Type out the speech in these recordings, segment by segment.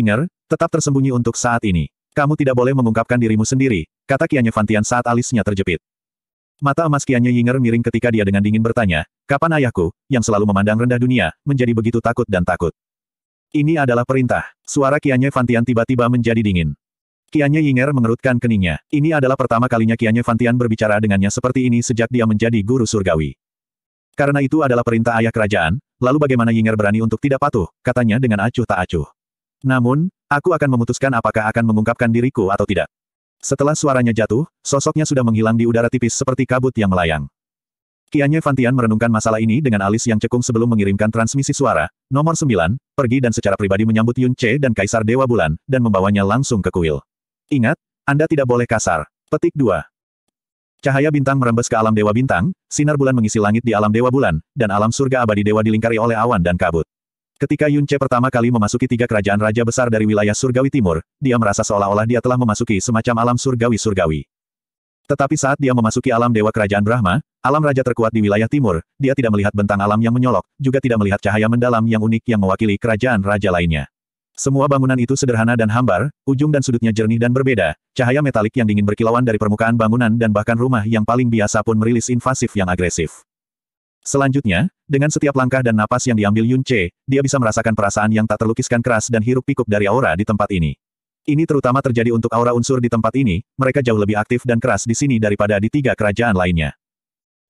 Yinger, tetap tersembunyi untuk saat ini. Kamu tidak boleh mengungkapkan dirimu sendiri, kata Kianya Fantian saat alisnya terjepit. Mata emas Kianya Yinger miring ketika dia dengan dingin bertanya, kapan ayahku, yang selalu memandang rendah dunia, menjadi begitu takut dan takut. Ini adalah perintah. Suara Kianya Fantian tiba-tiba menjadi dingin. Kianya Yinger mengerutkan keningnya. Ini adalah pertama kalinya Kianya Fantian berbicara dengannya seperti ini sejak dia menjadi guru surgawi. Karena itu adalah perintah ayah kerajaan, lalu bagaimana Yinger berani untuk tidak patuh, katanya dengan acuh tak acuh. Namun, aku akan memutuskan apakah akan mengungkapkan diriku atau tidak. Setelah suaranya jatuh, sosoknya sudah menghilang di udara tipis seperti kabut yang melayang. Kianye Fantian merenungkan masalah ini dengan alis yang cekung sebelum mengirimkan transmisi suara, nomor 9, pergi dan secara pribadi menyambut Yun Che dan Kaisar Dewa Bulan, dan membawanya langsung ke kuil. Ingat, Anda tidak boleh kasar. Petik 2. Cahaya bintang merembes ke alam Dewa Bintang, sinar bulan mengisi langit di alam Dewa Bulan, dan alam surga abadi Dewa dilingkari oleh awan dan kabut. Ketika Yunce pertama kali memasuki tiga kerajaan raja besar dari wilayah surgawi timur, dia merasa seolah-olah dia telah memasuki semacam alam surgawi-surgawi. Tetapi saat dia memasuki alam dewa kerajaan Brahma, alam raja terkuat di wilayah timur, dia tidak melihat bentang alam yang menyolok, juga tidak melihat cahaya mendalam yang unik yang mewakili kerajaan raja lainnya. Semua bangunan itu sederhana dan hambar, ujung dan sudutnya jernih dan berbeda, cahaya metalik yang dingin berkilauan dari permukaan bangunan dan bahkan rumah yang paling biasa pun merilis invasif yang agresif. Selanjutnya, dengan setiap langkah dan napas yang diambil Yun Che, dia bisa merasakan perasaan yang tak terlukiskan keras dan hiruk-pikuk dari aura di tempat ini. Ini terutama terjadi untuk aura unsur di tempat ini, mereka jauh lebih aktif dan keras di sini daripada di tiga kerajaan lainnya.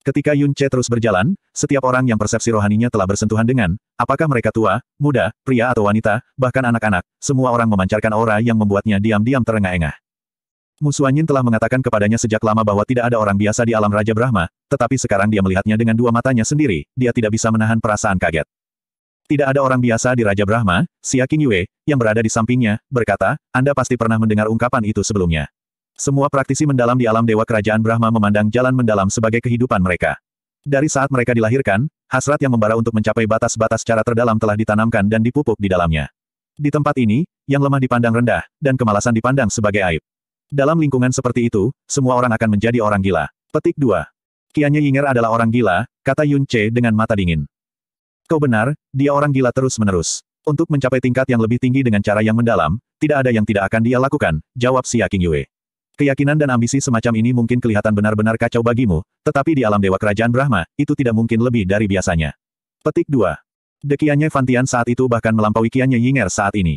Ketika Yun Che terus berjalan, setiap orang yang persepsi rohaninya telah bersentuhan dengan, apakah mereka tua, muda, pria atau wanita, bahkan anak-anak, semua orang memancarkan aura yang membuatnya diam-diam terengah-engah. Musu Anyin telah mengatakan kepadanya sejak lama bahwa tidak ada orang biasa di alam Raja Brahma, tetapi sekarang dia melihatnya dengan dua matanya sendiri, dia tidak bisa menahan perasaan kaget. Tidak ada orang biasa di Raja Brahma, Xia Qingyue, yang berada di sampingnya, berkata, Anda pasti pernah mendengar ungkapan itu sebelumnya. Semua praktisi mendalam di alam Dewa Kerajaan Brahma memandang jalan mendalam sebagai kehidupan mereka. Dari saat mereka dilahirkan, hasrat yang membara untuk mencapai batas-batas cara terdalam telah ditanamkan dan dipupuk di dalamnya. Di tempat ini, yang lemah dipandang rendah, dan kemalasan dipandang sebagai aib. Dalam lingkungan seperti itu, semua orang akan menjadi orang gila. Petik 2. Kianya Yinger adalah orang gila, kata Yun Che dengan mata dingin. Kau benar, dia orang gila terus-menerus. Untuk mencapai tingkat yang lebih tinggi dengan cara yang mendalam, tidak ada yang tidak akan dia lakukan, jawab Xia King Yue. Keyakinan dan ambisi semacam ini mungkin kelihatan benar-benar kacau bagimu, tetapi di alam Dewa Kerajaan Brahma, itu tidak mungkin lebih dari biasanya. Petik 2. Dekiannya Fantian saat itu bahkan melampaui Kianya Yinger saat ini.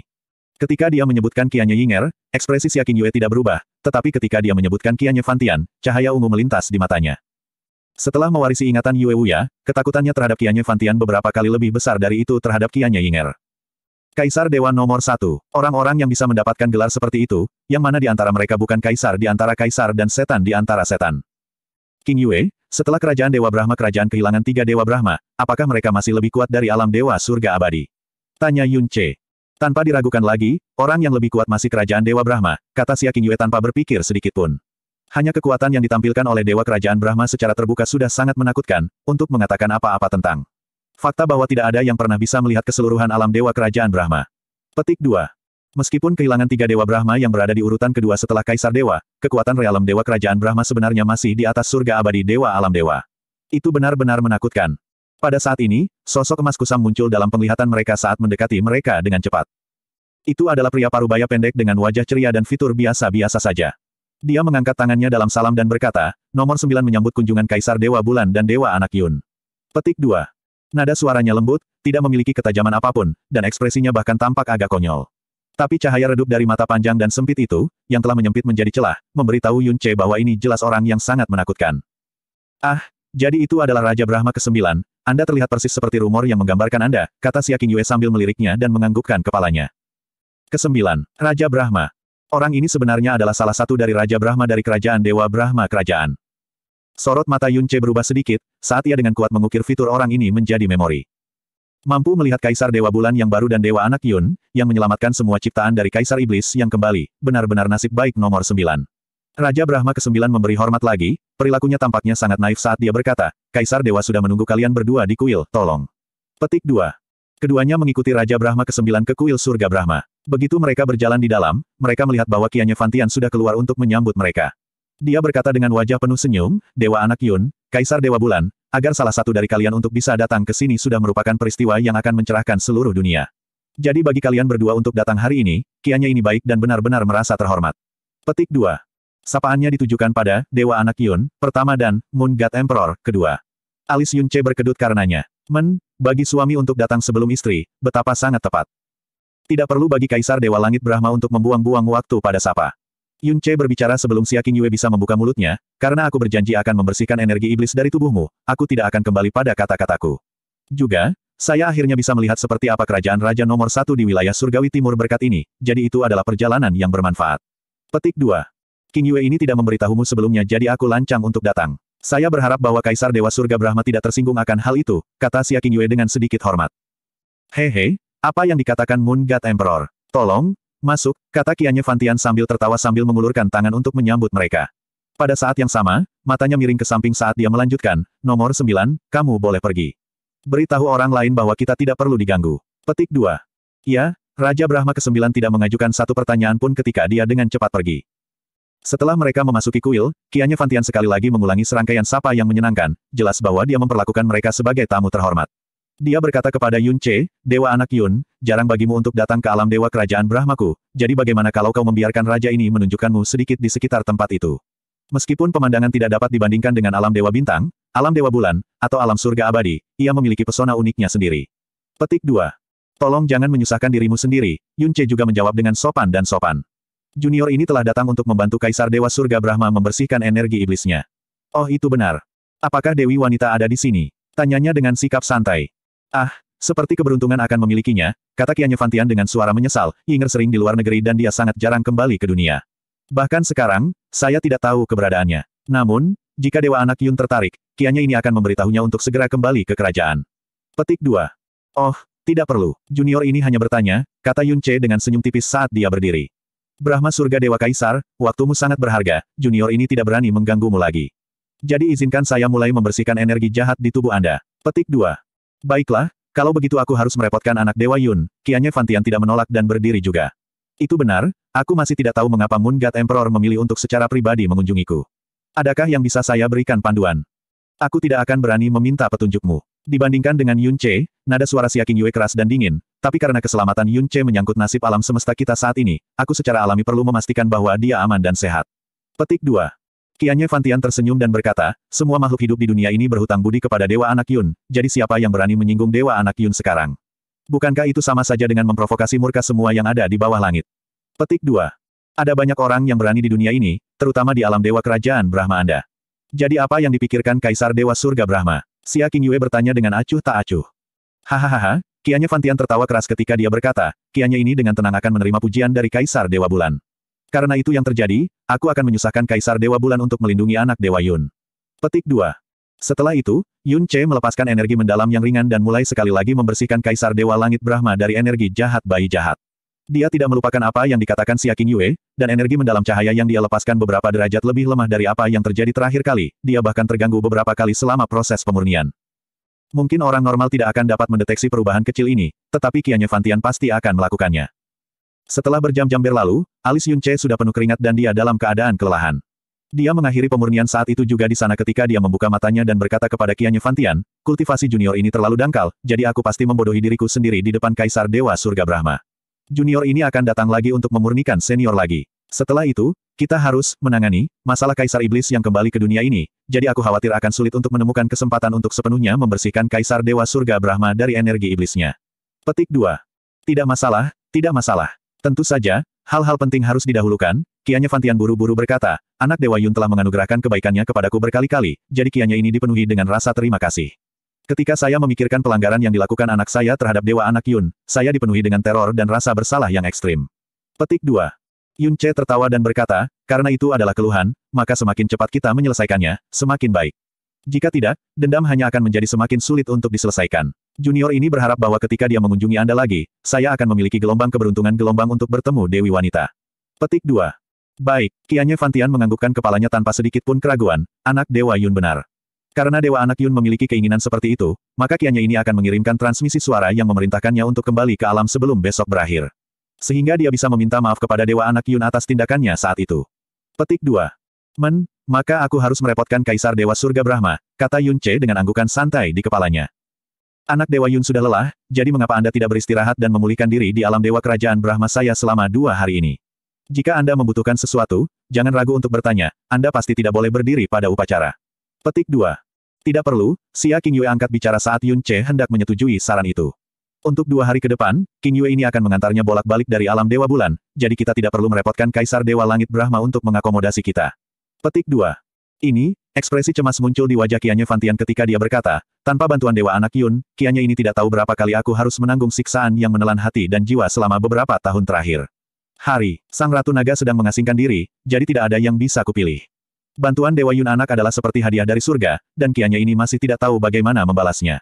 Ketika dia menyebutkan kianya Yinger, ekspresi Siakin Yue tidak berubah, tetapi ketika dia menyebutkan kianya Fantian, cahaya ungu melintas di matanya. Setelah mewarisi ingatan Yue Wuya, ketakutannya terhadap kianya Fantian beberapa kali lebih besar dari itu terhadap kianya Yinger. Kaisar Dewa nomor satu, orang-orang yang bisa mendapatkan gelar seperti itu, yang mana di antara mereka bukan kaisar di antara kaisar dan setan di antara setan. King Yue, setelah kerajaan Dewa Brahma kerajaan kehilangan tiga Dewa Brahma, apakah mereka masih lebih kuat dari alam Dewa Surga Abadi? Tanya Yun Che. Tanpa diragukan lagi, orang yang lebih kuat masih kerajaan Dewa Brahma, kata Siaking Yue tanpa berpikir sedikit pun. Hanya kekuatan yang ditampilkan oleh Dewa Kerajaan Brahma secara terbuka sudah sangat menakutkan, untuk mengatakan apa-apa tentang. Fakta bahwa tidak ada yang pernah bisa melihat keseluruhan alam Dewa Kerajaan Brahma. Petik 2. Meskipun kehilangan tiga Dewa Brahma yang berada di urutan kedua setelah Kaisar Dewa, kekuatan realem Dewa Kerajaan Brahma sebenarnya masih di atas surga abadi Dewa Alam Dewa. Itu benar-benar menakutkan. Pada saat ini, sosok emas kusam muncul dalam penglihatan mereka saat mendekati mereka dengan cepat. Itu adalah pria parubaya pendek dengan wajah ceria dan fitur biasa-biasa saja. Dia mengangkat tangannya dalam salam dan berkata, nomor sembilan menyambut kunjungan Kaisar Dewa Bulan dan Dewa Anak Yun. Petik 2. Nada suaranya lembut, tidak memiliki ketajaman apapun, dan ekspresinya bahkan tampak agak konyol. Tapi cahaya redup dari mata panjang dan sempit itu, yang telah menyempit menjadi celah, memberitahu Yun Che bahwa ini jelas orang yang sangat menakutkan. Ah, jadi itu adalah Raja Brahma ke-9, Anda terlihat persis seperti rumor yang menggambarkan Anda, kata Siaking Yue sambil meliriknya dan menganggukkan kepalanya. Kesembilan, Raja Brahma. Orang ini sebenarnya adalah salah satu dari Raja Brahma dari Kerajaan Dewa Brahma Kerajaan. Sorot mata Yunce berubah sedikit, saat ia dengan kuat mengukir fitur orang ini menjadi memori. Mampu melihat Kaisar Dewa Bulan yang baru dan Dewa Anak Yun, yang menyelamatkan semua ciptaan dari Kaisar Iblis yang kembali, benar-benar nasib baik nomor sembilan. Raja Brahma ke-9 memberi hormat lagi, perilakunya tampaknya sangat naif saat dia berkata, Kaisar Dewa sudah menunggu kalian berdua di kuil, tolong. Petik 2. Keduanya mengikuti Raja Brahma ke-9 ke kuil surga Brahma. Begitu mereka berjalan di dalam, mereka melihat bahwa Kianya Fantian sudah keluar untuk menyambut mereka. Dia berkata dengan wajah penuh senyum, Dewa Anak Yun, Kaisar Dewa Bulan, agar salah satu dari kalian untuk bisa datang ke sini sudah merupakan peristiwa yang akan mencerahkan seluruh dunia. Jadi bagi kalian berdua untuk datang hari ini, Kianya ini baik dan benar-benar merasa terhormat. Petik 2. Sapaannya ditujukan pada Dewa Anak Yun, pertama dan Moon God Emperor, kedua. Alis Yun Che berkedut karenanya. Men, bagi suami untuk datang sebelum istri, betapa sangat tepat. Tidak perlu bagi Kaisar Dewa Langit Brahma untuk membuang-buang waktu pada Sapa. Yun Che berbicara sebelum Xia Qingyue bisa membuka mulutnya, karena aku berjanji akan membersihkan energi iblis dari tubuhmu, aku tidak akan kembali pada kata-kataku. Juga, saya akhirnya bisa melihat seperti apa kerajaan Raja nomor satu di wilayah Surgawi Timur berkat ini, jadi itu adalah perjalanan yang bermanfaat. Petik 2. King Yue ini tidak memberitahumu sebelumnya jadi aku lancang untuk datang. Saya berharap bahwa Kaisar Dewa Surga Brahma tidak tersinggung akan hal itu, kata Xia King Yue dengan sedikit hormat. Hehe, apa yang dikatakan Moon God Emperor? Tolong, masuk, kata Kianye Fantian sambil tertawa sambil mengulurkan tangan untuk menyambut mereka. Pada saat yang sama, matanya miring ke samping saat dia melanjutkan, nomor 9, kamu boleh pergi. Beritahu orang lain bahwa kita tidak perlu diganggu. Petik 2. Ya, Raja Brahma ke-9 tidak mengajukan satu pertanyaan pun ketika dia dengan cepat pergi. Setelah mereka memasuki kuil, Kianya Fantian sekali lagi mengulangi serangkaian sapa yang menyenangkan, jelas bahwa dia memperlakukan mereka sebagai tamu terhormat. Dia berkata kepada Yun Che, Dewa Anak Yun, jarang bagimu untuk datang ke alam Dewa Kerajaan Brahmaku, jadi bagaimana kalau kau membiarkan raja ini menunjukkanmu sedikit di sekitar tempat itu? Meskipun pemandangan tidak dapat dibandingkan dengan alam Dewa Bintang, alam Dewa Bulan, atau alam surga abadi, ia memiliki pesona uniknya sendiri. Petik 2. Tolong jangan menyusahkan dirimu sendiri, Yun Che juga menjawab dengan sopan dan sopan. Junior ini telah datang untuk membantu Kaisar Dewa Surga Brahma membersihkan energi iblisnya. Oh itu benar. Apakah Dewi Wanita ada di sini? Tanyanya dengan sikap santai. Ah, seperti keberuntungan akan memilikinya, kata Kianya Fantian dengan suara menyesal, Yinger sering di luar negeri dan dia sangat jarang kembali ke dunia. Bahkan sekarang, saya tidak tahu keberadaannya. Namun, jika Dewa Anak Yun tertarik, Kianya ini akan memberitahunya untuk segera kembali ke kerajaan. Petik 2. Oh, tidak perlu. Junior ini hanya bertanya, kata Yun Che dengan senyum tipis saat dia berdiri. Brahma surga Dewa Kaisar, waktumu sangat berharga, junior ini tidak berani mengganggumu lagi. Jadi izinkan saya mulai membersihkan energi jahat di tubuh Anda. Petik 2. Baiklah, kalau begitu aku harus merepotkan anak Dewa Yun, kianya Fantian tidak menolak dan berdiri juga. Itu benar, aku masih tidak tahu mengapa Moon God Emperor memilih untuk secara pribadi mengunjungiku. Adakah yang bisa saya berikan panduan? Aku tidak akan berani meminta petunjukmu. Dibandingkan dengan Yun Che, Nada suara Siakin Yue keras dan dingin, tapi karena keselamatan Yun Che menyangkut nasib alam semesta kita saat ini, aku secara alami perlu memastikan bahwa dia aman dan sehat. Petik 2. Kianye Fantian tersenyum dan berkata, semua makhluk hidup di dunia ini berhutang budi kepada Dewa Anak Yun, jadi siapa yang berani menyinggung Dewa Anak Yun sekarang? Bukankah itu sama saja dengan memprovokasi murka semua yang ada di bawah langit? Petik 2. Ada banyak orang yang berani di dunia ini, terutama di alam Dewa Kerajaan Brahma Anda. Jadi apa yang dipikirkan Kaisar Dewa Surga Brahma? Xia Yue bertanya dengan acuh tak acuh. Hahaha, Kianya Fantian tertawa keras ketika dia berkata, Kianya ini dengan tenang akan menerima pujian dari Kaisar Dewa Bulan. Karena itu yang terjadi, aku akan menyusahkan Kaisar Dewa Bulan untuk melindungi anak Dewa Yun. Petik 2. Setelah itu, Yun Che melepaskan energi mendalam yang ringan dan mulai sekali lagi membersihkan Kaisar Dewa Langit Brahma dari energi jahat bayi jahat. Dia tidak melupakan apa yang dikatakan Siakin Yue, dan energi mendalam cahaya yang dia lepaskan beberapa derajat lebih lemah dari apa yang terjadi terakhir kali, dia bahkan terganggu beberapa kali selama proses pemurnian. Mungkin orang normal tidak akan dapat mendeteksi perubahan kecil ini, tetapi Kianya Fantian pasti akan melakukannya. Setelah berjam-jam berlalu, alis Yunche sudah penuh keringat dan dia dalam keadaan kelelahan. Dia mengakhiri pemurnian saat itu juga di sana ketika dia membuka matanya dan berkata kepada Kianya Fantian, kultivasi junior ini terlalu dangkal, jadi aku pasti membodohi diriku sendiri di depan Kaisar Dewa Surga Brahma. Junior ini akan datang lagi untuk memurnikan senior lagi. Setelah itu, kita harus menangani masalah kaisar iblis yang kembali ke dunia ini, jadi aku khawatir akan sulit untuk menemukan kesempatan untuk sepenuhnya membersihkan kaisar dewa surga Brahma dari energi iblisnya. Petik 2. Tidak masalah, tidak masalah. Tentu saja, hal-hal penting harus didahulukan, kianya Fantian buru-buru berkata, anak Dewa Yun telah menganugerahkan kebaikannya kepadaku berkali-kali, jadi kianya ini dipenuhi dengan rasa terima kasih. Ketika saya memikirkan pelanggaran yang dilakukan anak saya terhadap Dewa Anak Yun, saya dipenuhi dengan teror dan rasa bersalah yang ekstrim. Petik 2. Yun Che tertawa dan berkata, karena itu adalah keluhan, maka semakin cepat kita menyelesaikannya, semakin baik. Jika tidak, dendam hanya akan menjadi semakin sulit untuk diselesaikan. Junior ini berharap bahwa ketika dia mengunjungi Anda lagi, saya akan memiliki gelombang keberuntungan gelombang untuk bertemu Dewi Wanita. Petik 2. Baik, Kianye Fantian menganggukkan kepalanya tanpa sedikit pun keraguan, anak Dewa Yun benar. Karena Dewa Anak Yun memiliki keinginan seperti itu, maka kianya ini akan mengirimkan transmisi suara yang memerintahkannya untuk kembali ke alam sebelum besok berakhir. Sehingga dia bisa meminta maaf kepada Dewa Anak Yun atas tindakannya saat itu. Petik 2. Men, maka aku harus merepotkan Kaisar Dewa Surga Brahma, kata Yun Che dengan anggukan santai di kepalanya. Anak Dewa Yun sudah lelah, jadi mengapa Anda tidak beristirahat dan memulihkan diri di alam Dewa Kerajaan Brahma saya selama dua hari ini? Jika Anda membutuhkan sesuatu, jangan ragu untuk bertanya, Anda pasti tidak boleh berdiri pada upacara. Petik 2. Tidak perlu, Xia Yue angkat bicara saat Yun Che hendak menyetujui saran itu. Untuk dua hari ke depan, King Yue ini akan mengantarnya bolak-balik dari alam Dewa Bulan, jadi kita tidak perlu merepotkan Kaisar Dewa Langit Brahma untuk mengakomodasi kita. Petik 2. Ini, ekspresi cemas muncul di wajah Kianya Fantian ketika dia berkata, tanpa bantuan Dewa Anak Yun, Kianya ini tidak tahu berapa kali aku harus menanggung siksaan yang menelan hati dan jiwa selama beberapa tahun terakhir. Hari, Sang Ratu Naga sedang mengasingkan diri, jadi tidak ada yang bisa kupilih. Bantuan Dewa Yun Anak adalah seperti hadiah dari surga, dan Kianya ini masih tidak tahu bagaimana membalasnya.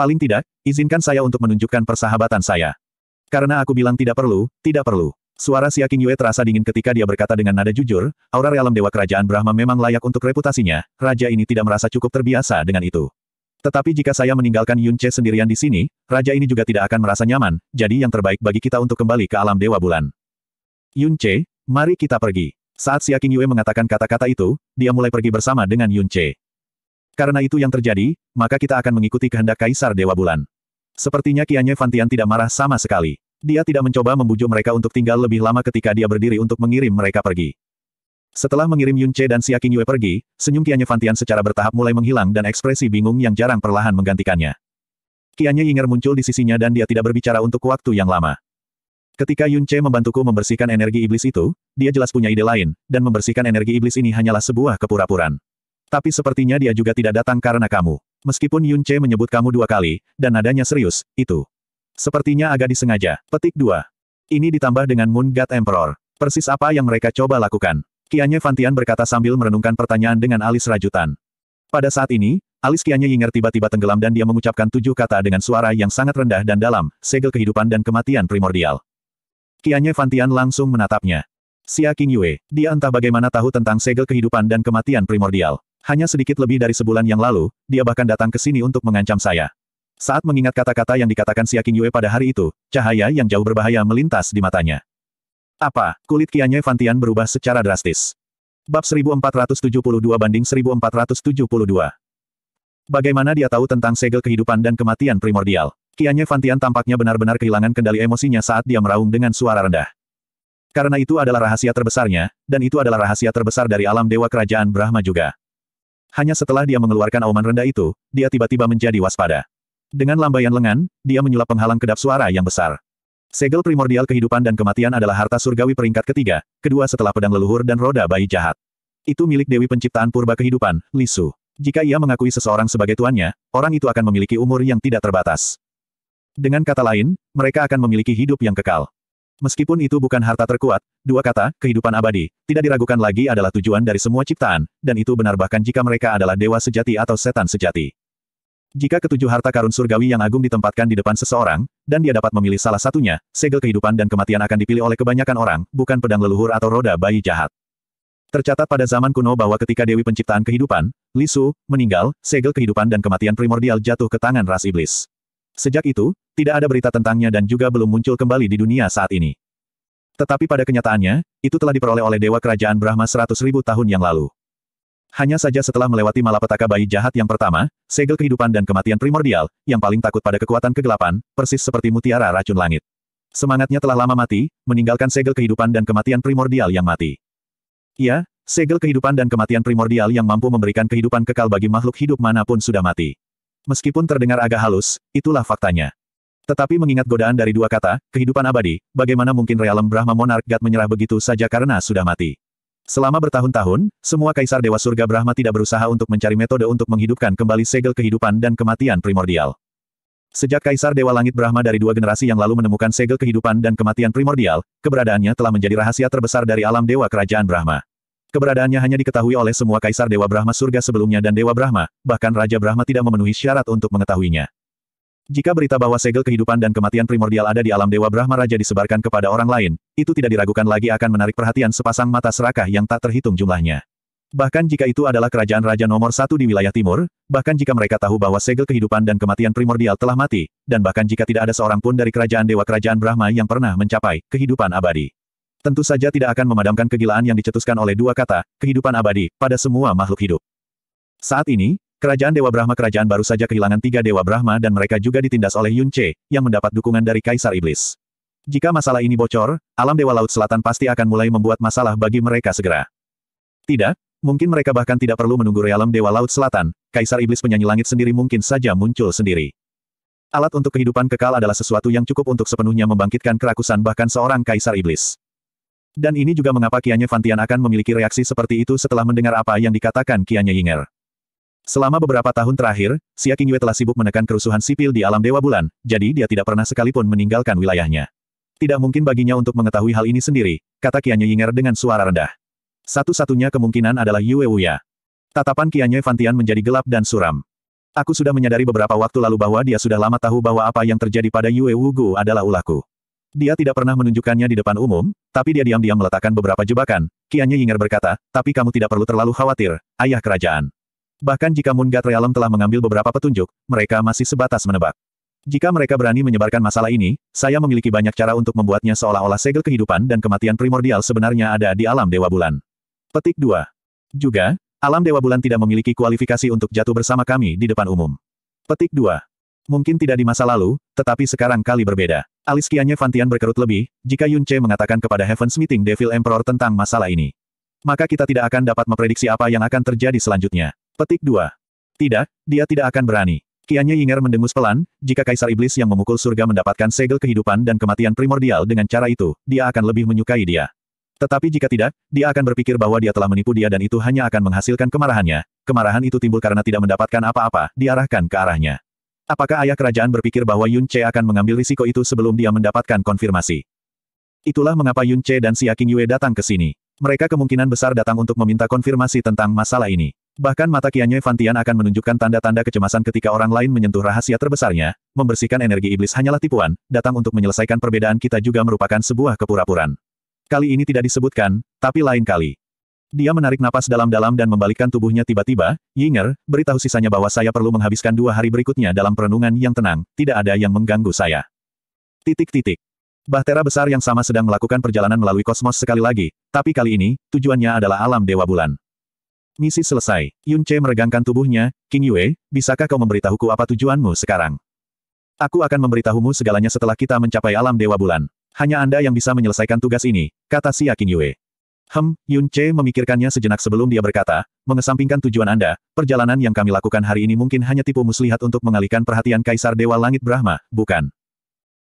Paling tidak, izinkan saya untuk menunjukkan persahabatan saya. Karena aku bilang tidak perlu, tidak perlu. Suara Siaking Yue terasa dingin ketika dia berkata dengan nada jujur, aura realem dewa kerajaan Brahma memang layak untuk reputasinya, raja ini tidak merasa cukup terbiasa dengan itu. Tetapi jika saya meninggalkan Yun Che sendirian di sini, raja ini juga tidak akan merasa nyaman, jadi yang terbaik bagi kita untuk kembali ke alam Dewa Bulan. Yun Che, mari kita pergi. Saat Siaking Yue mengatakan kata-kata itu, dia mulai pergi bersama dengan Yun Che. Karena itu yang terjadi, maka kita akan mengikuti kehendak Kaisar Dewa Bulan. Sepertinya Kianye Fantian tidak marah sama sekali. Dia tidak mencoba membujuk mereka untuk tinggal lebih lama ketika dia berdiri untuk mengirim mereka pergi. Setelah mengirim Yun dan Xia Yue pergi, senyum Kianye Fantian secara bertahap mulai menghilang dan ekspresi bingung yang jarang perlahan menggantikannya. Kianye Yinger muncul di sisinya dan dia tidak berbicara untuk waktu yang lama. Ketika Yun membantuku membersihkan energi iblis itu, dia jelas punya ide lain, dan membersihkan energi iblis ini hanyalah sebuah kepura-puraan. Tapi sepertinya dia juga tidak datang karena kamu. Meskipun Yun Che menyebut kamu dua kali, dan nadanya serius, itu. Sepertinya agak disengaja. Petik 2. Ini ditambah dengan Moon God Emperor. Persis apa yang mereka coba lakukan. Kianye Fantian berkata sambil merenungkan pertanyaan dengan alis rajutan. Pada saat ini, alis Kianye Yinger tiba-tiba tenggelam dan dia mengucapkan tujuh kata dengan suara yang sangat rendah dan dalam, segel kehidupan dan kematian primordial. Kianye Fantian langsung menatapnya. Xia King Yue, dia entah bagaimana tahu tentang segel kehidupan dan kematian primordial. Hanya sedikit lebih dari sebulan yang lalu, dia bahkan datang ke sini untuk mengancam saya. Saat mengingat kata-kata yang dikatakan Xia Yue pada hari itu, cahaya yang jauh berbahaya melintas di matanya. Apa, kulit Qianye Fantian berubah secara drastis. Bab 1472 banding 1472. Bagaimana dia tahu tentang segel kehidupan dan kematian primordial? Qianye Fantian tampaknya benar-benar kehilangan kendali emosinya saat dia meraung dengan suara rendah. Karena itu adalah rahasia terbesarnya, dan itu adalah rahasia terbesar dari alam Dewa Kerajaan Brahma juga. Hanya setelah dia mengeluarkan auman rendah itu, dia tiba-tiba menjadi waspada. Dengan lambaian lengan, dia menyulap penghalang kedap suara yang besar. Segel primordial kehidupan dan kematian adalah harta surgawi peringkat ketiga, kedua setelah pedang leluhur dan roda bayi jahat. Itu milik Dewi Penciptaan Purba Kehidupan, Lisu. Jika ia mengakui seseorang sebagai tuannya, orang itu akan memiliki umur yang tidak terbatas. Dengan kata lain, mereka akan memiliki hidup yang kekal. Meskipun itu bukan harta terkuat, dua kata, kehidupan abadi, tidak diragukan lagi adalah tujuan dari semua ciptaan, dan itu benar bahkan jika mereka adalah dewa sejati atau setan sejati. Jika ketujuh harta karun surgawi yang agung ditempatkan di depan seseorang, dan dia dapat memilih salah satunya, segel kehidupan dan kematian akan dipilih oleh kebanyakan orang, bukan pedang leluhur atau roda bayi jahat. Tercatat pada zaman kuno bahwa ketika Dewi Penciptaan Kehidupan, Lisu, meninggal, segel kehidupan dan kematian primordial jatuh ke tangan ras iblis. Sejak itu, tidak ada berita tentangnya dan juga belum muncul kembali di dunia saat ini. Tetapi pada kenyataannya, itu telah diperoleh oleh Dewa Kerajaan Brahma 100.000 tahun yang lalu. Hanya saja setelah melewati malapetaka bayi jahat yang pertama, segel kehidupan dan kematian primordial, yang paling takut pada kekuatan kegelapan, persis seperti mutiara racun langit. Semangatnya telah lama mati, meninggalkan segel kehidupan dan kematian primordial yang mati. Ia, segel kehidupan dan kematian primordial yang mampu memberikan kehidupan kekal bagi makhluk hidup manapun sudah mati. Meskipun terdengar agak halus, itulah faktanya. Tetapi mengingat godaan dari dua kata, kehidupan abadi, bagaimana mungkin realem Brahma Monarch God menyerah begitu saja karena sudah mati. Selama bertahun-tahun, semua kaisar Dewa Surga Brahma tidak berusaha untuk mencari metode untuk menghidupkan kembali segel kehidupan dan kematian primordial. Sejak Kaisar Dewa Langit Brahma dari dua generasi yang lalu menemukan segel kehidupan dan kematian primordial, keberadaannya telah menjadi rahasia terbesar dari alam Dewa Kerajaan Brahma. Keberadaannya hanya diketahui oleh semua kaisar Dewa Brahma surga sebelumnya dan Dewa Brahma, bahkan Raja Brahma tidak memenuhi syarat untuk mengetahuinya. Jika berita bahwa segel kehidupan dan kematian primordial ada di alam Dewa Brahma Raja disebarkan kepada orang lain, itu tidak diragukan lagi akan menarik perhatian sepasang mata serakah yang tak terhitung jumlahnya. Bahkan jika itu adalah kerajaan raja nomor satu di wilayah timur, bahkan jika mereka tahu bahwa segel kehidupan dan kematian primordial telah mati, dan bahkan jika tidak ada seorang pun dari kerajaan dewa kerajaan Brahma yang pernah mencapai kehidupan abadi tentu saja tidak akan memadamkan kegilaan yang dicetuskan oleh dua kata, kehidupan abadi, pada semua makhluk hidup. Saat ini, Kerajaan Dewa Brahma Kerajaan baru saja kehilangan tiga Dewa Brahma dan mereka juga ditindas oleh Yun Che, yang mendapat dukungan dari Kaisar Iblis. Jika masalah ini bocor, alam Dewa Laut Selatan pasti akan mulai membuat masalah bagi mereka segera. Tidak, mungkin mereka bahkan tidak perlu menunggu realem Dewa Laut Selatan, Kaisar Iblis penyanyi langit sendiri mungkin saja muncul sendiri. Alat untuk kehidupan kekal adalah sesuatu yang cukup untuk sepenuhnya membangkitkan kerakusan bahkan seorang Kaisar Iblis. Dan ini juga mengapa Kianye Fantian akan memiliki reaksi seperti itu setelah mendengar apa yang dikatakan Kianye Yinger. Selama beberapa tahun terakhir, Xia Qingyue telah sibuk menekan kerusuhan sipil di alam Dewa Bulan, jadi dia tidak pernah sekalipun meninggalkan wilayahnya. Tidak mungkin baginya untuk mengetahui hal ini sendiri, kata Kianye Yinger dengan suara rendah. Satu-satunya kemungkinan adalah Yue Wuya. Tatapan Kianye Fantian menjadi gelap dan suram. Aku sudah menyadari beberapa waktu lalu bahwa dia sudah lama tahu bahwa apa yang terjadi pada Yue Wugu adalah ulahku. Dia tidak pernah menunjukkannya di depan umum, tapi dia diam-diam meletakkan beberapa jebakan. Kianya Yinger berkata, tapi kamu tidak perlu terlalu khawatir, ayah kerajaan. Bahkan jika Moon God Realm telah mengambil beberapa petunjuk, mereka masih sebatas menebak. Jika mereka berani menyebarkan masalah ini, saya memiliki banyak cara untuk membuatnya seolah-olah segel kehidupan dan kematian primordial sebenarnya ada di alam Dewa Bulan. Petik 2. Juga, alam Dewa Bulan tidak memiliki kualifikasi untuk jatuh bersama kami di depan umum. Petik 2. Mungkin tidak di masa lalu, tetapi sekarang kali berbeda. Alis kiannya Fantian berkerut lebih, jika Yun Che mengatakan kepada Heaven's Meeting Devil Emperor tentang masalah ini. Maka kita tidak akan dapat memprediksi apa yang akan terjadi selanjutnya. Petik 2. Tidak, dia tidak akan berani. Kiannya Yinger mendengus pelan, jika Kaisar Iblis yang memukul surga mendapatkan segel kehidupan dan kematian primordial dengan cara itu, dia akan lebih menyukai dia. Tetapi jika tidak, dia akan berpikir bahwa dia telah menipu dia dan itu hanya akan menghasilkan kemarahannya. Kemarahan itu timbul karena tidak mendapatkan apa-apa, diarahkan ke arahnya. Apakah ayah kerajaan berpikir bahwa Yun Che akan mengambil risiko itu sebelum dia mendapatkan konfirmasi? Itulah mengapa Yun Che dan Xia Qingyue datang ke sini. Mereka kemungkinan besar datang untuk meminta konfirmasi tentang masalah ini. Bahkan mata Qianyue Fantian akan menunjukkan tanda-tanda kecemasan ketika orang lain menyentuh rahasia terbesarnya, membersihkan energi iblis hanyalah tipuan, datang untuk menyelesaikan perbedaan kita juga merupakan sebuah kepura-puran. Kali ini tidak disebutkan, tapi lain kali. Dia menarik napas dalam-dalam dan membalikkan tubuhnya tiba-tiba, Yinger, beritahu sisanya bahwa saya perlu menghabiskan dua hari berikutnya dalam perenungan yang tenang, tidak ada yang mengganggu saya. Titik-titik. Bahtera besar yang sama sedang melakukan perjalanan melalui kosmos sekali lagi, tapi kali ini, tujuannya adalah alam Dewa Bulan. Misi selesai. Yun Che meregangkan tubuhnya, King Yue, bisakah kau memberitahuku apa tujuanmu sekarang? Aku akan memberitahumu segalanya setelah kita mencapai alam Dewa Bulan. Hanya Anda yang bisa menyelesaikan tugas ini, kata Xia King Yue. Hem, Yun Che memikirkannya sejenak sebelum dia berkata, mengesampingkan tujuan Anda, perjalanan yang kami lakukan hari ini mungkin hanya tipu muslihat untuk mengalihkan perhatian Kaisar Dewa Langit Brahma, bukan?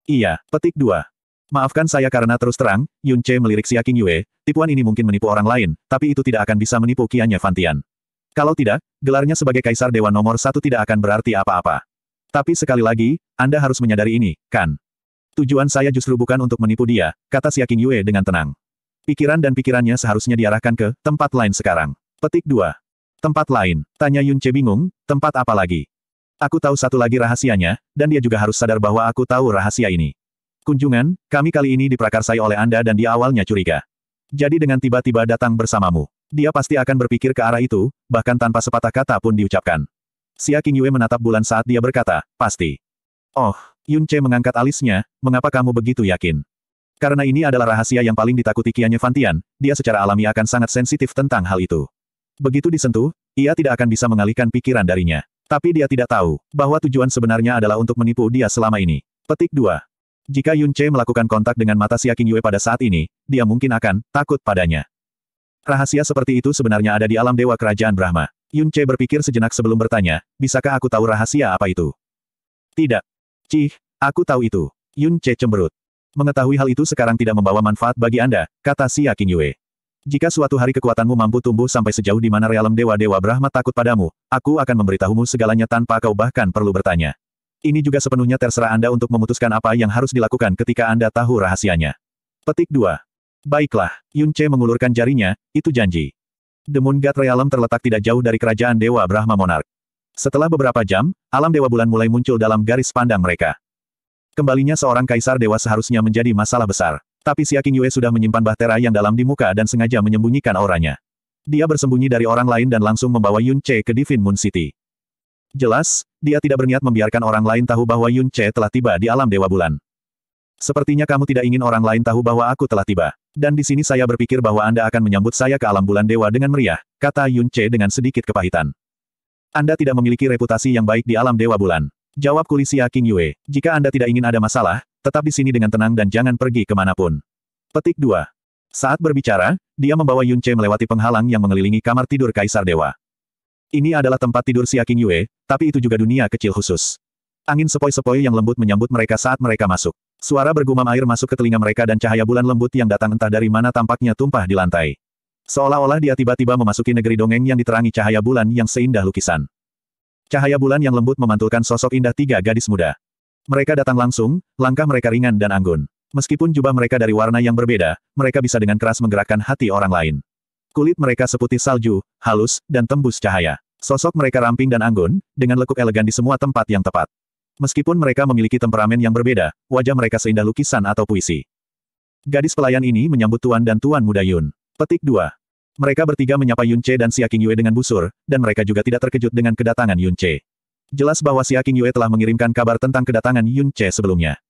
Iya, petik dua. Maafkan saya karena terus terang, Yun Che melirik Xia Yue, tipuan ini mungkin menipu orang lain, tapi itu tidak akan bisa menipu Kianya Fantian. Kalau tidak, gelarnya sebagai Kaisar Dewa nomor satu tidak akan berarti apa-apa. Tapi sekali lagi, Anda harus menyadari ini, kan? Tujuan saya justru bukan untuk menipu dia, kata Xia Yue dengan tenang. Pikiran dan pikirannya seharusnya diarahkan ke tempat lain sekarang. Petik 2. Tempat lain. Tanya Che bingung, tempat apa lagi? Aku tahu satu lagi rahasianya, dan dia juga harus sadar bahwa aku tahu rahasia ini. Kunjungan, kami kali ini diprakarsai oleh Anda dan di awalnya curiga. Jadi dengan tiba-tiba datang bersamamu, dia pasti akan berpikir ke arah itu, bahkan tanpa sepatah kata pun diucapkan. Xia Qingyue menatap bulan saat dia berkata, pasti. Oh, Yun Che mengangkat alisnya, mengapa kamu begitu yakin? Karena ini adalah rahasia yang paling ditakuti Kianya Fantian, dia secara alami akan sangat sensitif tentang hal itu. Begitu disentuh, ia tidak akan bisa mengalihkan pikiran darinya. Tapi dia tidak tahu, bahwa tujuan sebenarnya adalah untuk menipu dia selama ini. Petik 2. Jika Yun Che melakukan kontak dengan mata Siaking Yue pada saat ini, dia mungkin akan takut padanya. Rahasia seperti itu sebenarnya ada di alam dewa kerajaan Brahma. Yun Che berpikir sejenak sebelum bertanya, bisakah aku tahu rahasia apa itu? Tidak. Cih, aku tahu itu. Yun Che cemberut. Mengetahui hal itu sekarang tidak membawa manfaat bagi Anda, kata Xia Qingyue. Jika suatu hari kekuatanmu mampu tumbuh sampai sejauh di mana realem dewa-dewa Brahma takut padamu, aku akan memberitahumu segalanya tanpa kau bahkan perlu bertanya. Ini juga sepenuhnya terserah Anda untuk memutuskan apa yang harus dilakukan ketika Anda tahu rahasianya. Petik 2. Baiklah, Yun Che mengulurkan jarinya, itu janji. Demun Gat God Realm terletak tidak jauh dari kerajaan Dewa Brahma Monarch. Setelah beberapa jam, alam Dewa Bulan mulai muncul dalam garis pandang mereka. Kembalinya seorang kaisar dewa seharusnya menjadi masalah besar. Tapi Siaking Yue sudah menyimpan bahtera yang dalam di muka dan sengaja menyembunyikan auranya. Dia bersembunyi dari orang lain dan langsung membawa Yun Che ke Divine Moon City. Jelas, dia tidak berniat membiarkan orang lain tahu bahwa Yun Che telah tiba di alam Dewa Bulan. Sepertinya kamu tidak ingin orang lain tahu bahwa aku telah tiba. Dan di sini saya berpikir bahwa Anda akan menyambut saya ke alam bulan dewa dengan meriah, kata Yun Che dengan sedikit kepahitan. Anda tidak memiliki reputasi yang baik di alam dewa bulan. Jawab Kulisia King Yue, jika Anda tidak ingin ada masalah, tetap di sini dengan tenang dan jangan pergi kemanapun. Petik 2. Saat berbicara, dia membawa yun Che melewati penghalang yang mengelilingi kamar tidur Kaisar Dewa. Ini adalah tempat tidur si King Yue, tapi itu juga dunia kecil khusus. Angin sepoi-sepoi yang lembut menyambut mereka saat mereka masuk. Suara bergumam air masuk ke telinga mereka dan cahaya bulan lembut yang datang entah dari mana tampaknya tumpah di lantai. Seolah-olah dia tiba-tiba memasuki negeri dongeng yang diterangi cahaya bulan yang seindah lukisan. Cahaya bulan yang lembut memantulkan sosok indah tiga gadis muda. Mereka datang langsung, langkah mereka ringan dan anggun. Meskipun jubah mereka dari warna yang berbeda, mereka bisa dengan keras menggerakkan hati orang lain. Kulit mereka seputih salju, halus, dan tembus cahaya. Sosok mereka ramping dan anggun, dengan lekuk elegan di semua tempat yang tepat. Meskipun mereka memiliki temperamen yang berbeda, wajah mereka seindah lukisan atau puisi. Gadis pelayan ini menyambut tuan dan tuan muda Yun. Petik 2. Mereka bertiga menyapa Yun Che dan Xia Qingyue dengan busur, dan mereka juga tidak terkejut dengan kedatangan Yun Che. Jelas bahwa Xia Qingyue telah mengirimkan kabar tentang kedatangan Yun Che sebelumnya.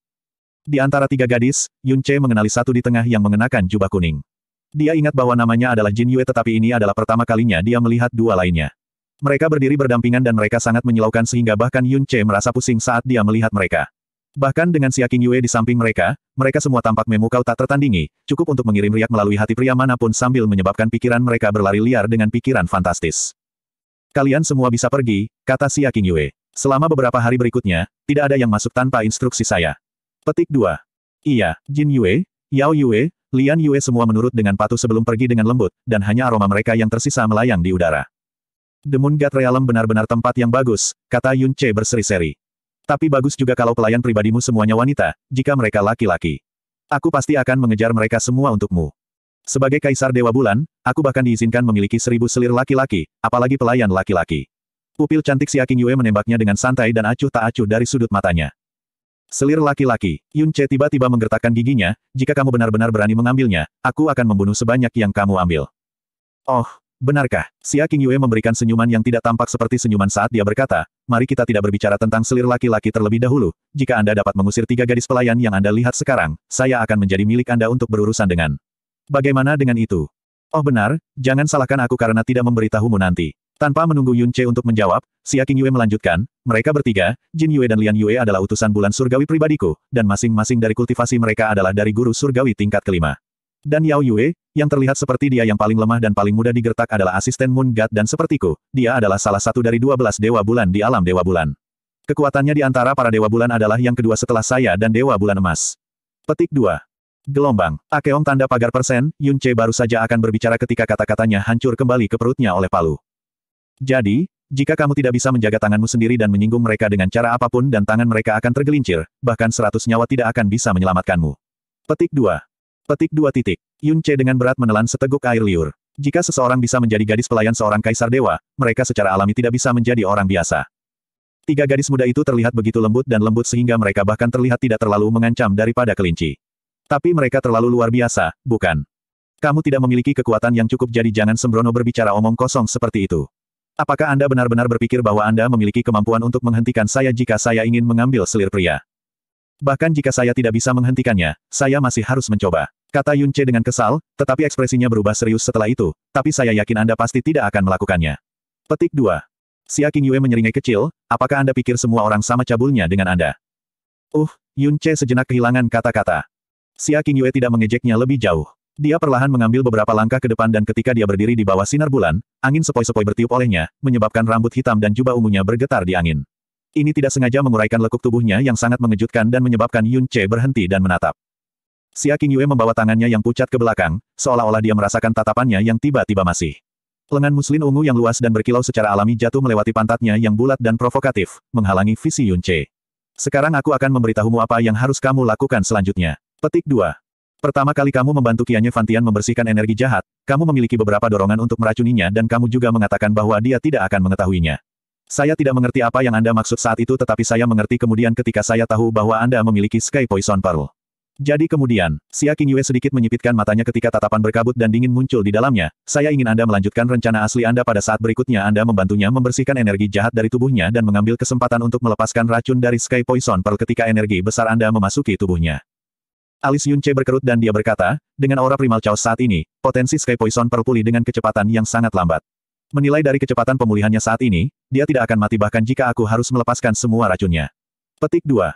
Di antara tiga gadis, Yun Che mengenali satu di tengah yang mengenakan jubah kuning. Dia ingat bahwa namanya adalah Jin Yue tetapi ini adalah pertama kalinya dia melihat dua lainnya. Mereka berdiri berdampingan dan mereka sangat menyilaukan sehingga bahkan Yun Che merasa pusing saat dia melihat mereka. Bahkan dengan Xia King Yue di samping mereka, mereka semua tampak memukau tak tertandingi, cukup untuk mengirim riak melalui hati pria manapun sambil menyebabkan pikiran mereka berlari liar dengan pikiran fantastis. Kalian semua bisa pergi, kata Xia King Yue. Selama beberapa hari berikutnya, tidak ada yang masuk tanpa instruksi saya. Petik 2. Iya, Jin Yue, Yao Yue, Lian Yue semua menurut dengan patuh sebelum pergi dengan lembut, dan hanya aroma mereka yang tersisa melayang di udara. The Moon God Realm benar-benar tempat yang bagus, kata Yun Che berseri-seri. Tapi bagus juga kalau pelayan pribadimu semuanya wanita, jika mereka laki-laki. Aku pasti akan mengejar mereka semua untukmu. Sebagai kaisar Dewa Bulan, aku bahkan diizinkan memiliki seribu selir laki-laki, apalagi pelayan laki-laki. Pupil cantik si Aking Yue menembaknya dengan santai dan acuh tak acuh dari sudut matanya. Selir laki-laki, Yun Che tiba-tiba menggertakkan giginya, jika kamu benar-benar berani mengambilnya, aku akan membunuh sebanyak yang kamu ambil. Oh, Benarkah? Xia Yue memberikan senyuman yang tidak tampak seperti senyuman saat dia berkata, mari kita tidak berbicara tentang selir laki-laki terlebih dahulu, jika Anda dapat mengusir tiga gadis pelayan yang Anda lihat sekarang, saya akan menjadi milik Anda untuk berurusan dengan. Bagaimana dengan itu? Oh benar, jangan salahkan aku karena tidak memberitahumu nanti. Tanpa menunggu Yun Che untuk menjawab, Xia Yue melanjutkan, mereka bertiga, Jin Yue dan Lian Yue adalah utusan bulan surgawi pribadiku, dan masing-masing dari kultivasi mereka adalah dari guru surgawi tingkat kelima. Dan Yao Yue, yang terlihat seperti dia yang paling lemah dan paling mudah digertak adalah asisten Moon God dan sepertiku, dia adalah salah satu dari belas Dewa Bulan di alam Dewa Bulan. Kekuatannya di antara para Dewa Bulan adalah yang kedua setelah saya dan Dewa Bulan Emas. Petik 2. Gelombang. Akeong tanda pagar persen, Yun Che baru saja akan berbicara ketika kata-katanya hancur kembali ke perutnya oleh palu. Jadi, jika kamu tidak bisa menjaga tanganmu sendiri dan menyinggung mereka dengan cara apapun dan tangan mereka akan tergelincir, bahkan seratus nyawa tidak akan bisa menyelamatkanmu. Petik 2. Petik dua titik. Yun Che dengan berat menelan seteguk air liur. Jika seseorang bisa menjadi gadis pelayan seorang kaisar dewa, mereka secara alami tidak bisa menjadi orang biasa. Tiga gadis muda itu terlihat begitu lembut dan lembut sehingga mereka bahkan terlihat tidak terlalu mengancam daripada kelinci. Tapi mereka terlalu luar biasa, bukan? Kamu tidak memiliki kekuatan yang cukup jadi jangan sembrono berbicara omong kosong seperti itu. Apakah Anda benar-benar berpikir bahwa Anda memiliki kemampuan untuk menghentikan saya jika saya ingin mengambil selir pria? Bahkan jika saya tidak bisa menghentikannya, saya masih harus mencoba. Kata Yun Che dengan kesal, tetapi ekspresinya berubah serius setelah itu, tapi saya yakin Anda pasti tidak akan melakukannya. Petik 2. Xia Yue menyeringai kecil, apakah Anda pikir semua orang sama cabulnya dengan Anda? Uh, Yun Che sejenak kehilangan kata-kata. Xia Yue tidak mengejeknya lebih jauh. Dia perlahan mengambil beberapa langkah ke depan dan ketika dia berdiri di bawah sinar bulan, angin sepoi-sepoi bertiup olehnya, menyebabkan rambut hitam dan jubah ungunya bergetar di angin. Ini tidak sengaja menguraikan lekuk tubuhnya yang sangat mengejutkan dan menyebabkan Yun Che berhenti dan menatap. Xia Qingyue membawa tangannya yang pucat ke belakang, seolah-olah dia merasakan tatapannya yang tiba-tiba masih. Lengan muslin ungu yang luas dan berkilau secara alami jatuh melewati pantatnya yang bulat dan provokatif, menghalangi visi Yun Che. Sekarang aku akan memberitahumu apa yang harus kamu lakukan selanjutnya. Petik 2. Pertama kali kamu membantu Kianye Fantian membersihkan energi jahat, kamu memiliki beberapa dorongan untuk meracuninya dan kamu juga mengatakan bahwa dia tidak akan mengetahuinya. Saya tidak mengerti apa yang Anda maksud saat itu tetapi saya mengerti kemudian ketika saya tahu bahwa Anda memiliki Sky Poison Pearl. Jadi kemudian, Xia Qingyue sedikit menyipitkan matanya ketika tatapan berkabut dan dingin muncul di dalamnya, saya ingin Anda melanjutkan rencana asli Anda pada saat berikutnya Anda membantunya membersihkan energi jahat dari tubuhnya dan mengambil kesempatan untuk melepaskan racun dari Sky Poison Pearl ketika energi besar Anda memasuki tubuhnya. Alis Yunche berkerut dan dia berkata, dengan aura primal chaos saat ini, potensi Sky Poison Pearl pulih dengan kecepatan yang sangat lambat. Menilai dari kecepatan pemulihannya saat ini, dia tidak akan mati bahkan jika aku harus melepaskan semua racunnya. Petik 2.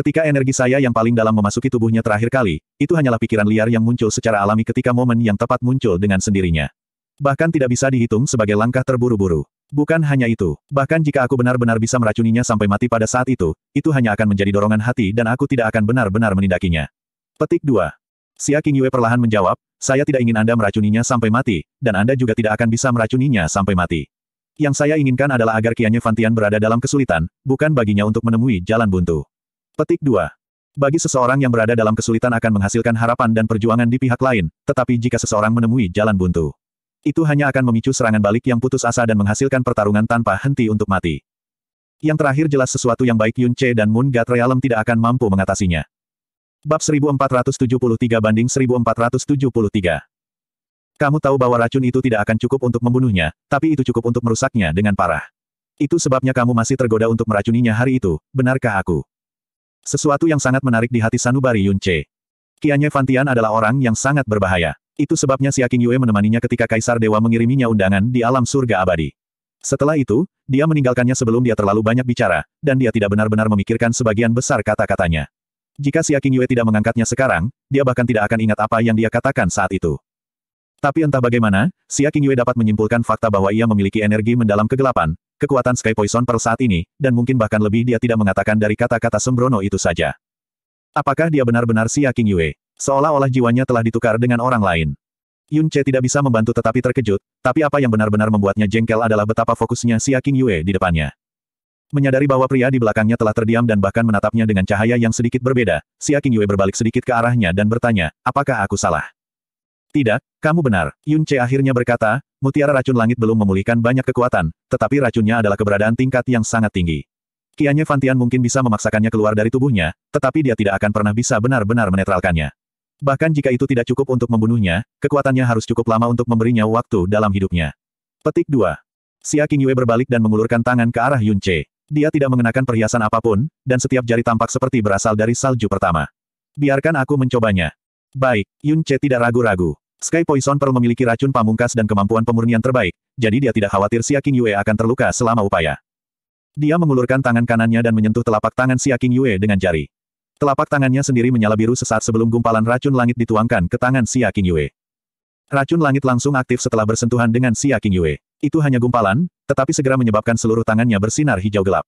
Ketika energi saya yang paling dalam memasuki tubuhnya terakhir kali, itu hanyalah pikiran liar yang muncul secara alami ketika momen yang tepat muncul dengan sendirinya. Bahkan tidak bisa dihitung sebagai langkah terburu-buru. Bukan hanya itu, bahkan jika aku benar-benar bisa meracuninya sampai mati pada saat itu, itu hanya akan menjadi dorongan hati dan aku tidak akan benar-benar menindakinya. Petik 2. Xia Qingyue perlahan menjawab, saya tidak ingin Anda meracuninya sampai mati, dan Anda juga tidak akan bisa meracuninya sampai mati. Yang saya inginkan adalah agar Kianye Fantian berada dalam kesulitan, bukan baginya untuk menemui jalan buntu. Petik 2. Bagi seseorang yang berada dalam kesulitan akan menghasilkan harapan dan perjuangan di pihak lain, tetapi jika seseorang menemui jalan buntu, itu hanya akan memicu serangan balik yang putus asa dan menghasilkan pertarungan tanpa henti untuk mati. Yang terakhir jelas sesuatu yang baik Yun Che dan Moon God Realm tidak akan mampu mengatasinya. Bab 1473 banding 1473. Kamu tahu bahwa racun itu tidak akan cukup untuk membunuhnya, tapi itu cukup untuk merusaknya dengan parah. Itu sebabnya kamu masih tergoda untuk meracuninya hari itu, benarkah aku? Sesuatu yang sangat menarik di hati Sanubari Yunce. Kianye Fantian adalah orang yang sangat berbahaya. Itu sebabnya Siaking Yue menemaninya ketika Kaisar Dewa mengiriminya undangan di alam surga abadi. Setelah itu, dia meninggalkannya sebelum dia terlalu banyak bicara, dan dia tidak benar-benar memikirkan sebagian besar kata-katanya. Jika Siaking Yue tidak mengangkatnya sekarang, dia bahkan tidak akan ingat apa yang dia katakan saat itu. Tapi entah bagaimana, Aking Yue dapat menyimpulkan fakta bahwa ia memiliki energi mendalam kegelapan, kekuatan Sky Poison Pearl saat ini, dan mungkin bahkan lebih dia tidak mengatakan dari kata-kata sembrono itu saja. Apakah dia benar-benar si King Yue? Seolah-olah jiwanya telah ditukar dengan orang lain. Yun Che tidak bisa membantu tetapi terkejut, tapi apa yang benar-benar membuatnya jengkel adalah betapa fokusnya si King Yue di depannya. Menyadari bahwa pria di belakangnya telah terdiam dan bahkan menatapnya dengan cahaya yang sedikit berbeda, si King Yue berbalik sedikit ke arahnya dan bertanya, apakah aku salah? Tidak, kamu benar. Yun Che akhirnya berkata, mutiara racun langit belum memulihkan banyak kekuatan, tetapi racunnya adalah keberadaan tingkat yang sangat tinggi. Kianye Fantian mungkin bisa memaksakannya keluar dari tubuhnya, tetapi dia tidak akan pernah bisa benar-benar menetralkannya. Bahkan jika itu tidak cukup untuk membunuhnya, kekuatannya harus cukup lama untuk memberinya waktu dalam hidupnya. Petik 2. Xia Qingyue berbalik dan mengulurkan tangan ke arah Yun Che. Dia tidak mengenakan perhiasan apapun, dan setiap jari tampak seperti berasal dari salju pertama. Biarkan aku mencobanya. Baik, Yun Che tidak ragu-ragu. Sky Poison Pearl memiliki racun pamungkas dan kemampuan pemurnian terbaik, jadi dia tidak khawatir Xia King Yue akan terluka selama upaya. Dia mengulurkan tangan kanannya dan menyentuh telapak tangan Xia King Yue dengan jari. Telapak tangannya sendiri menyala biru sesaat sebelum gumpalan racun langit dituangkan ke tangan Xia King Yue. Racun langit langsung aktif setelah bersentuhan dengan Xia King Yue. Itu hanya gumpalan, tetapi segera menyebabkan seluruh tangannya bersinar hijau gelap.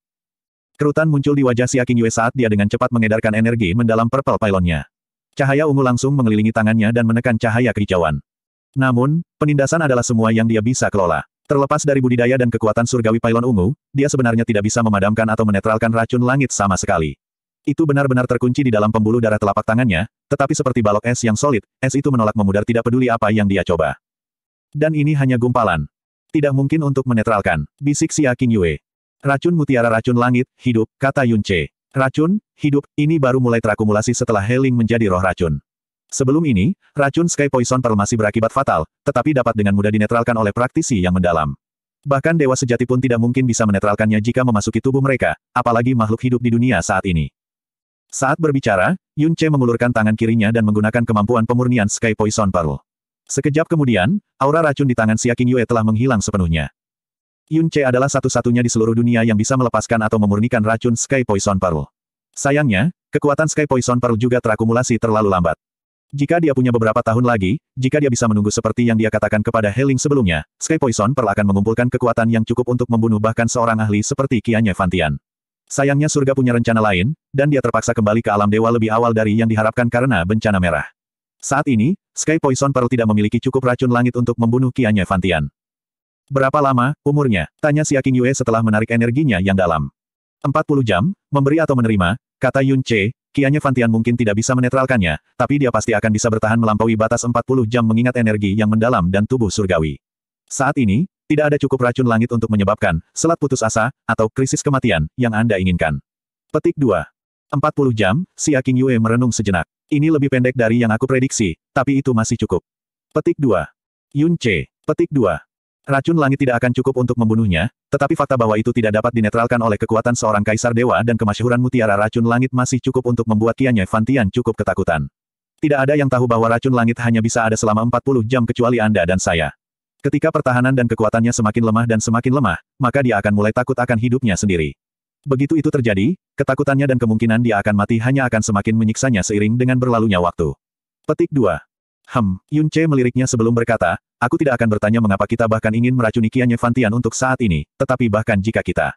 Kerutan muncul di wajah Xia King Yue saat dia dengan cepat mengedarkan energi mendalam purple pylonnya. Cahaya ungu langsung mengelilingi tangannya dan menekan cahaya kehijauan. Namun, penindasan adalah semua yang dia bisa kelola. Terlepas dari budidaya dan kekuatan surgawi pylon ungu, dia sebenarnya tidak bisa memadamkan atau menetralkan racun langit sama sekali. Itu benar-benar terkunci di dalam pembuluh darah telapak tangannya, tetapi seperti balok es yang solid, es itu menolak memudar tidak peduli apa yang dia coba. Dan ini hanya gumpalan. Tidak mungkin untuk menetralkan, bisik Xia Yue. Racun mutiara racun langit, hidup, kata Yun Racun, hidup, ini baru mulai terakumulasi setelah Healing menjadi roh racun. Sebelum ini, racun Sky Poison Pearl masih berakibat fatal, tetapi dapat dengan mudah dinetralkan oleh praktisi yang mendalam. Bahkan dewa sejati pun tidak mungkin bisa menetralkannya jika memasuki tubuh mereka, apalagi makhluk hidup di dunia saat ini. Saat berbicara, Yun Che mengulurkan tangan kirinya dan menggunakan kemampuan pemurnian Sky Poison Pearl. Sekejap kemudian, aura racun di tangan Xia Yue telah menghilang sepenuhnya. Yun Che adalah satu-satunya di seluruh dunia yang bisa melepaskan atau memurnikan racun Sky Poison Pearl. Sayangnya, kekuatan Sky Poison Pearl juga terakumulasi terlalu lambat. Jika dia punya beberapa tahun lagi, jika dia bisa menunggu seperti yang dia katakan kepada Heling sebelumnya, Sky Poison Pearl akan mengumpulkan kekuatan yang cukup untuk membunuh bahkan seorang ahli seperti Kianye Fantian. Sayangnya surga punya rencana lain, dan dia terpaksa kembali ke alam dewa lebih awal dari yang diharapkan karena bencana merah. Saat ini, Sky Poison Pearl tidak memiliki cukup racun langit untuk membunuh Kianye Fantian. Berapa lama, umurnya? Tanya Aking Yue setelah menarik energinya yang dalam. 40 jam, memberi atau menerima, kata Yun Che, kianya Fantian mungkin tidak bisa menetralkannya, tapi dia pasti akan bisa bertahan melampaui batas 40 jam mengingat energi yang mendalam dan tubuh surgawi. Saat ini, tidak ada cukup racun langit untuk menyebabkan selat putus asa, atau krisis kematian, yang Anda inginkan. Petik 2. 40 jam, Aking Yue merenung sejenak. Ini lebih pendek dari yang aku prediksi, tapi itu masih cukup. Petik 2. Yun Che. Petik 2. Racun langit tidak akan cukup untuk membunuhnya, tetapi fakta bahwa itu tidak dapat dinetralkan oleh kekuatan seorang kaisar dewa dan kemasyhuran mutiara racun langit masih cukup untuk membuat Tianye Fantian cukup ketakutan. Tidak ada yang tahu bahwa racun langit hanya bisa ada selama 40 jam kecuali Anda dan saya. Ketika pertahanan dan kekuatannya semakin lemah dan semakin lemah, maka dia akan mulai takut akan hidupnya sendiri. Begitu itu terjadi, ketakutannya dan kemungkinan dia akan mati hanya akan semakin menyiksanya seiring dengan berlalunya waktu. Petik 2. Hem, Yun Che meliriknya sebelum berkata, aku tidak akan bertanya mengapa kita bahkan ingin meracuni Kianye Fantian untuk saat ini, tetapi bahkan jika kita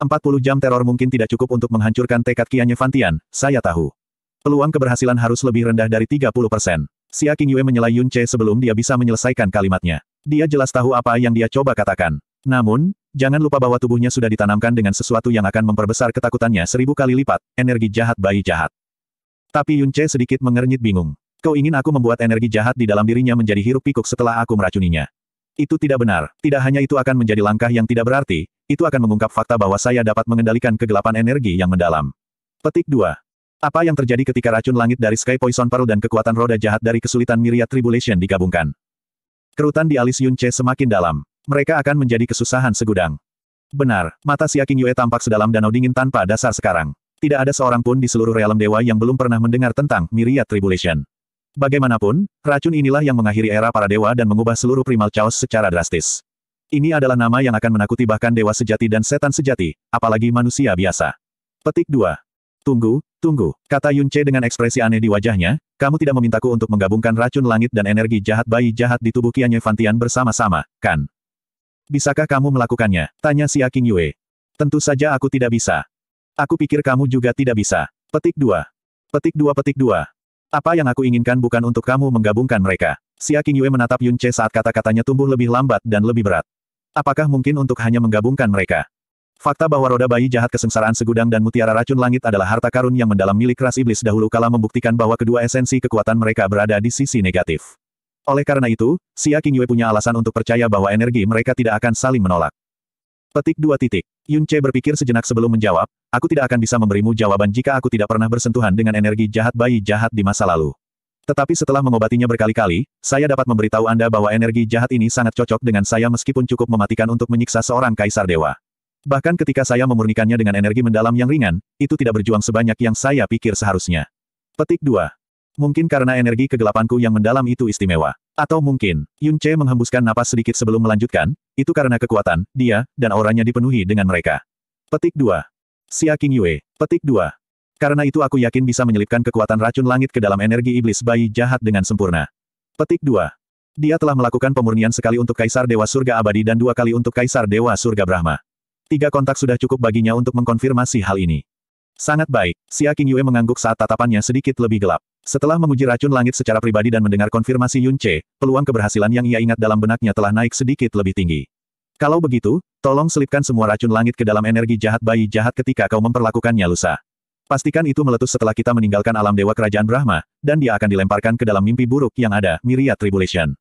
40 jam teror mungkin tidak cukup untuk menghancurkan tekad Kianye Fantian, saya tahu. Peluang keberhasilan harus lebih rendah dari 30 persen. Xia Qingyue menyela Yun Che sebelum dia bisa menyelesaikan kalimatnya. Dia jelas tahu apa yang dia coba katakan. Namun, jangan lupa bahwa tubuhnya sudah ditanamkan dengan sesuatu yang akan memperbesar ketakutannya seribu kali lipat, energi jahat bayi jahat. Tapi Yun Che sedikit mengernyit bingung. Kau ingin aku membuat energi jahat di dalam dirinya menjadi hiruk pikuk setelah aku meracuninya. Itu tidak benar. Tidak hanya itu akan menjadi langkah yang tidak berarti, itu akan mengungkap fakta bahwa saya dapat mengendalikan kegelapan energi yang mendalam. Petik 2. Apa yang terjadi ketika racun langit dari Sky Poison Pearl dan kekuatan roda jahat dari kesulitan Myriad Tribulation digabungkan? Kerutan di alis Yun Che semakin dalam. Mereka akan menjadi kesusahan segudang. Benar, mata Aking Yue tampak sedalam danau dingin tanpa dasar sekarang. Tidak ada seorang pun di seluruh realem dewa yang belum pernah mendengar tentang Myriad Tribulation. Bagaimanapun, racun inilah yang mengakhiri era para dewa dan mengubah seluruh primal chaos secara drastis. Ini adalah nama yang akan menakuti bahkan dewa sejati dan setan sejati, apalagi manusia biasa. Petik 2. Tunggu, tunggu, kata Yun Che dengan ekspresi aneh di wajahnya, kamu tidak memintaku untuk menggabungkan racun langit dan energi jahat bayi jahat di tubuh Qianye Fantian bersama-sama, kan? Bisakah kamu melakukannya? Tanya si Aking Yue. Tentu saja aku tidak bisa. Aku pikir kamu juga tidak bisa. Petik 2. Petik 2 petik 2. Apa yang aku inginkan bukan untuk kamu menggabungkan mereka. Xia Qingyue menatap Yun saat kata-katanya tumbuh lebih lambat dan lebih berat. Apakah mungkin untuk hanya menggabungkan mereka? Fakta bahwa roda bayi jahat kesengsaraan segudang dan mutiara racun langit adalah harta karun yang mendalam milik ras iblis dahulu kala membuktikan bahwa kedua esensi kekuatan mereka berada di sisi negatif. Oleh karena itu, Xia Qingyue punya alasan untuk percaya bahwa energi mereka tidak akan saling menolak. Petik dua titik. Yun Che berpikir sejenak sebelum menjawab, aku tidak akan bisa memberimu jawaban jika aku tidak pernah bersentuhan dengan energi jahat bayi jahat di masa lalu. Tetapi setelah mengobatinya berkali-kali, saya dapat memberitahu Anda bahwa energi jahat ini sangat cocok dengan saya meskipun cukup mematikan untuk menyiksa seorang kaisar dewa. Bahkan ketika saya memurnikannya dengan energi mendalam yang ringan, itu tidak berjuang sebanyak yang saya pikir seharusnya. Petik 2. Mungkin karena energi kegelapanku yang mendalam itu istimewa. Atau mungkin, Yun Che menghembuskan napas sedikit sebelum melanjutkan, itu karena kekuatan, dia, dan auranya dipenuhi dengan mereka. Petik 2. Xia King Yue. Petik 2. Karena itu aku yakin bisa menyelipkan kekuatan racun langit ke dalam energi iblis bayi jahat dengan sempurna. Petik 2. Dia telah melakukan pemurnian sekali untuk Kaisar Dewa Surga Abadi dan dua kali untuk Kaisar Dewa Surga Brahma. Tiga kontak sudah cukup baginya untuk mengkonfirmasi hal ini. Sangat baik, Xia King Yue mengangguk saat tatapannya sedikit lebih gelap. Setelah menguji racun langit secara pribadi dan mendengar konfirmasi Yun Che, peluang keberhasilan yang ia ingat dalam benaknya telah naik sedikit lebih tinggi. Kalau begitu, tolong selipkan semua racun langit ke dalam energi jahat bayi jahat ketika kau memperlakukannya lusa. Pastikan itu meletus setelah kita meninggalkan alam dewa kerajaan Brahma, dan dia akan dilemparkan ke dalam mimpi buruk yang ada, Myriad Tribulation.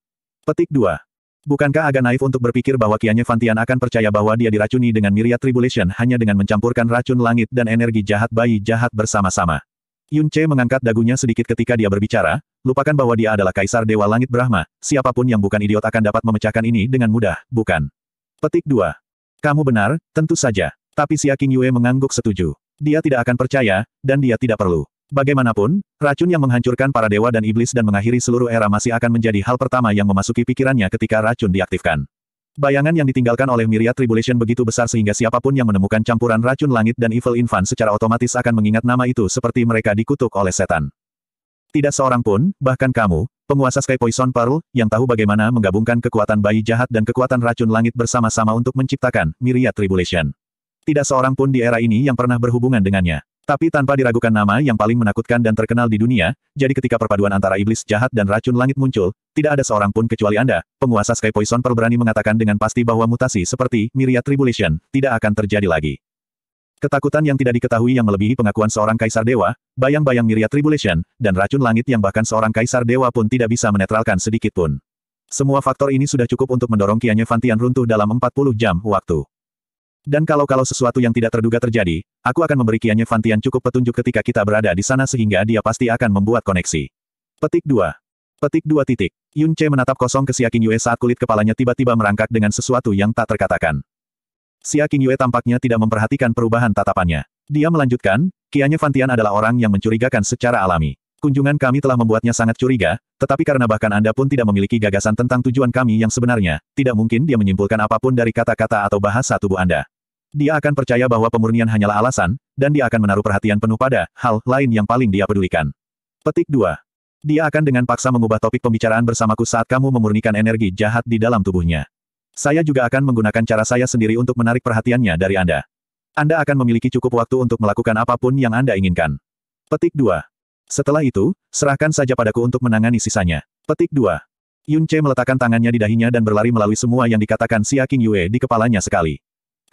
Petik 2. Bukankah agak naif untuk berpikir bahwa Kianya Fantian akan percaya bahwa dia diracuni dengan Myriad Tribulation hanya dengan mencampurkan racun langit dan energi jahat bayi jahat bersama-sama? Yun Che mengangkat dagunya sedikit ketika dia berbicara, lupakan bahwa dia adalah Kaisar Dewa Langit Brahma, siapapun yang bukan idiot akan dapat memecahkan ini dengan mudah, bukan? Petik 2. Kamu benar, tentu saja. Tapi Xia King Yue mengangguk setuju. Dia tidak akan percaya, dan dia tidak perlu. Bagaimanapun, racun yang menghancurkan para dewa dan iblis dan mengakhiri seluruh era masih akan menjadi hal pertama yang memasuki pikirannya ketika racun diaktifkan. Bayangan yang ditinggalkan oleh Myriad Tribulation begitu besar sehingga siapapun yang menemukan campuran racun langit dan Evil Infant secara otomatis akan mengingat nama itu seperti mereka dikutuk oleh setan. Tidak seorang pun, bahkan kamu, penguasa Sky Poison Pearl, yang tahu bagaimana menggabungkan kekuatan bayi jahat dan kekuatan racun langit bersama-sama untuk menciptakan Myriad Tribulation. Tidak seorang pun di era ini yang pernah berhubungan dengannya. Tapi tanpa diragukan nama yang paling menakutkan dan terkenal di dunia, jadi ketika perpaduan antara iblis jahat dan racun langit muncul, tidak ada seorang pun kecuali Anda, penguasa Sky Poison Pearl berani mengatakan dengan pasti bahwa mutasi seperti Myriad Tribulation tidak akan terjadi lagi. Ketakutan yang tidak diketahui yang melebihi pengakuan seorang kaisar dewa, bayang-bayang Myriad Tribulation, dan racun langit yang bahkan seorang kaisar dewa pun tidak bisa menetralkan sedikit pun. Semua faktor ini sudah cukup untuk mendorong Kianya Fantian runtuh dalam 40 jam waktu. Dan kalau-kalau sesuatu yang tidak terduga terjadi, aku akan memberi Kianye Fantian cukup petunjuk ketika kita berada di sana sehingga dia pasti akan membuat koneksi. Petik 2. Petik 2 titik. Yun Che menatap kosong ke Siakin Yue saat kulit kepalanya tiba-tiba merangkak dengan sesuatu yang tak terkatakan. Siakin Yue tampaknya tidak memperhatikan perubahan tatapannya. Dia melanjutkan, Kianye Fantian adalah orang yang mencurigakan secara alami. Kunjungan kami telah membuatnya sangat curiga, tetapi karena bahkan Anda pun tidak memiliki gagasan tentang tujuan kami yang sebenarnya, tidak mungkin dia menyimpulkan apapun dari kata-kata atau bahasa tubuh Anda. Dia akan percaya bahwa pemurnian hanyalah alasan, dan dia akan menaruh perhatian penuh pada hal lain yang paling dia pedulikan. Petik 2. Dia akan dengan paksa mengubah topik pembicaraan bersamaku saat kamu memurnikan energi jahat di dalam tubuhnya. Saya juga akan menggunakan cara saya sendiri untuk menarik perhatiannya dari Anda. Anda akan memiliki cukup waktu untuk melakukan apapun yang Anda inginkan. Petik 2. Setelah itu, serahkan saja padaku untuk menangani sisanya. Petik 2. Yun Che meletakkan tangannya di dahinya dan berlari melalui semua yang dikatakan Xia King Yue di kepalanya sekali.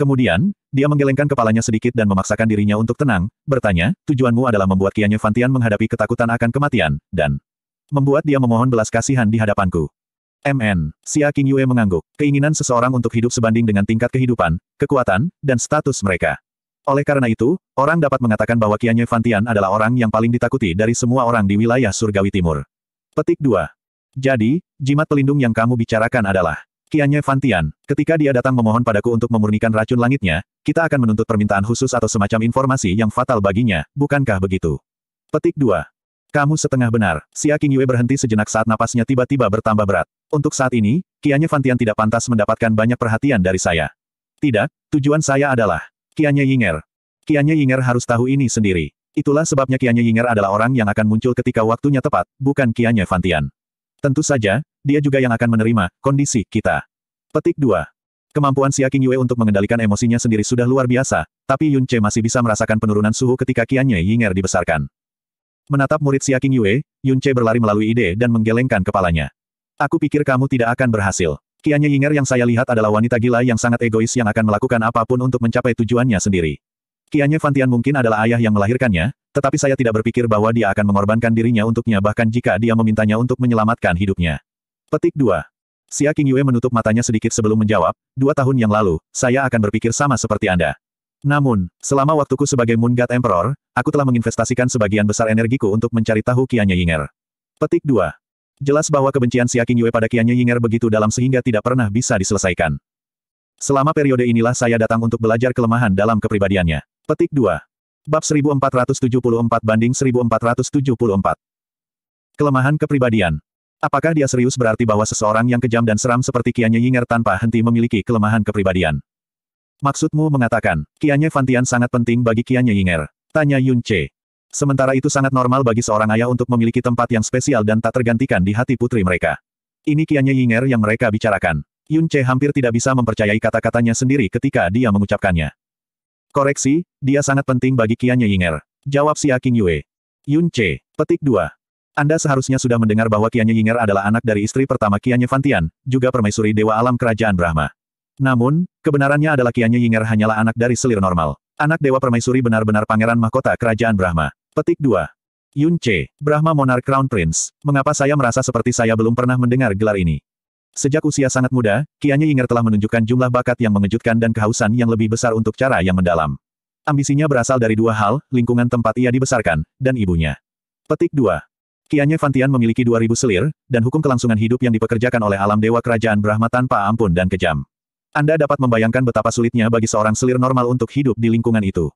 Kemudian, dia menggelengkan kepalanya sedikit dan memaksakan dirinya untuk tenang, bertanya, tujuanmu adalah membuat Qianyu Fantian menghadapi ketakutan akan kematian, dan membuat dia memohon belas kasihan di hadapanku. MN, Xia King Yue mengangguk, keinginan seseorang untuk hidup sebanding dengan tingkat kehidupan, kekuatan, dan status mereka. Oleh karena itu, orang dapat mengatakan bahwa Kianye Fantian adalah orang yang paling ditakuti dari semua orang di wilayah Surgawi Timur. Petik 2. Jadi, jimat pelindung yang kamu bicarakan adalah Kianye Fantian, ketika dia datang memohon padaku untuk memurnikan racun langitnya, kita akan menuntut permintaan khusus atau semacam informasi yang fatal baginya, bukankah begitu? Petik 2. Kamu setengah benar, Xia Yue berhenti sejenak saat napasnya tiba-tiba bertambah berat. Untuk saat ini, Kianye Fantian tidak pantas mendapatkan banyak perhatian dari saya. Tidak, tujuan saya adalah Kianya Yinger. Kianya Yinger harus tahu ini sendiri. Itulah sebabnya Kianya Yinger adalah orang yang akan muncul ketika waktunya tepat, bukan Kianya Fantian. Tentu saja, dia juga yang akan menerima kondisi kita. Petik 2. Kemampuan Xia King Yue untuk mengendalikan emosinya sendiri sudah luar biasa, tapi Yun Che masih bisa merasakan penurunan suhu ketika Kianye Yinger dibesarkan. Menatap murid Xia King Yue, Yun Che berlari melalui ide dan menggelengkan kepalanya. Aku pikir kamu tidak akan berhasil. Kianya Yinger yang saya lihat adalah wanita gila yang sangat egois yang akan melakukan apapun untuk mencapai tujuannya sendiri. Kianya Fantian mungkin adalah ayah yang melahirkannya, tetapi saya tidak berpikir bahwa dia akan mengorbankan dirinya untuknya bahkan jika dia memintanya untuk menyelamatkan hidupnya. Petik 2. Xia Qingyue menutup matanya sedikit sebelum menjawab, dua tahun yang lalu, saya akan berpikir sama seperti Anda. Namun, selama waktuku sebagai Moon God Emperor, aku telah menginvestasikan sebagian besar energiku untuk mencari tahu Kianya Yinger. Petik 2. Jelas bahwa kebencian Siaking Yue pada Qian Yinger begitu dalam sehingga tidak pernah bisa diselesaikan. Selama periode inilah saya datang untuk belajar kelemahan dalam kepribadiannya. Petik 2. Bab 1474 banding 1474. Kelemahan kepribadian. Apakah dia serius berarti bahwa seseorang yang kejam dan seram seperti Qian Yinger tanpa henti memiliki kelemahan kepribadian? Maksudmu mengatakan, Qian Fantian sangat penting bagi Qian Yinger. Tanya Yun Che. Sementara itu sangat normal bagi seorang ayah untuk memiliki tempat yang spesial dan tak tergantikan di hati putri mereka. Ini kianya Yinger yang mereka bicarakan. Yun Che hampir tidak bisa mempercayai kata-katanya sendiri ketika dia mengucapkannya. Koreksi, dia sangat penting bagi kianya Yinger. Jawab si Aking Yue. Yun Che, petik 2. Anda seharusnya sudah mendengar bahwa kianya Yinger adalah anak dari istri pertama kianya Fanti'an, juga permaisuri Dewa Alam Kerajaan Brahma. Namun, kebenarannya adalah kianya Yinger hanyalah anak dari selir normal. Anak Dewa Permaisuri benar-benar pangeran mahkota Kerajaan Brahma. Petik 2. Yun C. Brahma Monarch Crown Prince. Mengapa saya merasa seperti saya belum pernah mendengar gelar ini? Sejak usia sangat muda, Kianye Yinger telah menunjukkan jumlah bakat yang mengejutkan dan kehausan yang lebih besar untuk cara yang mendalam. Ambisinya berasal dari dua hal, lingkungan tempat ia dibesarkan, dan ibunya. Petik 2. Kianye Fantian memiliki 2000 selir, dan hukum kelangsungan hidup yang dipekerjakan oleh alam dewa kerajaan Brahma tanpa ampun dan kejam. Anda dapat membayangkan betapa sulitnya bagi seorang selir normal untuk hidup di lingkungan itu.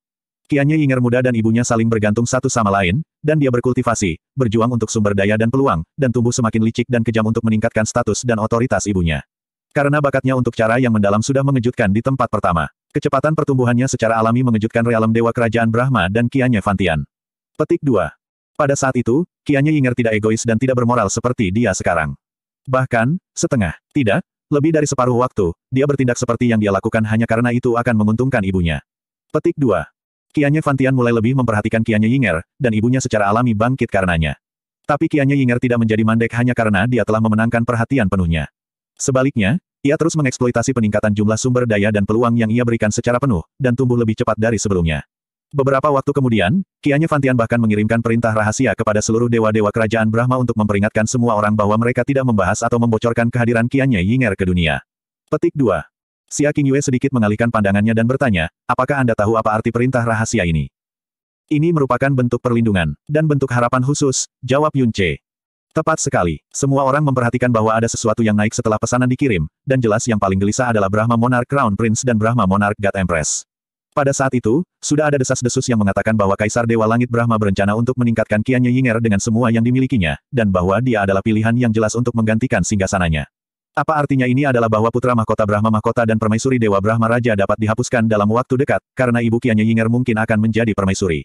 Kianya Yinger muda dan ibunya saling bergantung satu sama lain, dan dia berkultivasi, berjuang untuk sumber daya dan peluang, dan tumbuh semakin licik dan kejam untuk meningkatkan status dan otoritas ibunya. Karena bakatnya untuk cara yang mendalam sudah mengejutkan di tempat pertama. Kecepatan pertumbuhannya secara alami mengejutkan realem Dewa Kerajaan Brahma dan Kianya Fantian. Petik 2. Pada saat itu, Kianya Yinger tidak egois dan tidak bermoral seperti dia sekarang. Bahkan, setengah, tidak, lebih dari separuh waktu, dia bertindak seperti yang dia lakukan hanya karena itu akan menguntungkan ibunya. Petik 2. Kianya Fantian mulai lebih memperhatikan Kianya Yinger, dan ibunya secara alami bangkit karenanya. Tapi Kianya Yinger tidak menjadi mandek hanya karena dia telah memenangkan perhatian penuhnya. Sebaliknya, ia terus mengeksploitasi peningkatan jumlah sumber daya dan peluang yang ia berikan secara penuh, dan tumbuh lebih cepat dari sebelumnya. Beberapa waktu kemudian, Kianya Fantian bahkan mengirimkan perintah rahasia kepada seluruh dewa-dewa kerajaan Brahma untuk memperingatkan semua orang bahwa mereka tidak membahas atau membocorkan kehadiran Kianya Yinger ke dunia. Petik 2. Si Qingyue Yue sedikit mengalihkan pandangannya dan bertanya, apakah Anda tahu apa arti perintah rahasia ini? Ini merupakan bentuk perlindungan, dan bentuk harapan khusus, jawab Yun Che. Tepat sekali, semua orang memperhatikan bahwa ada sesuatu yang naik setelah pesanan dikirim, dan jelas yang paling gelisah adalah Brahma Monarch Crown Prince dan Brahma Monarch God Empress. Pada saat itu, sudah ada desas-desus yang mengatakan bahwa Kaisar Dewa Langit Brahma berencana untuk meningkatkan kiannya Yinger dengan semua yang dimilikinya, dan bahwa dia adalah pilihan yang jelas untuk menggantikan singgasananya. Apa artinya ini adalah bahwa putra mahkota Brahma mahkota dan permaisuri Dewa Brahma Raja dapat dihapuskan dalam waktu dekat, karena ibu Kianya Yinger mungkin akan menjadi permaisuri.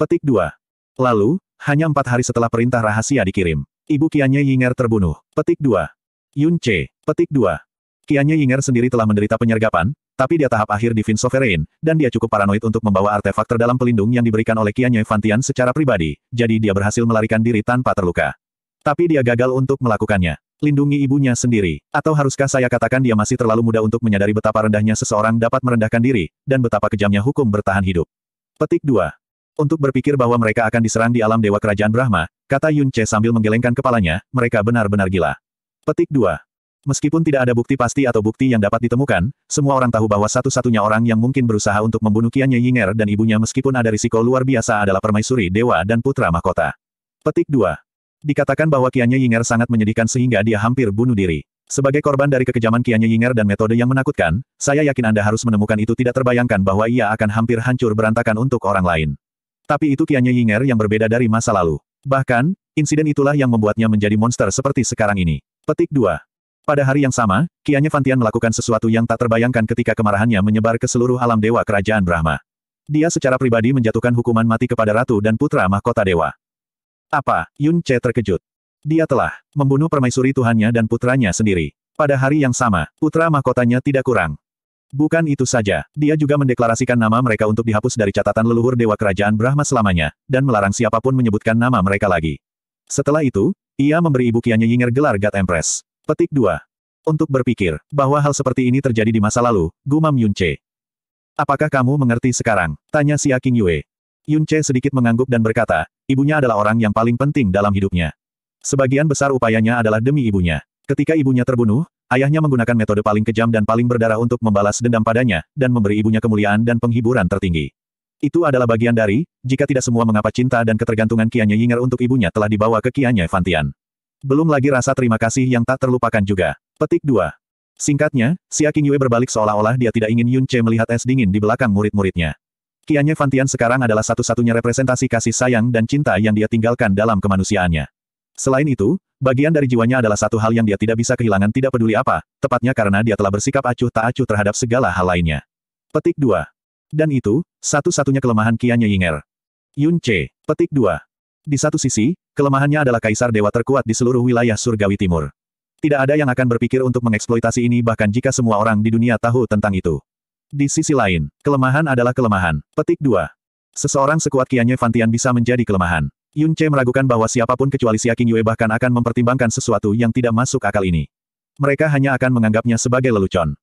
Petik 2. Lalu, hanya empat hari setelah perintah rahasia dikirim, ibu Kianya Yinger terbunuh. Petik 2. Yun C. Petik 2. Kianya Yinger sendiri telah menderita penyergapan, tapi dia tahap akhir di Sovereign, dan dia cukup paranoid untuk membawa artefak terdalam pelindung yang diberikan oleh Kianya Fantian secara pribadi, jadi dia berhasil melarikan diri tanpa terluka. Tapi dia gagal untuk melakukannya lindungi ibunya sendiri. Atau haruskah saya katakan dia masih terlalu muda untuk menyadari betapa rendahnya seseorang dapat merendahkan diri, dan betapa kejamnya hukum bertahan hidup. Petik 2. Untuk berpikir bahwa mereka akan diserang di alam Dewa Kerajaan Brahma, kata Yun Che sambil menggelengkan kepalanya, mereka benar-benar gila. Petik 2. Meskipun tidak ada bukti pasti atau bukti yang dapat ditemukan, semua orang tahu bahwa satu-satunya orang yang mungkin berusaha untuk membunuh Kianya Yinger dan ibunya meskipun ada risiko luar biasa adalah permaisuri dewa dan putra mahkota. Petik 2. Dikatakan bahwa Kianya Yinger sangat menyedihkan sehingga dia hampir bunuh diri. Sebagai korban dari kekejaman Kianya Yinger dan metode yang menakutkan, saya yakin Anda harus menemukan itu tidak terbayangkan bahwa ia akan hampir hancur berantakan untuk orang lain. Tapi itu Kianya Yinger yang berbeda dari masa lalu. Bahkan, insiden itulah yang membuatnya menjadi monster seperti sekarang ini. Petik 2. Pada hari yang sama, Kianya Fantian melakukan sesuatu yang tak terbayangkan ketika kemarahannya menyebar ke seluruh alam dewa kerajaan Brahma. Dia secara pribadi menjatuhkan hukuman mati kepada ratu dan putra mahkota dewa. Apa? Yun Che terkejut. Dia telah membunuh permaisuri Tuhannya dan putranya sendiri. Pada hari yang sama, putra mahkotanya tidak kurang. Bukan itu saja, dia juga mendeklarasikan nama mereka untuk dihapus dari catatan leluhur Dewa Kerajaan Brahma selamanya, dan melarang siapapun menyebutkan nama mereka lagi. Setelah itu, ia memberi ibu kianya Yinger gelar God Empress. Petik 2. Untuk berpikir, bahwa hal seperti ini terjadi di masa lalu, gumam Yunche. Apakah kamu mengerti sekarang? Tanya si Aking Yue. Yunche sedikit mengangguk dan berkata, ibunya adalah orang yang paling penting dalam hidupnya. Sebagian besar upayanya adalah demi ibunya. Ketika ibunya terbunuh, ayahnya menggunakan metode paling kejam dan paling berdarah untuk membalas dendam padanya, dan memberi ibunya kemuliaan dan penghiburan tertinggi. Itu adalah bagian dari, jika tidak semua mengapa cinta dan ketergantungan Kianya Yinger untuk ibunya telah dibawa ke Kianya Fantian. Belum lagi rasa terima kasih yang tak terlupakan juga. Petik 2. Singkatnya, Xia Qingyue berbalik seolah-olah dia tidak ingin Yun Che melihat es dingin di belakang murid-muridnya. Kianya Fantian sekarang adalah satu-satunya representasi kasih sayang dan cinta yang dia tinggalkan dalam kemanusiaannya. Selain itu, bagian dari jiwanya adalah satu hal yang dia tidak bisa kehilangan tidak peduli apa, tepatnya karena dia telah bersikap acuh tak acuh terhadap segala hal lainnya. Petik 2. Dan itu, satu-satunya kelemahan Kianya Yinger. Yun Che. Petik 2. Di satu sisi, kelemahannya adalah kaisar dewa terkuat di seluruh wilayah surgawi timur. Tidak ada yang akan berpikir untuk mengeksploitasi ini bahkan jika semua orang di dunia tahu tentang itu. Di sisi lain, kelemahan adalah kelemahan. Petik 2. Seseorang sekuat Qianye Fantian bisa menjadi kelemahan. Yun Che meragukan bahwa siapapun kecuali Xia Yue bahkan akan mempertimbangkan sesuatu yang tidak masuk akal ini. Mereka hanya akan menganggapnya sebagai lelucon.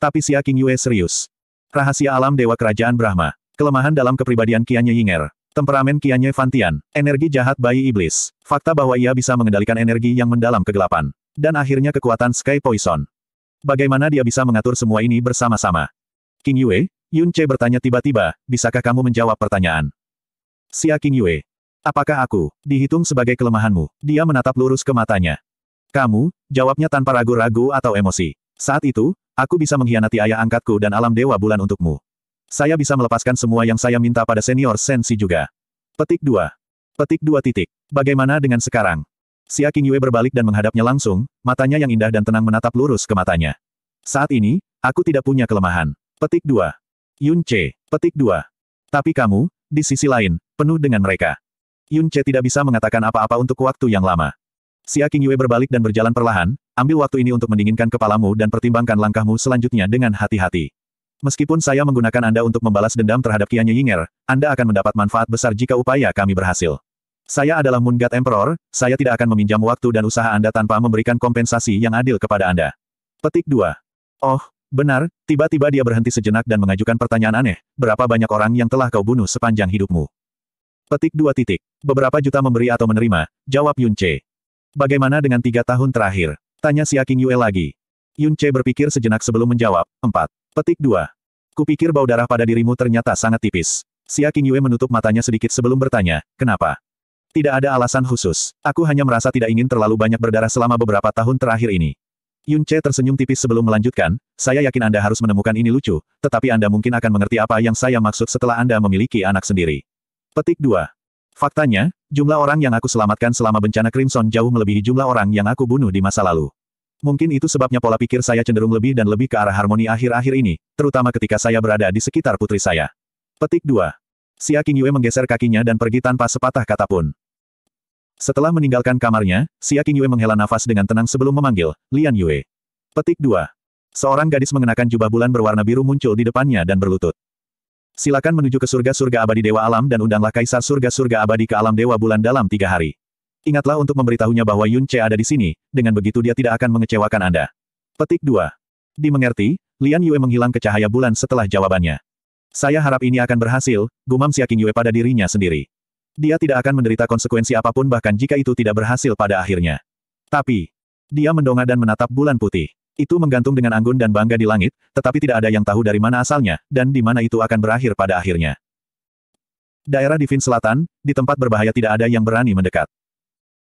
Tapi Xia Yue serius. Rahasia alam Dewa Kerajaan Brahma. Kelemahan dalam kepribadian Qianye Yinger. Temperamen Qianye Fantian. Energi jahat bayi iblis. Fakta bahwa ia bisa mengendalikan energi yang mendalam kegelapan. Dan akhirnya kekuatan Sky Poison. Bagaimana dia bisa mengatur semua ini bersama-sama? King Yue, Yun Che bertanya tiba-tiba, bisakah kamu menjawab pertanyaan? Xia King Yue, apakah aku, dihitung sebagai kelemahanmu? Dia menatap lurus ke matanya. Kamu, jawabnya tanpa ragu-ragu atau emosi. Saat itu, aku bisa mengkhianati ayah angkatku dan alam dewa bulan untukmu. Saya bisa melepaskan semua yang saya minta pada senior sensi juga. Petik 2. Petik 2 titik. Bagaimana dengan sekarang? King Yue berbalik dan menghadapnya langsung, matanya yang indah dan tenang menatap lurus ke matanya. Saat ini, aku tidak punya kelemahan. Petik 2. Yun Che, Petik 2. Tapi kamu, di sisi lain, penuh dengan mereka. Yun Che tidak bisa mengatakan apa-apa untuk waktu yang lama. Si Aking Yue berbalik dan berjalan perlahan, ambil waktu ini untuk mendinginkan kepalamu dan pertimbangkan langkahmu selanjutnya dengan hati-hati. Meskipun saya menggunakan Anda untuk membalas dendam terhadap Kianya Yinger, Anda akan mendapat manfaat besar jika upaya kami berhasil. Saya adalah Moon God Emperor, saya tidak akan meminjam waktu dan usaha Anda tanpa memberikan kompensasi yang adil kepada Anda. Petik 2. Oh, Benar, tiba-tiba dia berhenti sejenak dan mengajukan pertanyaan aneh, berapa banyak orang yang telah kau bunuh sepanjang hidupmu? Petik dua titik. Beberapa juta memberi atau menerima, jawab Yun Che. Bagaimana dengan tiga tahun terakhir? Tanya si Aking Yue lagi. Yun Che berpikir sejenak sebelum menjawab, empat. Petik dua. Kupikir bau darah pada dirimu ternyata sangat tipis. Si Aking Yue menutup matanya sedikit sebelum bertanya, kenapa? Tidak ada alasan khusus. Aku hanya merasa tidak ingin terlalu banyak berdarah selama beberapa tahun terakhir ini. Yun Che tersenyum tipis sebelum melanjutkan, saya yakin Anda harus menemukan ini lucu, tetapi Anda mungkin akan mengerti apa yang saya maksud setelah Anda memiliki anak sendiri. Petik 2. Faktanya, jumlah orang yang aku selamatkan selama bencana Crimson jauh melebihi jumlah orang yang aku bunuh di masa lalu. Mungkin itu sebabnya pola pikir saya cenderung lebih dan lebih ke arah harmoni akhir-akhir ini, terutama ketika saya berada di sekitar putri saya. Petik 2. Xia Qingyue menggeser kakinya dan pergi tanpa sepatah kata pun. Setelah meninggalkan kamarnya, Xia Qingyue menghela nafas dengan tenang sebelum memanggil, Lian Yue. Petik 2. Seorang gadis mengenakan jubah bulan berwarna biru muncul di depannya dan berlutut. Silakan menuju ke surga-surga abadi Dewa Alam dan undanglah Kaisar surga-surga abadi ke alam Dewa Bulan dalam tiga hari. Ingatlah untuk memberitahunya bahwa Yun Che ada di sini, dengan begitu dia tidak akan mengecewakan Anda. Petik 2. Dimengerti, Lian Yue menghilang ke cahaya bulan setelah jawabannya. Saya harap ini akan berhasil, gumam Xia Qingyue pada dirinya sendiri. Dia tidak akan menderita konsekuensi apapun bahkan jika itu tidak berhasil pada akhirnya. Tapi, dia mendongak dan menatap bulan putih. Itu menggantung dengan anggun dan bangga di langit, tetapi tidak ada yang tahu dari mana asalnya, dan di mana itu akan berakhir pada akhirnya. Daerah Divin Selatan, di tempat berbahaya tidak ada yang berani mendekat.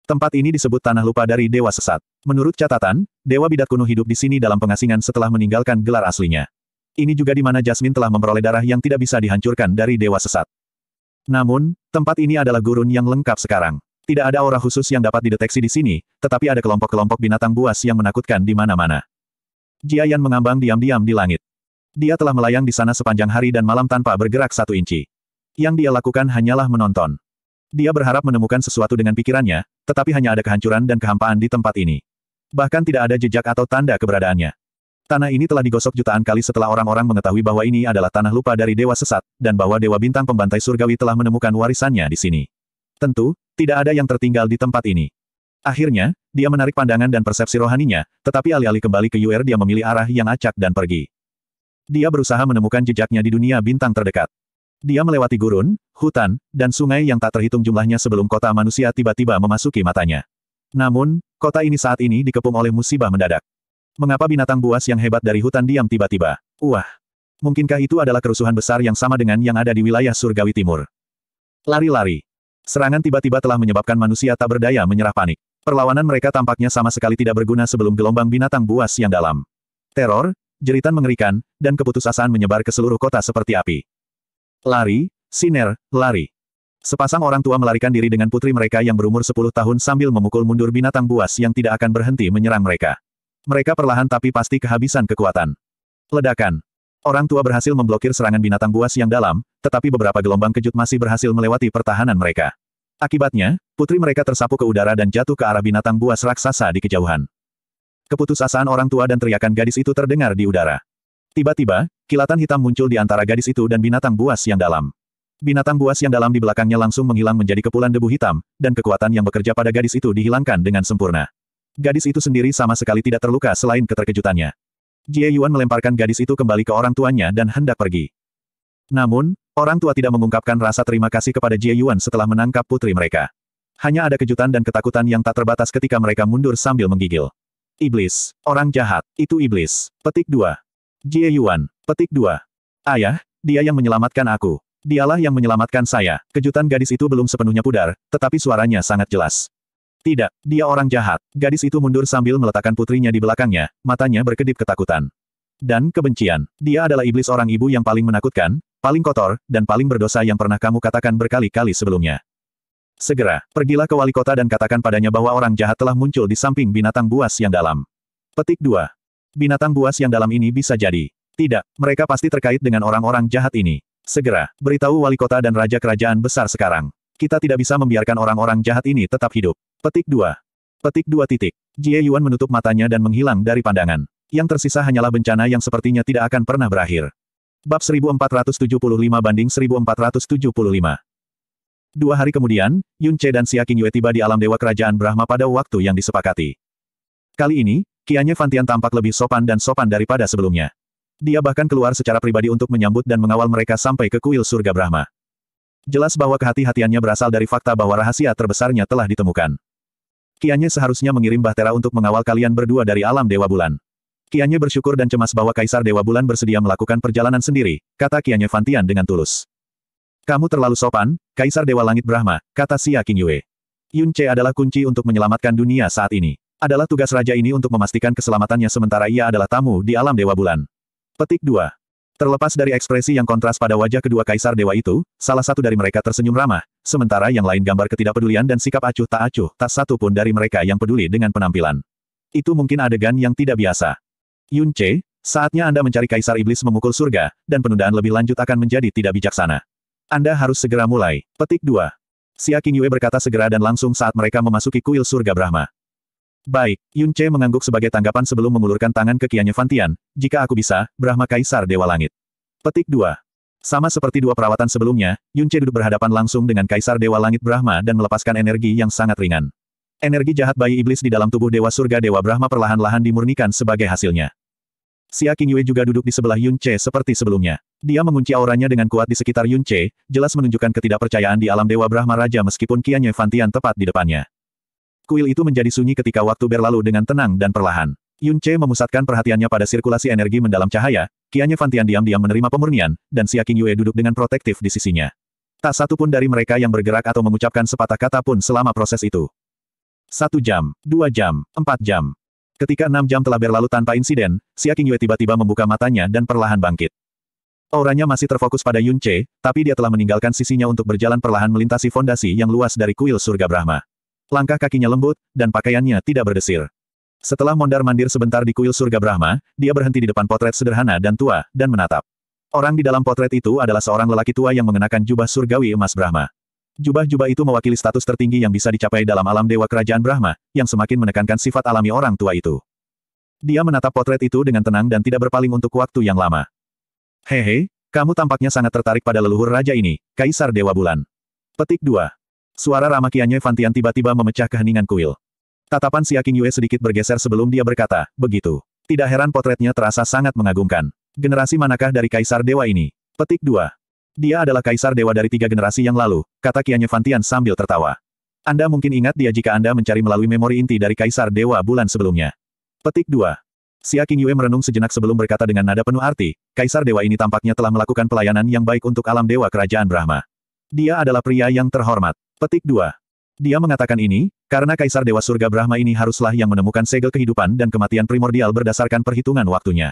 Tempat ini disebut Tanah Lupa dari Dewa Sesat. Menurut catatan, Dewa Bidat kuno hidup di sini dalam pengasingan setelah meninggalkan gelar aslinya. Ini juga di mana Jasmine telah memperoleh darah yang tidak bisa dihancurkan dari Dewa Sesat. Namun, tempat ini adalah gurun yang lengkap sekarang. Tidak ada aura khusus yang dapat dideteksi di sini, tetapi ada kelompok-kelompok binatang buas yang menakutkan di mana-mana. Jiayan mengambang diam-diam di langit. Dia telah melayang di sana sepanjang hari dan malam tanpa bergerak satu inci. Yang dia lakukan hanyalah menonton. Dia berharap menemukan sesuatu dengan pikirannya, tetapi hanya ada kehancuran dan kehampaan di tempat ini. Bahkan tidak ada jejak atau tanda keberadaannya. Tanah ini telah digosok jutaan kali setelah orang-orang mengetahui bahwa ini adalah tanah lupa dari dewa sesat, dan bahwa dewa bintang pembantai surgawi telah menemukan warisannya di sini. Tentu, tidak ada yang tertinggal di tempat ini. Akhirnya, dia menarik pandangan dan persepsi rohaninya, tetapi alih-alih kembali ke UR dia memilih arah yang acak dan pergi. Dia berusaha menemukan jejaknya di dunia bintang terdekat. Dia melewati gurun, hutan, dan sungai yang tak terhitung jumlahnya sebelum kota manusia tiba-tiba memasuki matanya. Namun, kota ini saat ini dikepung oleh musibah mendadak. Mengapa binatang buas yang hebat dari hutan diam tiba-tiba? Wah! Mungkinkah itu adalah kerusuhan besar yang sama dengan yang ada di wilayah surgawi timur? Lari-lari. Serangan tiba-tiba telah menyebabkan manusia tak berdaya menyerah panik. Perlawanan mereka tampaknya sama sekali tidak berguna sebelum gelombang binatang buas yang dalam. Teror, jeritan mengerikan, dan keputusasaan menyebar ke seluruh kota seperti api. Lari, siner, lari. Sepasang orang tua melarikan diri dengan putri mereka yang berumur 10 tahun sambil memukul mundur binatang buas yang tidak akan berhenti menyerang mereka. Mereka perlahan tapi pasti kehabisan kekuatan. Ledakan. Orang tua berhasil memblokir serangan binatang buas yang dalam, tetapi beberapa gelombang kejut masih berhasil melewati pertahanan mereka. Akibatnya, putri mereka tersapu ke udara dan jatuh ke arah binatang buas raksasa di kejauhan. Keputusasaan orang tua dan teriakan gadis itu terdengar di udara. Tiba-tiba, kilatan hitam muncul di antara gadis itu dan binatang buas yang dalam. Binatang buas yang dalam di belakangnya langsung menghilang menjadi kepulan debu hitam, dan kekuatan yang bekerja pada gadis itu dihilangkan dengan sempurna. Gadis itu sendiri sama sekali tidak terluka selain keterkejutannya. Jie Yuan melemparkan gadis itu kembali ke orang tuanya dan hendak pergi. Namun, orang tua tidak mengungkapkan rasa terima kasih kepada Jie Yuan setelah menangkap putri mereka. Hanya ada kejutan dan ketakutan yang tak terbatas ketika mereka mundur sambil menggigil. Iblis. Orang jahat. Itu iblis. Petik 2. Jie Yuan. Petik 2. Ayah, dia yang menyelamatkan aku. Dialah yang menyelamatkan saya. Kejutan gadis itu belum sepenuhnya pudar, tetapi suaranya sangat jelas. Tidak, dia orang jahat. Gadis itu mundur sambil meletakkan putrinya di belakangnya, matanya berkedip ketakutan. Dan kebencian. Dia adalah iblis orang ibu yang paling menakutkan, paling kotor, dan paling berdosa yang pernah kamu katakan berkali-kali sebelumnya. Segera, pergilah ke wali kota dan katakan padanya bahwa orang jahat telah muncul di samping binatang buas yang dalam. Petik 2. Binatang buas yang dalam ini bisa jadi. Tidak, mereka pasti terkait dengan orang-orang jahat ini. Segera, beritahu wali kota dan raja kerajaan besar sekarang. Kita tidak bisa membiarkan orang-orang jahat ini tetap hidup. Petik 2. Petik 2 titik. Jie Yuan menutup matanya dan menghilang dari pandangan. Yang tersisa hanyalah bencana yang sepertinya tidak akan pernah berakhir. Bab 1475 banding 1475. Dua hari kemudian, Yun Che dan Xia Qingyue tiba di alam dewa kerajaan Brahma pada waktu yang disepakati. Kali ini, Kianye Fantian tampak lebih sopan dan sopan daripada sebelumnya. Dia bahkan keluar secara pribadi untuk menyambut dan mengawal mereka sampai ke kuil surga Brahma. Jelas bahwa kehati-hatiannya berasal dari fakta bahwa rahasia terbesarnya telah ditemukan. Kianye seharusnya mengirim Bahtera untuk mengawal kalian berdua dari alam Dewa Bulan. Kianye bersyukur dan cemas bahwa Kaisar Dewa Bulan bersedia melakukan perjalanan sendiri, kata Kianye Fantian dengan tulus. Kamu terlalu sopan, Kaisar Dewa Langit Brahma, kata Xia Yue. Yun Che adalah kunci untuk menyelamatkan dunia saat ini. Adalah tugas raja ini untuk memastikan keselamatannya sementara ia adalah tamu di alam Dewa Bulan. Petik 2. Terlepas dari ekspresi yang kontras pada wajah kedua kaisar dewa itu, salah satu dari mereka tersenyum ramah, sementara yang lain gambar ketidakpedulian dan sikap acuh tak acuh, tak satu pun dari mereka yang peduli dengan penampilan. Itu mungkin adegan yang tidak biasa. Yun Che, saatnya Anda mencari kaisar iblis memukul surga, dan penundaan lebih lanjut akan menjadi tidak bijaksana. Anda harus segera mulai. Petik 2. Xia Qingyue berkata segera dan langsung saat mereka memasuki kuil surga Brahma. Baik, Yun Che mengangguk sebagai tanggapan sebelum mengulurkan tangan ke Kianya Fantian. jika aku bisa, Brahma Kaisar Dewa Langit. Petik 2. Sama seperti dua perawatan sebelumnya, Yun Che duduk berhadapan langsung dengan Kaisar Dewa Langit Brahma dan melepaskan energi yang sangat ringan. Energi jahat bayi iblis di dalam tubuh Dewa Surga Dewa Brahma perlahan-lahan dimurnikan sebagai hasilnya. Xia Yue juga duduk di sebelah Yun Che seperti sebelumnya. Dia mengunci auranya dengan kuat di sekitar Yun Che, jelas menunjukkan ketidakpercayaan di alam Dewa Brahma Raja meskipun Kianye Fantian tepat di depannya. Kuil itu menjadi sunyi ketika waktu berlalu dengan tenang dan perlahan. Yun Che memusatkan perhatiannya pada sirkulasi energi mendalam cahaya, Kianye Fantian diam-diam menerima pemurnian, dan Xia Qing Yue duduk dengan protektif di sisinya. Tak satu pun dari mereka yang bergerak atau mengucapkan sepatah kata pun selama proses itu. Satu jam, dua jam, empat jam. Ketika enam jam telah berlalu tanpa insiden, Xia Qing Yue tiba-tiba membuka matanya dan perlahan bangkit. Auranya masih terfokus pada Yun Che, tapi dia telah meninggalkan sisinya untuk berjalan perlahan melintasi fondasi yang luas dari kuil surga Brahma. Langkah kakinya lembut, dan pakaiannya tidak berdesir. Setelah mondar-mandir sebentar di kuil surga Brahma, dia berhenti di depan potret sederhana dan tua, dan menatap. Orang di dalam potret itu adalah seorang lelaki tua yang mengenakan jubah surgawi emas Brahma. Jubah-jubah itu mewakili status tertinggi yang bisa dicapai dalam alam dewa kerajaan Brahma, yang semakin menekankan sifat alami orang tua itu. Dia menatap potret itu dengan tenang dan tidak berpaling untuk waktu yang lama. Hehe, kamu tampaknya sangat tertarik pada leluhur raja ini, Kaisar Dewa Bulan. Petik 2. Suara ramakiannya Fantian tiba-tiba memecah keheningan kuil. Tatapan si Aking Yue sedikit bergeser sebelum dia berkata, begitu. Tidak heran potretnya terasa sangat mengagumkan. Generasi manakah dari Kaisar Dewa ini? Petik 2. Dia adalah Kaisar Dewa dari tiga generasi yang lalu, kata Kianya Fantian sambil tertawa. Anda mungkin ingat dia jika Anda mencari melalui memori inti dari Kaisar Dewa bulan sebelumnya. Petik 2. Si Aking Yue merenung sejenak sebelum berkata dengan nada penuh arti, Kaisar Dewa ini tampaknya telah melakukan pelayanan yang baik untuk alam Dewa Kerajaan Brahma. Dia adalah pria yang terhormat. Petik 2. Dia mengatakan ini, karena Kaisar Dewa Surga Brahma ini haruslah yang menemukan segel kehidupan dan kematian primordial berdasarkan perhitungan waktunya.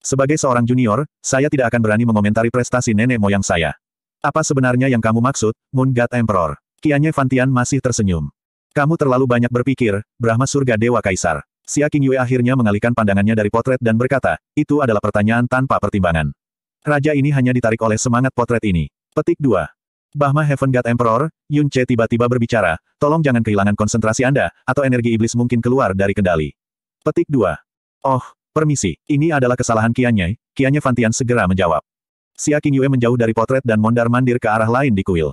Sebagai seorang junior, saya tidak akan berani mengomentari prestasi nenek moyang saya. Apa sebenarnya yang kamu maksud, Moon God Emperor? Kianye Fantian masih tersenyum. Kamu terlalu banyak berpikir, Brahma Surga Dewa Kaisar. Xia Qingyue akhirnya mengalihkan pandangannya dari potret dan berkata, itu adalah pertanyaan tanpa pertimbangan. Raja ini hanya ditarik oleh semangat potret ini. Petik 2. Bahma Heaven God Emperor, Yun Che tiba-tiba berbicara, tolong jangan kehilangan konsentrasi Anda, atau energi iblis mungkin keluar dari kendali. Petik 2. Oh, permisi, ini adalah kesalahan Kianye, Kianye Fantian segera menjawab. Xia King Yue menjauh dari potret dan mondar-mandir ke arah lain di kuil.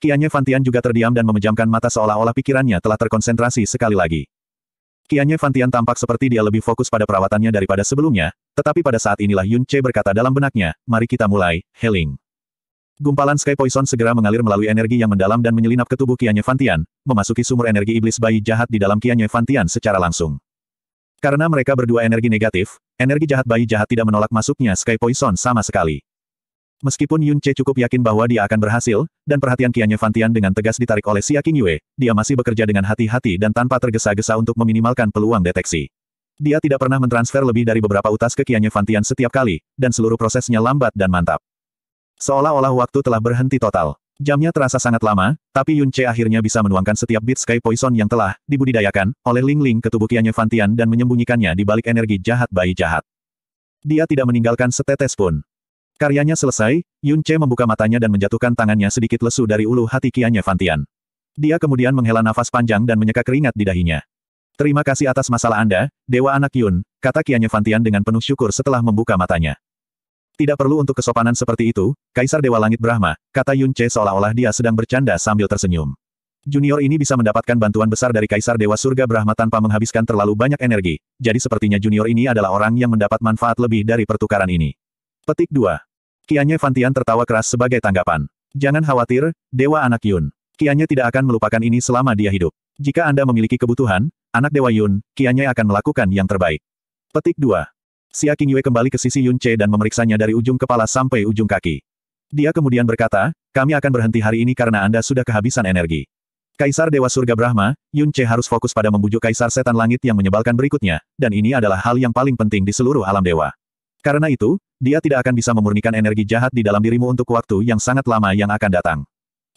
Kianye Fantian juga terdiam dan memejamkan mata seolah-olah pikirannya telah terkonsentrasi sekali lagi. Kianye Fantian tampak seperti dia lebih fokus pada perawatannya daripada sebelumnya, tetapi pada saat inilah Yun Che berkata dalam benaknya, mari kita mulai, Heling. Gumpalan Sky Poison segera mengalir melalui energi yang mendalam dan menyelinap ke tubuh Kianye Fantian, memasuki sumur energi iblis bayi jahat di dalam Kianye Fantian secara langsung. Karena mereka berdua energi negatif, energi jahat bayi jahat tidak menolak masuknya Sky Poison sama sekali. Meskipun Yun Che cukup yakin bahwa dia akan berhasil, dan perhatian Kianye Fantian dengan tegas ditarik oleh Xia Qingyue, dia masih bekerja dengan hati-hati dan tanpa tergesa-gesa untuk meminimalkan peluang deteksi. Dia tidak pernah mentransfer lebih dari beberapa utas ke Kianye Fantian setiap kali, dan seluruh prosesnya lambat dan mantap. Seolah-olah waktu telah berhenti total. Jamnya terasa sangat lama, tapi Yun Che akhirnya bisa menuangkan setiap bit Sky Poison yang telah dibudidayakan oleh Ling Ling ke tubuh Kianya Fantian dan menyembunyikannya di balik energi jahat bayi jahat. Dia tidak meninggalkan setetes pun. Karyanya selesai, Yun Che membuka matanya dan menjatuhkan tangannya sedikit lesu dari ulu hati Kianya Fantian. Dia kemudian menghela nafas panjang dan menyeka keringat di dahinya. Terima kasih atas masalah Anda, Dewa Anak Yun, kata Kianya Fantian dengan penuh syukur setelah membuka matanya. Tidak perlu untuk kesopanan seperti itu, Kaisar Dewa Langit Brahma, kata Yun Che seolah-olah dia sedang bercanda sambil tersenyum. Junior ini bisa mendapatkan bantuan besar dari Kaisar Dewa Surga Brahma tanpa menghabiskan terlalu banyak energi, jadi sepertinya junior ini adalah orang yang mendapat manfaat lebih dari pertukaran ini. Petik 2. Kianye Fantian tertawa keras sebagai tanggapan. Jangan khawatir, Dewa Anak Yun. Kianye tidak akan melupakan ini selama dia hidup. Jika Anda memiliki kebutuhan, anak Dewa Yun, Kianye akan melakukan yang terbaik. Petik 2. Xia Qingyue kembali ke sisi Yun Che dan memeriksanya dari ujung kepala sampai ujung kaki. Dia kemudian berkata, kami akan berhenti hari ini karena Anda sudah kehabisan energi. Kaisar Dewa Surga Brahma, Yun Che harus fokus pada membujuk Kaisar Setan Langit yang menyebalkan berikutnya, dan ini adalah hal yang paling penting di seluruh alam dewa. Karena itu, dia tidak akan bisa memurnikan energi jahat di dalam dirimu untuk waktu yang sangat lama yang akan datang.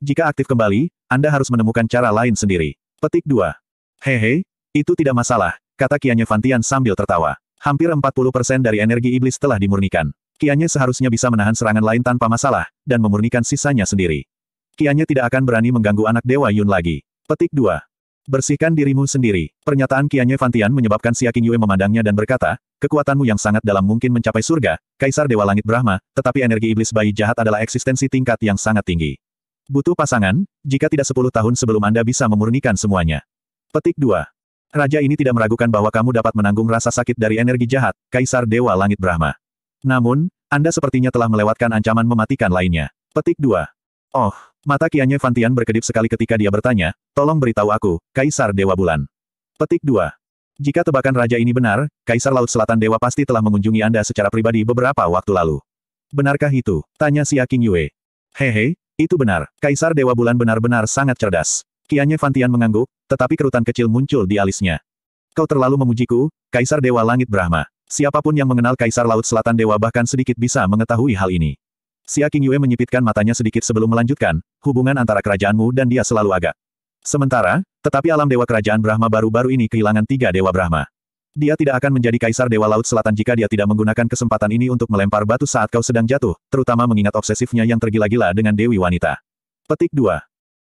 Jika aktif kembali, Anda harus menemukan cara lain sendiri. Petik 2. Hehe, itu tidak masalah, kata Kianya Fantian sambil tertawa. Hampir 40% dari energi iblis telah dimurnikan. Kianya seharusnya bisa menahan serangan lain tanpa masalah, dan memurnikan sisanya sendiri. Kianya tidak akan berani mengganggu anak Dewa Yun lagi. Petik 2. Bersihkan dirimu sendiri. Pernyataan Kianya Fantian menyebabkan Siaking Yue memandangnya dan berkata, kekuatanmu yang sangat dalam mungkin mencapai surga, Kaisar Dewa Langit Brahma, tetapi energi iblis bayi jahat adalah eksistensi tingkat yang sangat tinggi. Butuh pasangan, jika tidak 10 tahun sebelum Anda bisa memurnikan semuanya. Petik 2. Raja ini tidak meragukan bahwa kamu dapat menanggung rasa sakit dari energi jahat, Kaisar Dewa Langit Brahma. Namun, Anda sepertinya telah melewatkan ancaman mematikan lainnya. Petik 2. Oh, mata Kianye Fantian berkedip sekali ketika dia bertanya, tolong beritahu aku, Kaisar Dewa Bulan. Petik 2. Jika tebakan Raja ini benar, Kaisar Laut Selatan Dewa pasti telah mengunjungi Anda secara pribadi beberapa waktu lalu. Benarkah itu? Tanya si Aking Yue. Hehe, itu benar. Kaisar Dewa Bulan benar-benar sangat cerdas. Kianye Fantian mengangguk, tetapi kerutan kecil muncul di alisnya. Kau terlalu memujiku, Kaisar Dewa Langit Brahma. Siapapun yang mengenal Kaisar Laut Selatan Dewa bahkan sedikit bisa mengetahui hal ini. Xia Qingyue menyipitkan matanya sedikit sebelum melanjutkan, hubungan antara kerajaanmu dan dia selalu agak. Sementara, tetapi alam Dewa Kerajaan Brahma baru-baru ini kehilangan tiga Dewa Brahma. Dia tidak akan menjadi Kaisar Dewa Laut Selatan jika dia tidak menggunakan kesempatan ini untuk melempar batu saat kau sedang jatuh, terutama mengingat obsesifnya yang tergila-gila dengan Dewi Wanita. Petik 2.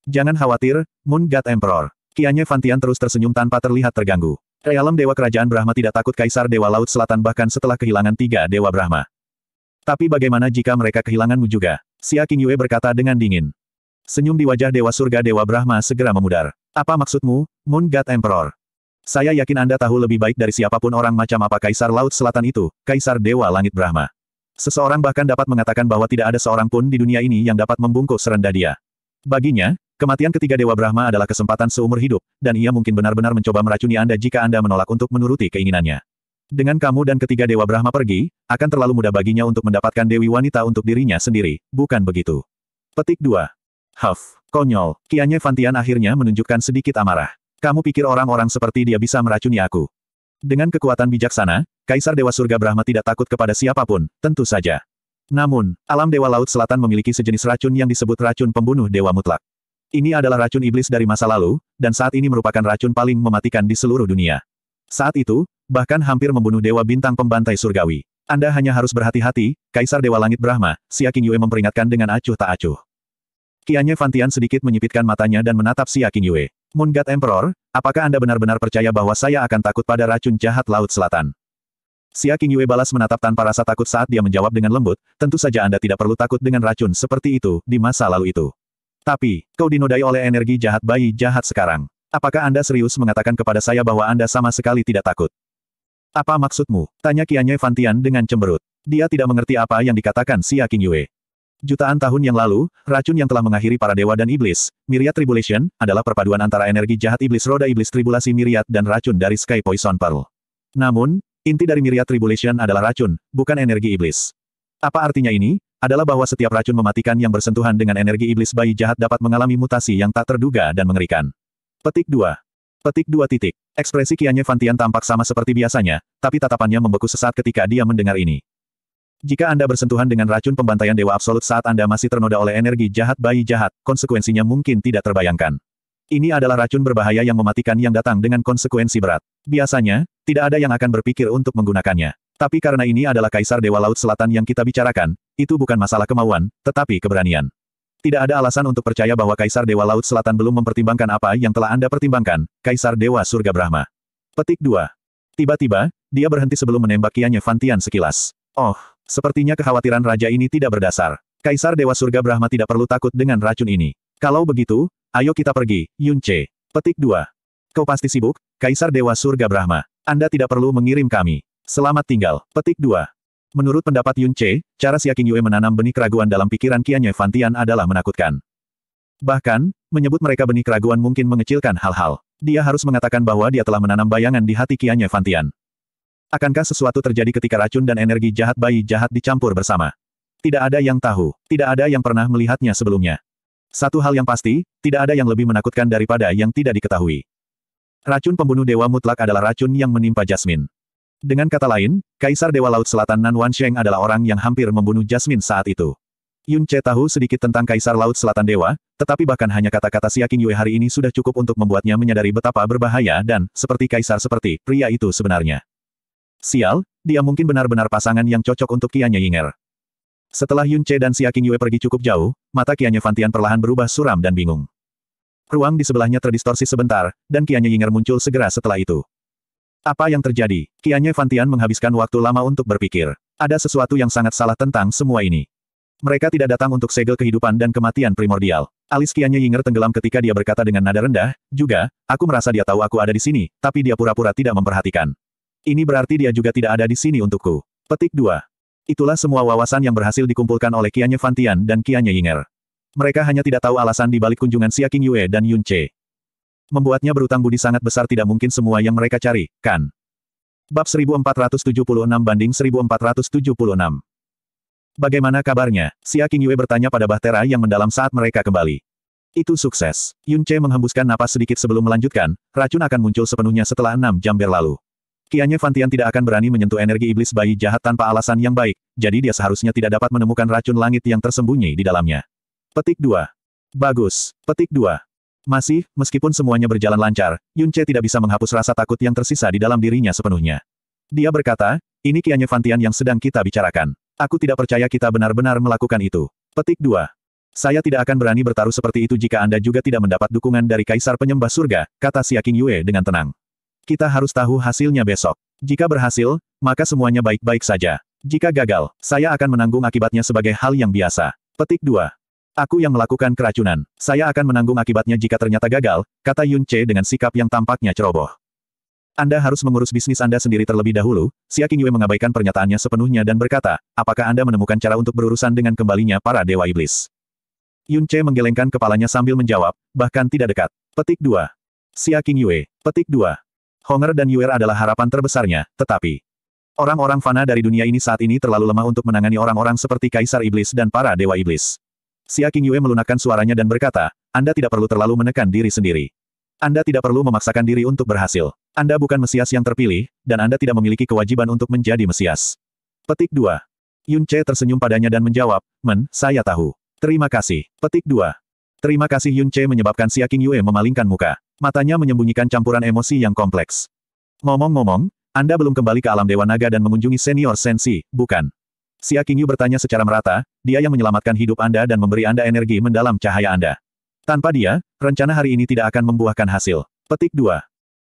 Jangan khawatir, Moon God Emperor. Kianya Fantian terus tersenyum tanpa terlihat terganggu. Realem Dewa Kerajaan Brahma tidak takut Kaisar Dewa Laut Selatan bahkan setelah kehilangan tiga Dewa Brahma. Tapi bagaimana jika mereka kehilanganmu juga? Xia King Yue berkata dengan dingin. Senyum di wajah Dewa Surga Dewa Brahma segera memudar. Apa maksudmu, Moon God Emperor? Saya yakin Anda tahu lebih baik dari siapapun orang macam apa Kaisar Laut Selatan itu, Kaisar Dewa Langit Brahma. Seseorang bahkan dapat mengatakan bahwa tidak ada seorang pun di dunia ini yang dapat membungkuk serendah dia. Baginya, Kematian ketiga Dewa Brahma adalah kesempatan seumur hidup, dan ia mungkin benar-benar mencoba meracuni Anda jika Anda menolak untuk menuruti keinginannya. Dengan kamu dan ketiga Dewa Brahma pergi, akan terlalu mudah baginya untuk mendapatkan Dewi Wanita untuk dirinya sendiri, bukan begitu? Petik 2. Huff, konyol, Kianye Fantian akhirnya menunjukkan sedikit amarah. Kamu pikir orang-orang seperti dia bisa meracuni aku? Dengan kekuatan bijaksana, Kaisar Dewa Surga Brahma tidak takut kepada siapapun, tentu saja. Namun, alam Dewa Laut Selatan memiliki sejenis racun yang disebut racun pembunuh Dewa Mutlak. Ini adalah racun iblis dari masa lalu, dan saat ini merupakan racun paling mematikan di seluruh dunia. Saat itu, bahkan hampir membunuh Dewa Bintang Pembantai Surgawi. Anda hanya harus berhati-hati, Kaisar Dewa Langit Brahma, Siaking Yue memperingatkan dengan acuh tak acuh. Kianye Fantian sedikit menyipitkan matanya dan menatap Siaking Yue. Moon God Emperor, apakah Anda benar-benar percaya bahwa saya akan takut pada racun jahat Laut Selatan? Xia Yue balas menatap tanpa rasa takut saat dia menjawab dengan lembut, tentu saja Anda tidak perlu takut dengan racun seperti itu, di masa lalu itu. Tapi, kau dinodai oleh energi jahat bayi jahat sekarang. Apakah Anda serius mengatakan kepada saya bahwa Anda sama sekali tidak takut? Apa maksudmu? Tanya Qianye Fantian dengan cemberut. Dia tidak mengerti apa yang dikatakan si Aking Yue. Jutaan tahun yang lalu, racun yang telah mengakhiri para dewa dan iblis, Myriad Tribulation, adalah perpaduan antara energi jahat iblis roda iblis tribulasi Myriad dan racun dari Sky Poison Pearl. Namun, inti dari Myriad Tribulation adalah racun, bukan energi iblis. Apa artinya ini? adalah bahwa setiap racun mematikan yang bersentuhan dengan energi iblis bayi jahat dapat mengalami mutasi yang tak terduga dan mengerikan. Petik 2. Petik 2 titik. Ekspresi Kianye fantian tampak sama seperti biasanya, tapi tatapannya membeku sesaat ketika dia mendengar ini. Jika Anda bersentuhan dengan racun pembantaian Dewa Absolut saat Anda masih ternoda oleh energi jahat bayi jahat, konsekuensinya mungkin tidak terbayangkan. Ini adalah racun berbahaya yang mematikan yang datang dengan konsekuensi berat. Biasanya, tidak ada yang akan berpikir untuk menggunakannya. Tapi karena ini adalah Kaisar Dewa Laut Selatan yang kita bicarakan, itu bukan masalah kemauan, tetapi keberanian. Tidak ada alasan untuk percaya bahwa Kaisar Dewa Laut Selatan belum mempertimbangkan apa yang telah Anda pertimbangkan, Kaisar Dewa Surga Brahma. Petik 2. Tiba-tiba, dia berhenti sebelum menembak kiannya Fantian sekilas. Oh, sepertinya kekhawatiran raja ini tidak berdasar. Kaisar Dewa Surga Brahma tidak perlu takut dengan racun ini. Kalau begitu, ayo kita pergi, Yunce. Petik 2. Kau pasti sibuk, Kaisar Dewa Surga Brahma. Anda tidak perlu mengirim kami. Selamat tinggal. Petik 2. Menurut pendapat Yun Che, cara Qing Yue menanam benih keraguan dalam pikiran Qianye Fantian adalah menakutkan. Bahkan, menyebut mereka benih keraguan mungkin mengecilkan hal-hal. Dia harus mengatakan bahwa dia telah menanam bayangan di hati Qianye Fantian. Akankah sesuatu terjadi ketika racun dan energi jahat bayi jahat dicampur bersama? Tidak ada yang tahu, tidak ada yang pernah melihatnya sebelumnya. Satu hal yang pasti, tidak ada yang lebih menakutkan daripada yang tidak diketahui. Racun pembunuh dewa mutlak adalah racun yang menimpa Jasmine. Dengan kata lain, Kaisar Dewa Laut Selatan Nan Wansheng adalah orang yang hampir membunuh Jasmine saat itu. Yun Che tahu sedikit tentang Kaisar Laut Selatan Dewa, tetapi bahkan hanya kata-kata Siaking Yue hari ini sudah cukup untuk membuatnya menyadari betapa berbahaya dan, seperti Kaisar seperti, pria itu sebenarnya. Sial, dia mungkin benar-benar pasangan yang cocok untuk Kianya Yinger. Setelah Yun Che dan Siaking Yue pergi cukup jauh, mata Kianya Fantian perlahan berubah suram dan bingung. Ruang di sebelahnya terdistorsi sebentar, dan Kianya Yinger muncul segera setelah itu. Apa yang terjadi? Kianye Fantian menghabiskan waktu lama untuk berpikir. Ada sesuatu yang sangat salah tentang semua ini. Mereka tidak datang untuk segel kehidupan dan kematian primordial. Alis Kianye Yinger tenggelam ketika dia berkata dengan nada rendah, juga, aku merasa dia tahu aku ada di sini, tapi dia pura-pura tidak memperhatikan. Ini berarti dia juga tidak ada di sini untukku. Petik 2. Itulah semua wawasan yang berhasil dikumpulkan oleh Kianye Fantian dan Kianye Yinger. Mereka hanya tidak tahu alasan di balik kunjungan Xia Yue dan Yun Che. Membuatnya berutang budi sangat besar tidak mungkin semua yang mereka cari, kan? Bab 1476 banding 1476 Bagaimana kabarnya? Xia Qingyue bertanya pada Bahtera yang mendalam saat mereka kembali. Itu sukses. Yun Che menghembuskan napas sedikit sebelum melanjutkan, racun akan muncul sepenuhnya setelah enam jam berlalu. Kianya Fantian tidak akan berani menyentuh energi iblis bayi jahat tanpa alasan yang baik, jadi dia seharusnya tidak dapat menemukan racun langit yang tersembunyi di dalamnya. Petik 2. Bagus. Petik 2. Masih, meskipun semuanya berjalan lancar, Yunce tidak bisa menghapus rasa takut yang tersisa di dalam dirinya sepenuhnya. Dia berkata, ini Kianye Fantian yang sedang kita bicarakan. Aku tidak percaya kita benar-benar melakukan itu. Petik 2. Saya tidak akan berani bertaruh seperti itu jika Anda juga tidak mendapat dukungan dari Kaisar Penyembah Surga, kata Siaking Yue dengan tenang. Kita harus tahu hasilnya besok. Jika berhasil, maka semuanya baik-baik saja. Jika gagal, saya akan menanggung akibatnya sebagai hal yang biasa. Petik 2. Aku yang melakukan keracunan. Saya akan menanggung akibatnya jika ternyata gagal, kata Yun Che dengan sikap yang tampaknya ceroboh. Anda harus mengurus bisnis Anda sendiri terlebih dahulu, Xia Qingyue mengabaikan pernyataannya sepenuhnya dan berkata, apakah Anda menemukan cara untuk berurusan dengan kembalinya para Dewa Iblis? Yun Che menggelengkan kepalanya sambil menjawab, bahkan tidak dekat. Petik 2. Xia Qingyue. Petik 2. Honger dan Yuer adalah harapan terbesarnya, tetapi... Orang-orang fana dari dunia ini saat ini terlalu lemah untuk menangani orang-orang seperti Kaisar Iblis dan para Dewa Iblis. Xia Qingyue Yue melunakkan suaranya dan berkata, Anda tidak perlu terlalu menekan diri sendiri. Anda tidak perlu memaksakan diri untuk berhasil. Anda bukan Mesias yang terpilih, dan Anda tidak memiliki kewajiban untuk menjadi Mesias. Petik 2. Yun Che tersenyum padanya dan menjawab, Men, saya tahu. Terima kasih. Petik 2. Terima kasih Yun Che menyebabkan Xia Qingyue Yue memalingkan muka. Matanya menyembunyikan campuran emosi yang kompleks. Ngomong-ngomong, Anda belum kembali ke alam Dewa Naga dan mengunjungi senior Sensi, bukan? Si Akinyu bertanya secara merata, dia yang menyelamatkan hidup Anda dan memberi Anda energi mendalam cahaya Anda. Tanpa dia, rencana hari ini tidak akan membuahkan hasil. Petik 2.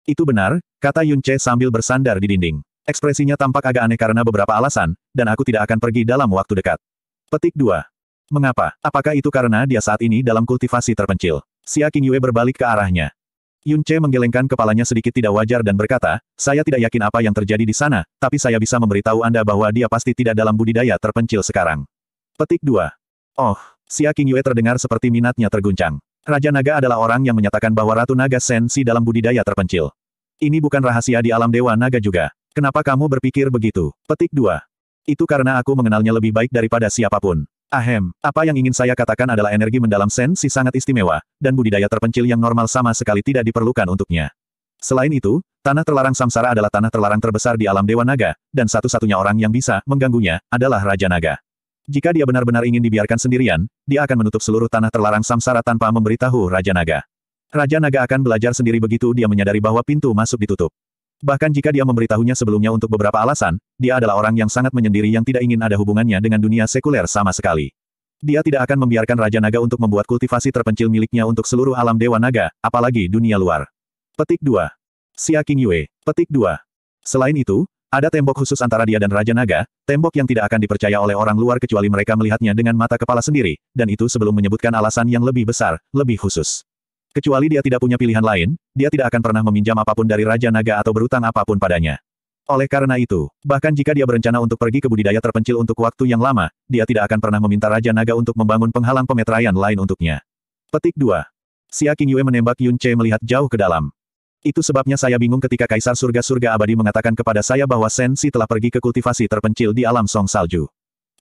Itu benar, kata Yun Che sambil bersandar di dinding. Ekspresinya tampak agak aneh karena beberapa alasan, dan aku tidak akan pergi dalam waktu dekat. Petik 2. Mengapa? Apakah itu karena dia saat ini dalam kultivasi terpencil? Xia Qingyue berbalik ke arahnya. Yun Che menggelengkan kepalanya sedikit tidak wajar dan berkata, saya tidak yakin apa yang terjadi di sana, tapi saya bisa memberitahu Anda bahwa dia pasti tidak dalam budidaya terpencil sekarang. Petik 2. Oh, Xia King Yue terdengar seperti minatnya terguncang. Raja Naga adalah orang yang menyatakan bahwa Ratu Naga sensi dalam budidaya terpencil. Ini bukan rahasia di alam Dewa Naga juga. Kenapa kamu berpikir begitu? Petik 2. Itu karena aku mengenalnya lebih baik daripada siapapun. Ahem, apa yang ingin saya katakan adalah energi mendalam sensi sangat istimewa, dan budidaya terpencil yang normal sama sekali tidak diperlukan untuknya. Selain itu, tanah terlarang samsara adalah tanah terlarang terbesar di alam Dewa Naga, dan satu-satunya orang yang bisa mengganggunya adalah Raja Naga. Jika dia benar-benar ingin dibiarkan sendirian, dia akan menutup seluruh tanah terlarang samsara tanpa memberitahu Raja Naga. Raja Naga akan belajar sendiri begitu dia menyadari bahwa pintu masuk ditutup. Bahkan jika dia memberitahunya sebelumnya untuk beberapa alasan, dia adalah orang yang sangat menyendiri yang tidak ingin ada hubungannya dengan dunia sekuler sama sekali. Dia tidak akan membiarkan Raja Naga untuk membuat kultivasi terpencil miliknya untuk seluruh alam Dewa Naga, apalagi dunia luar. Petik 2. Xia King Yue. Petik 2. Selain itu, ada tembok khusus antara dia dan Raja Naga, tembok yang tidak akan dipercaya oleh orang luar kecuali mereka melihatnya dengan mata kepala sendiri, dan itu sebelum menyebutkan alasan yang lebih besar, lebih khusus. Kecuali dia tidak punya pilihan lain, dia tidak akan pernah meminjam apapun dari Raja Naga atau berutang apapun padanya. Oleh karena itu, bahkan jika dia berencana untuk pergi ke budidaya terpencil untuk waktu yang lama, dia tidak akan pernah meminta Raja Naga untuk membangun penghalang pemetraian lain untuknya. Petik 2. Xia Qingyue menembak Yun Che melihat jauh ke dalam. Itu sebabnya saya bingung ketika Kaisar Surga-Surga Abadi mengatakan kepada saya bahwa Si telah pergi ke kultivasi terpencil di alam Song Salju.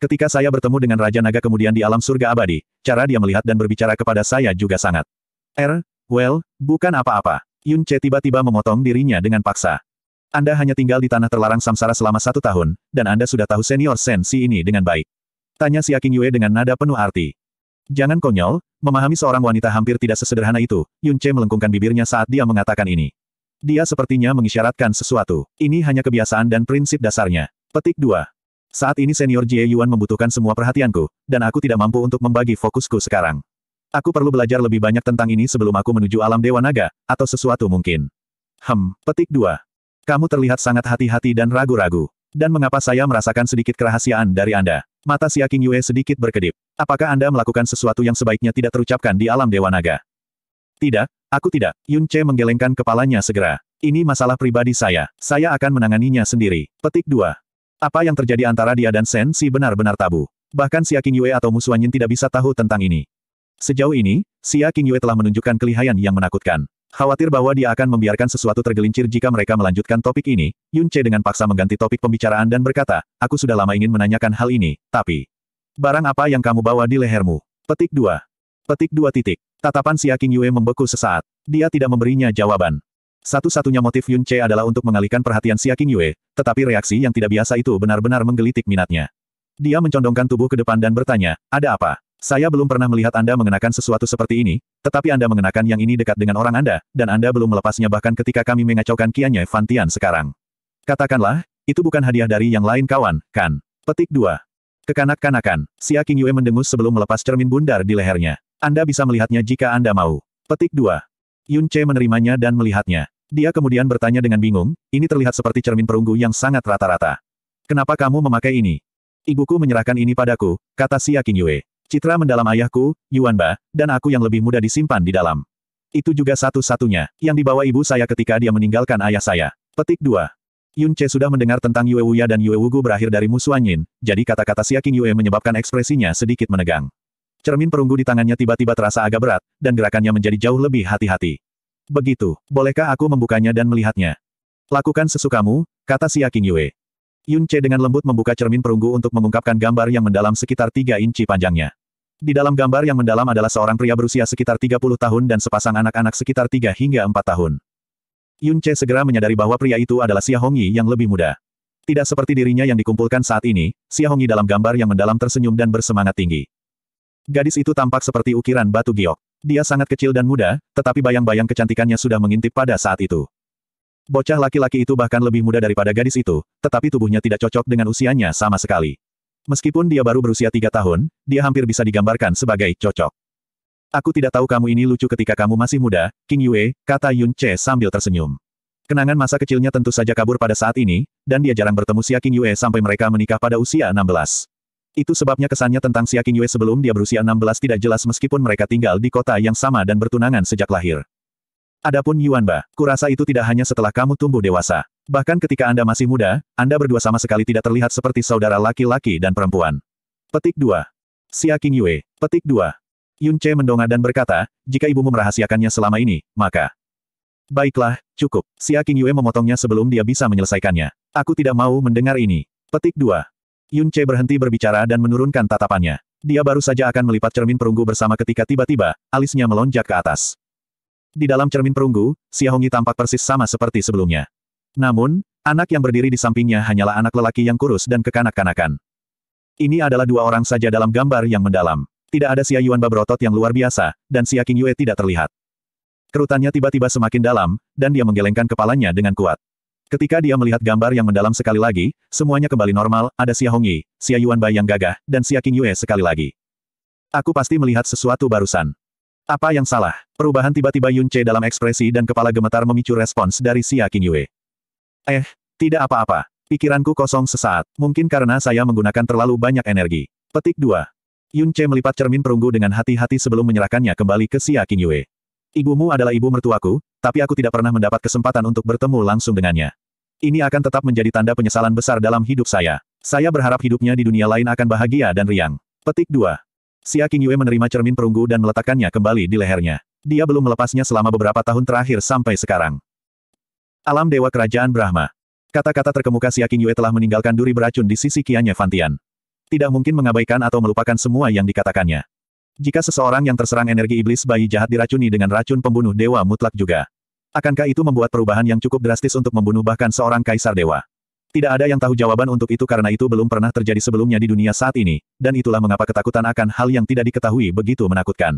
Ketika saya bertemu dengan Raja Naga kemudian di alam Surga Abadi, cara dia melihat dan berbicara kepada saya juga sangat Er, well, bukan apa-apa. Yun Che tiba-tiba memotong dirinya dengan paksa. Anda hanya tinggal di tanah terlarang samsara selama satu tahun, dan Anda sudah tahu senior Si ini dengan baik. Tanya si Aking Yue dengan nada penuh arti. Jangan konyol, memahami seorang wanita hampir tidak sesederhana itu, Yun Che melengkungkan bibirnya saat dia mengatakan ini. Dia sepertinya mengisyaratkan sesuatu. Ini hanya kebiasaan dan prinsip dasarnya. Petik 2. Saat ini senior Jie Yuan membutuhkan semua perhatianku, dan aku tidak mampu untuk membagi fokusku sekarang. Aku perlu belajar lebih banyak tentang ini sebelum aku menuju alam Dewa Naga, atau sesuatu mungkin. Hem, petik dua. Kamu terlihat sangat hati-hati dan ragu-ragu. Dan mengapa saya merasakan sedikit kerahasiaan dari Anda? Mata si Aking Yue sedikit berkedip. Apakah Anda melakukan sesuatu yang sebaiknya tidak terucapkan di alam Dewa Naga? Tidak, aku tidak. Yun Che menggelengkan kepalanya segera. Ini masalah pribadi saya. Saya akan menanganinya sendiri. Petik 2. Apa yang terjadi antara dia dan Sen Si benar-benar tabu. Bahkan si Aking Yue atau Musuanyin tidak bisa tahu tentang ini. Sejauh ini, Xia Qingyue telah menunjukkan kelihaian yang menakutkan. Khawatir bahwa dia akan membiarkan sesuatu tergelincir jika mereka melanjutkan topik ini, Yun Che dengan paksa mengganti topik pembicaraan dan berkata, aku sudah lama ingin menanyakan hal ini, tapi... Barang apa yang kamu bawa di lehermu? Petik 2. Petik 2 titik. Tatapan Xia Qingyue membeku sesaat. Dia tidak memberinya jawaban. Satu-satunya motif Yun Che adalah untuk mengalihkan perhatian Xia Qingyue, tetapi reaksi yang tidak biasa itu benar-benar menggelitik minatnya. Dia mencondongkan tubuh ke depan dan bertanya, ada apa? Saya belum pernah melihat Anda mengenakan sesuatu seperti ini, tetapi Anda mengenakan yang ini dekat dengan orang Anda, dan Anda belum melepasnya bahkan ketika kami mengacaukan kiannya Fantian sekarang. Katakanlah, itu bukan hadiah dari yang lain kawan, kan? Petik 2. Kekanak-kanakan, Xia King Yue mendengus sebelum melepas cermin bundar di lehernya. Anda bisa melihatnya jika Anda mau. Petik 2. Yun Che menerimanya dan melihatnya. Dia kemudian bertanya dengan bingung, ini terlihat seperti cermin perunggu yang sangat rata-rata. Kenapa kamu memakai ini? Ibuku menyerahkan ini padaku, kata Xia King Yue. Citra mendalam ayahku, Yuanba, dan aku yang lebih muda disimpan di dalam. Itu juga satu-satunya, yang dibawa ibu saya ketika dia meninggalkan ayah saya. Petik 2. Yun Che sudah mendengar tentang Yue Wuya dan Yue Wugu berakhir dari Musuanyin, jadi kata-kata Siaking Yue menyebabkan ekspresinya sedikit menegang. Cermin perunggu di tangannya tiba-tiba terasa agak berat, dan gerakannya menjadi jauh lebih hati-hati. Begitu, bolehkah aku membukanya dan melihatnya? Lakukan sesukamu, kata Siaking Yue. Yun Che dengan lembut membuka cermin perunggu untuk mengungkapkan gambar yang mendalam sekitar tiga inci panjangnya. Di dalam gambar yang mendalam adalah seorang pria berusia sekitar 30 tahun dan sepasang anak-anak sekitar 3 hingga 4 tahun. Yun Che segera menyadari bahwa pria itu adalah Xia Hongyi yang lebih muda. Tidak seperti dirinya yang dikumpulkan saat ini, Xia Hongyi dalam gambar yang mendalam tersenyum dan bersemangat tinggi. Gadis itu tampak seperti ukiran batu giok. Dia sangat kecil dan muda, tetapi bayang-bayang kecantikannya sudah mengintip pada saat itu. Bocah laki-laki itu bahkan lebih muda daripada gadis itu, tetapi tubuhnya tidak cocok dengan usianya sama sekali. Meskipun dia baru berusia tiga tahun, dia hampir bisa digambarkan sebagai cocok. Aku tidak tahu kamu ini lucu ketika kamu masih muda, King Yue, kata Yun Che sambil tersenyum. Kenangan masa kecilnya tentu saja kabur pada saat ini, dan dia jarang bertemu Xia King Yue sampai mereka menikah pada usia 16. Itu sebabnya kesannya tentang Xia King Yue sebelum dia berusia 16 tidak jelas meskipun mereka tinggal di kota yang sama dan bertunangan sejak lahir. Adapun Yuan Ba, kurasa itu tidak hanya setelah kamu tumbuh dewasa. Bahkan ketika Anda masih muda, Anda berdua sama sekali tidak terlihat seperti saudara laki-laki dan perempuan. Petik 2. Xia King Yue. Petik 2. Yun Che mendongak dan berkata, jika ibumu merahasiakannya selama ini, maka... Baiklah, cukup. Xia King Yue memotongnya sebelum dia bisa menyelesaikannya. Aku tidak mau mendengar ini. Petik 2. Yun Che berhenti berbicara dan menurunkan tatapannya. Dia baru saja akan melipat cermin perunggu bersama ketika tiba-tiba, alisnya melonjak ke atas. Di dalam cermin perunggu, Hongyi tampak persis sama seperti sebelumnya. Namun, anak yang berdiri di sampingnya hanyalah anak lelaki yang kurus dan kekanak-kanakan. Ini adalah dua orang saja dalam gambar yang mendalam. Tidak ada Xia Yuan babrotot yang luar biasa, dan Xia Yue tidak terlihat. Kerutannya tiba-tiba semakin dalam, dan dia menggelengkan kepalanya dengan kuat. Ketika dia melihat gambar yang mendalam sekali lagi, semuanya kembali normal, ada Xia Hongyi, Xia Yuan Bai yang gagah, dan Xia Yue sekali lagi. Aku pasti melihat sesuatu barusan. Apa yang salah? Perubahan tiba-tiba Yun Che dalam ekspresi dan kepala gemetar memicu respons dari Xia Qingyue. Eh, tidak apa-apa. Pikiranku kosong sesaat, mungkin karena saya menggunakan terlalu banyak energi. Petik 2. Yun Che melipat cermin perunggu dengan hati-hati sebelum menyerahkannya kembali ke Xia Qingyue. Ibumu adalah ibu mertuaku, tapi aku tidak pernah mendapat kesempatan untuk bertemu langsung dengannya. Ini akan tetap menjadi tanda penyesalan besar dalam hidup saya. Saya berharap hidupnya di dunia lain akan bahagia dan riang. Petik 2. Xia Qingyue menerima cermin perunggu dan meletakkannya kembali di lehernya. Dia belum melepasnya selama beberapa tahun terakhir sampai sekarang. Alam Dewa Kerajaan Brahma. Kata-kata terkemuka Xia Qingyue telah meninggalkan duri beracun di sisi kiannya Fantian. Tidak mungkin mengabaikan atau melupakan semua yang dikatakannya. Jika seseorang yang terserang energi iblis bayi jahat diracuni dengan racun pembunuh dewa mutlak juga. Akankah itu membuat perubahan yang cukup drastis untuk membunuh bahkan seorang kaisar dewa? Tidak ada yang tahu jawaban untuk itu karena itu belum pernah terjadi sebelumnya di dunia saat ini, dan itulah mengapa ketakutan akan hal yang tidak diketahui begitu menakutkan.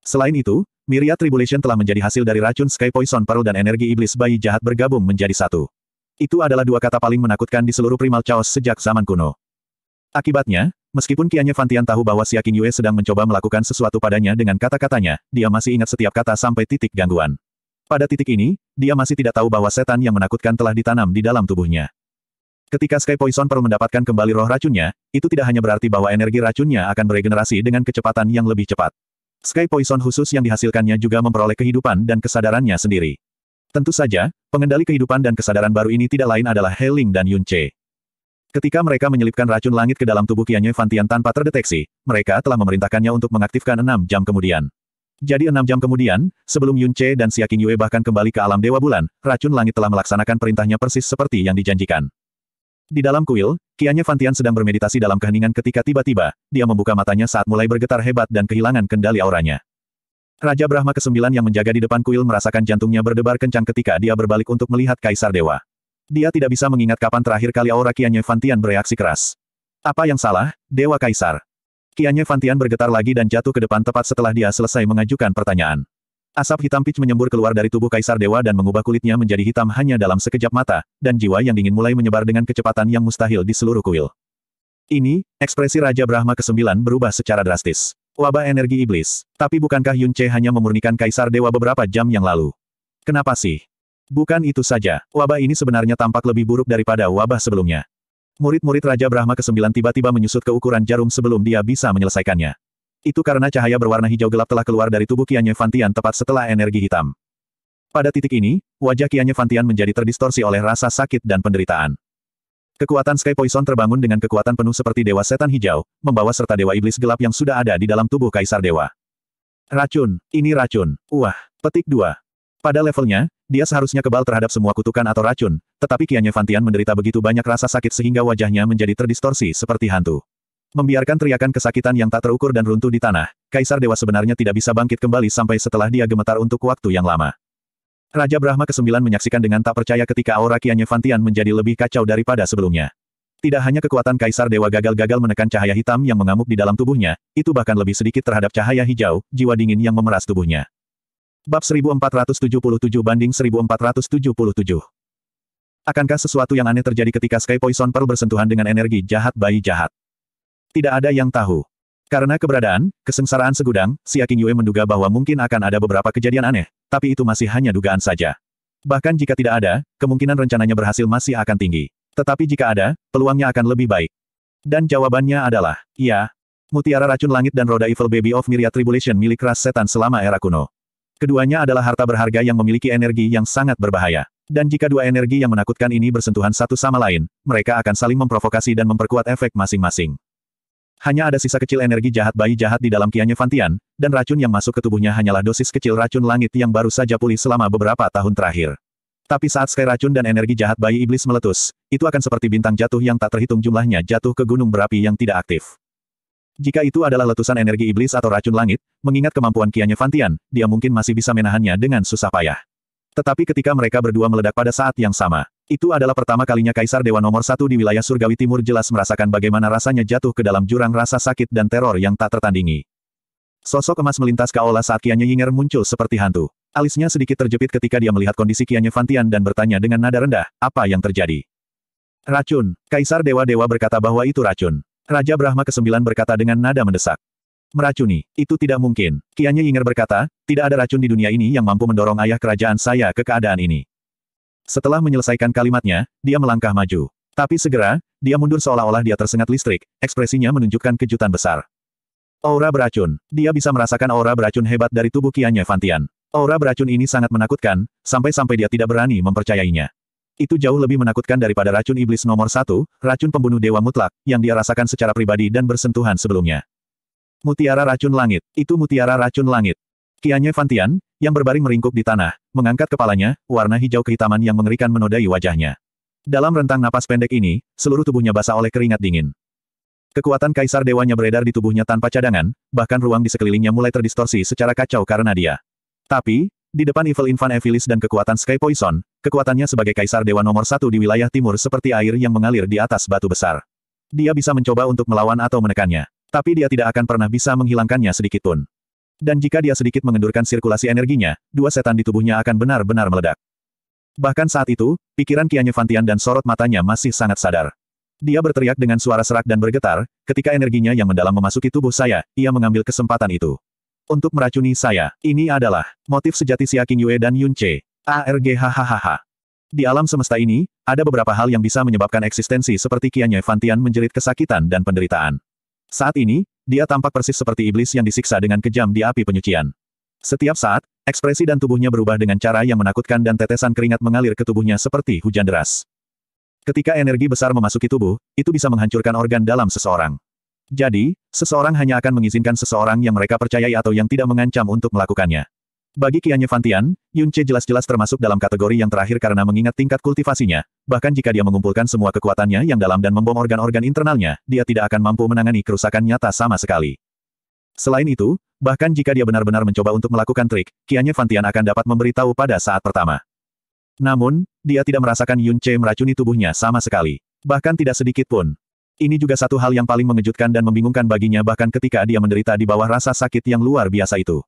Selain itu, Myriad Tribulation telah menjadi hasil dari racun Sky Poison Pearl dan energi iblis bayi jahat bergabung menjadi satu. Itu adalah dua kata paling menakutkan di seluruh primal chaos sejak zaman kuno. Akibatnya, meskipun Kianya Fantian tahu bahwa Siakin Yue sedang mencoba melakukan sesuatu padanya dengan kata-katanya, dia masih ingat setiap kata sampai titik gangguan. Pada titik ini, dia masih tidak tahu bahwa setan yang menakutkan telah ditanam di dalam tubuhnya. Ketika Sky Poison Pearl mendapatkan kembali roh racunnya, itu tidak hanya berarti bahwa energi racunnya akan beregenerasi dengan kecepatan yang lebih cepat. Sky Poison khusus yang dihasilkannya juga memperoleh kehidupan dan kesadarannya sendiri. Tentu saja, pengendali kehidupan dan kesadaran baru ini tidak lain adalah Heling dan Yun Che. Ketika mereka menyelipkan racun langit ke dalam tubuh Qianye Fantian tanpa terdeteksi, mereka telah memerintahkannya untuk mengaktifkan enam jam kemudian. Jadi enam jam kemudian, sebelum Yun Che dan Xia Qingyue bahkan kembali ke alam Dewa Bulan, racun langit telah melaksanakan perintahnya persis seperti yang dijanjikan. Di dalam kuil, Kianya Fantian sedang bermeditasi dalam keheningan ketika tiba-tiba, dia membuka matanya saat mulai bergetar hebat dan kehilangan kendali auranya. Raja Brahma ke-9 yang menjaga di depan kuil merasakan jantungnya berdebar kencang ketika dia berbalik untuk melihat Kaisar Dewa. Dia tidak bisa mengingat kapan terakhir kali aura Kianya Vantian bereaksi keras. Apa yang salah, Dewa Kaisar? Kianya Fantian bergetar lagi dan jatuh ke depan tepat setelah dia selesai mengajukan pertanyaan. Asap hitam pitch menyembur keluar dari tubuh Kaisar Dewa dan mengubah kulitnya menjadi hitam hanya dalam sekejap mata, dan jiwa yang dingin mulai menyebar dengan kecepatan yang mustahil di seluruh kuil. Ini, ekspresi Raja Brahma ke-9 berubah secara drastis. Wabah energi iblis. Tapi bukankah Yun Che hanya memurnikan Kaisar Dewa beberapa jam yang lalu? Kenapa sih? Bukan itu saja, wabah ini sebenarnya tampak lebih buruk daripada wabah sebelumnya. Murid-murid Raja Brahma ke-9 tiba-tiba menyusut ke ukuran jarum sebelum dia bisa menyelesaikannya. Itu karena cahaya berwarna hijau gelap telah keluar dari tubuh Kianye Fantian tepat setelah energi hitam. Pada titik ini, wajah Kianye Fantian menjadi terdistorsi oleh rasa sakit dan penderitaan. Kekuatan Sky Poison terbangun dengan kekuatan penuh seperti Dewa Setan Hijau, membawa serta Dewa Iblis Gelap yang sudah ada di dalam tubuh Kaisar Dewa. Racun, ini racun. Wah, petik dua. Pada levelnya, dia seharusnya kebal terhadap semua kutukan atau racun, tetapi Kianye Fantian menderita begitu banyak rasa sakit sehingga wajahnya menjadi terdistorsi seperti hantu. Membiarkan teriakan kesakitan yang tak terukur dan runtuh di tanah, Kaisar Dewa sebenarnya tidak bisa bangkit kembali sampai setelah dia gemetar untuk waktu yang lama. Raja Brahma ke-9 menyaksikan dengan tak percaya ketika aura Kianya Fantian menjadi lebih kacau daripada sebelumnya. Tidak hanya kekuatan Kaisar Dewa gagal-gagal menekan cahaya hitam yang mengamuk di dalam tubuhnya, itu bahkan lebih sedikit terhadap cahaya hijau, jiwa dingin yang memeras tubuhnya. Bab 1477 banding 1477 Akankah sesuatu yang aneh terjadi ketika Sky Poison Pearl bersentuhan dengan energi jahat bayi jahat? tidak ada yang tahu. Karena keberadaan, kesengsaraan segudang, Aking Yue menduga bahwa mungkin akan ada beberapa kejadian aneh, tapi itu masih hanya dugaan saja. Bahkan jika tidak ada, kemungkinan rencananya berhasil masih akan tinggi. Tetapi jika ada, peluangnya akan lebih baik. Dan jawabannya adalah, ya. Mutiara racun langit dan roda Evil Baby of Myriad Tribulation milik ras setan selama era kuno. Keduanya adalah harta berharga yang memiliki energi yang sangat berbahaya. Dan jika dua energi yang menakutkan ini bersentuhan satu sama lain, mereka akan saling memprovokasi dan memperkuat efek masing-masing. Hanya ada sisa kecil energi jahat bayi jahat di dalam kianya Fantian, dan racun yang masuk ke tubuhnya hanyalah dosis kecil racun langit yang baru saja pulih selama beberapa tahun terakhir. Tapi saat sky racun dan energi jahat bayi iblis meletus, itu akan seperti bintang jatuh yang tak terhitung jumlahnya jatuh ke gunung berapi yang tidak aktif. Jika itu adalah letusan energi iblis atau racun langit, mengingat kemampuan kianya Fantian, dia mungkin masih bisa menahannya dengan susah payah. Tetapi ketika mereka berdua meledak pada saat yang sama, itu adalah pertama kalinya Kaisar Dewa nomor satu di wilayah Surgawi Timur jelas merasakan bagaimana rasanya jatuh ke dalam jurang rasa sakit dan teror yang tak tertandingi. Sosok emas melintas ke saat Kianya Yinger muncul seperti hantu. Alisnya sedikit terjepit ketika dia melihat kondisi Kianya Fantian dan bertanya dengan nada rendah, apa yang terjadi? Racun. Kaisar Dewa-Dewa berkata bahwa itu racun. Raja Brahma ke-9 berkata dengan nada mendesak. Meracuni, itu tidak mungkin. Kianya Yinger berkata, tidak ada racun di dunia ini yang mampu mendorong ayah kerajaan saya ke keadaan ini. Setelah menyelesaikan kalimatnya, dia melangkah maju. Tapi segera, dia mundur seolah-olah dia tersengat listrik, ekspresinya menunjukkan kejutan besar. Aura beracun. Dia bisa merasakan aura beracun hebat dari tubuh Kianya Fantian. Aura beracun ini sangat menakutkan, sampai-sampai dia tidak berani mempercayainya. Itu jauh lebih menakutkan daripada racun iblis nomor satu, racun pembunuh dewa mutlak, yang dia rasakan secara pribadi dan bersentuhan sebelumnya. Mutiara racun langit, itu mutiara racun langit. Kianya Fantian, yang berbaring meringkuk di tanah, mengangkat kepalanya, warna hijau kehitaman yang mengerikan menodai wajahnya. Dalam rentang napas pendek ini, seluruh tubuhnya basah oleh keringat dingin. Kekuatan kaisar dewanya beredar di tubuhnya tanpa cadangan, bahkan ruang di sekelilingnya mulai terdistorsi secara kacau karena dia. Tapi, di depan Evil Infant Evilis dan kekuatan Sky Poison, kekuatannya sebagai kaisar dewa nomor satu di wilayah timur seperti air yang mengalir di atas batu besar. Dia bisa mencoba untuk melawan atau menekannya. Tapi dia tidak akan pernah bisa menghilangkannya sedikit pun. Dan jika dia sedikit mengendurkan sirkulasi energinya, dua setan di tubuhnya akan benar-benar meledak. Bahkan saat itu, pikiran Kianya Fantian dan sorot matanya masih sangat sadar. Dia berteriak dengan suara serak dan bergetar, ketika energinya yang mendalam memasuki tubuh saya, ia mengambil kesempatan itu. Untuk meracuni saya, ini adalah motif sejati Siakin Yue dan Yun Che. ARGHHHH. Di alam semesta ini, ada beberapa hal yang bisa menyebabkan eksistensi seperti Kianya Fantian menjerit kesakitan dan penderitaan. Saat ini, dia tampak persis seperti iblis yang disiksa dengan kejam di api penyucian. Setiap saat, ekspresi dan tubuhnya berubah dengan cara yang menakutkan dan tetesan keringat mengalir ke tubuhnya seperti hujan deras. Ketika energi besar memasuki tubuh, itu bisa menghancurkan organ dalam seseorang. Jadi, seseorang hanya akan mengizinkan seseorang yang mereka percayai atau yang tidak mengancam untuk melakukannya. Bagi Kianye Fantian, Yun Che jelas-jelas termasuk dalam kategori yang terakhir karena mengingat tingkat kultivasinya, bahkan jika dia mengumpulkan semua kekuatannya yang dalam dan membom organ-organ internalnya, dia tidak akan mampu menangani kerusakan nyata sama sekali. Selain itu, bahkan jika dia benar-benar mencoba untuk melakukan trik, Kianye Fantian akan dapat memberitahu pada saat pertama. Namun, dia tidak merasakan Yun Che meracuni tubuhnya sama sekali. Bahkan tidak sedikit pun. Ini juga satu hal yang paling mengejutkan dan membingungkan baginya bahkan ketika dia menderita di bawah rasa sakit yang luar biasa itu.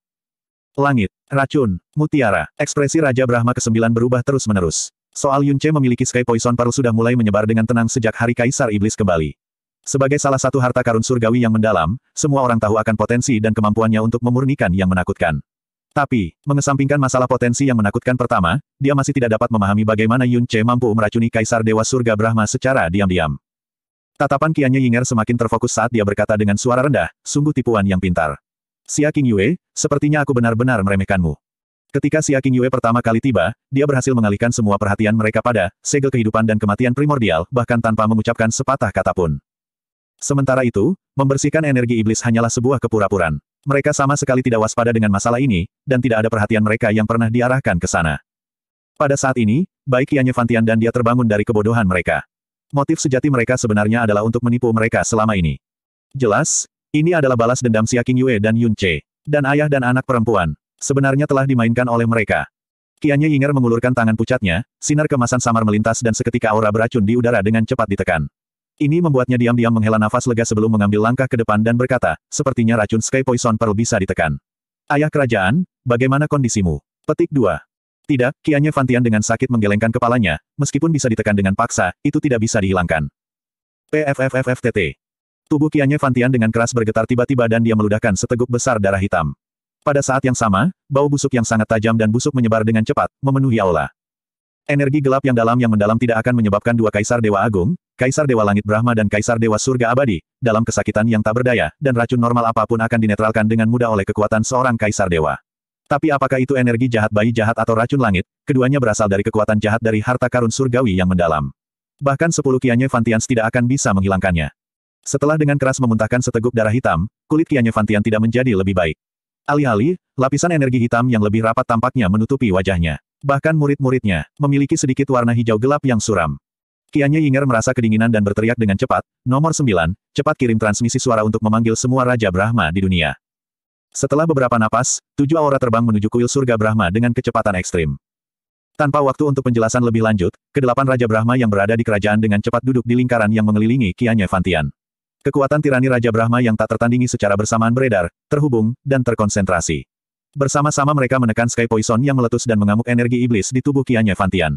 Langit, racun, mutiara, ekspresi Raja Brahma ke-9 berubah terus-menerus. Soal Yunce memiliki Sky Poison Paru sudah mulai menyebar dengan tenang sejak hari Kaisar Iblis kembali. Sebagai salah satu harta karun surgawi yang mendalam, semua orang tahu akan potensi dan kemampuannya untuk memurnikan yang menakutkan. Tapi, mengesampingkan masalah potensi yang menakutkan pertama, dia masih tidak dapat memahami bagaimana Yun Che mampu meracuni Kaisar Dewa Surga Brahma secara diam-diam. Tatapan Kianya Yinger semakin terfokus saat dia berkata dengan suara rendah, sungguh tipuan yang pintar. Xia King Yue, sepertinya aku benar-benar meremehkanmu. Ketika Xia King Yue pertama kali tiba, dia berhasil mengalihkan semua perhatian mereka pada segel kehidupan dan kematian primordial bahkan tanpa mengucapkan sepatah kata pun. Sementara itu, membersihkan energi iblis hanyalah sebuah kepura puraan Mereka sama sekali tidak waspada dengan masalah ini, dan tidak ada perhatian mereka yang pernah diarahkan ke sana. Pada saat ini, baik Yanye Fantian dan dia terbangun dari kebodohan mereka. Motif sejati mereka sebenarnya adalah untuk menipu mereka selama ini. Jelas, ini adalah balas dendam Xia King Yue dan Yun Che. Dan ayah dan anak perempuan. Sebenarnya telah dimainkan oleh mereka. Kianya Yinger mengulurkan tangan pucatnya, sinar kemasan samar melintas dan seketika aura beracun di udara dengan cepat ditekan. Ini membuatnya diam-diam menghela nafas lega sebelum mengambil langkah ke depan dan berkata, sepertinya racun Sky Poison Pearl bisa ditekan. Ayah kerajaan, bagaimana kondisimu? Petik 2. Tidak, Kianya Fantian dengan sakit menggelengkan kepalanya, meskipun bisa ditekan dengan paksa, itu tidak bisa dihilangkan. PFFFFTT. Tubuh Kianye Fantian dengan keras bergetar tiba-tiba dan dia meludahkan seteguk besar darah hitam. Pada saat yang sama, bau busuk yang sangat tajam dan busuk menyebar dengan cepat, memenuhi aula. Energi gelap yang dalam yang mendalam tidak akan menyebabkan dua kaisar Dewa Agung, Kaisar Dewa Langit Brahma dan Kaisar Dewa Surga Abadi, dalam kesakitan yang tak berdaya, dan racun normal apapun akan dinetralkan dengan mudah oleh kekuatan seorang Kaisar Dewa. Tapi apakah itu energi jahat bayi jahat atau racun langit, keduanya berasal dari kekuatan jahat dari harta karun surgawi yang mendalam. Bahkan sepuluh kianye Fantians tidak akan bisa menghilangkannya. Setelah dengan keras memuntahkan seteguk darah hitam, kulit Kianya Fantian tidak menjadi lebih baik. Alih-alih, lapisan energi hitam yang lebih rapat tampaknya menutupi wajahnya. Bahkan murid-muridnya, memiliki sedikit warna hijau gelap yang suram. Kianya Yinger merasa kedinginan dan berteriak dengan cepat, nomor 9, cepat kirim transmisi suara untuk memanggil semua Raja Brahma di dunia. Setelah beberapa napas, tujuh aura terbang menuju kuil surga Brahma dengan kecepatan ekstrim. Tanpa waktu untuk penjelasan lebih lanjut, kedelapan Raja Brahma yang berada di kerajaan dengan cepat duduk di lingkaran yang mengelilingi Kianya Fantian. Kekuatan tirani Raja Brahma yang tak tertandingi secara bersamaan beredar, terhubung, dan terkonsentrasi. Bersama-sama mereka menekan Sky Poison yang meletus dan mengamuk energi iblis di tubuh Kianya Fantian.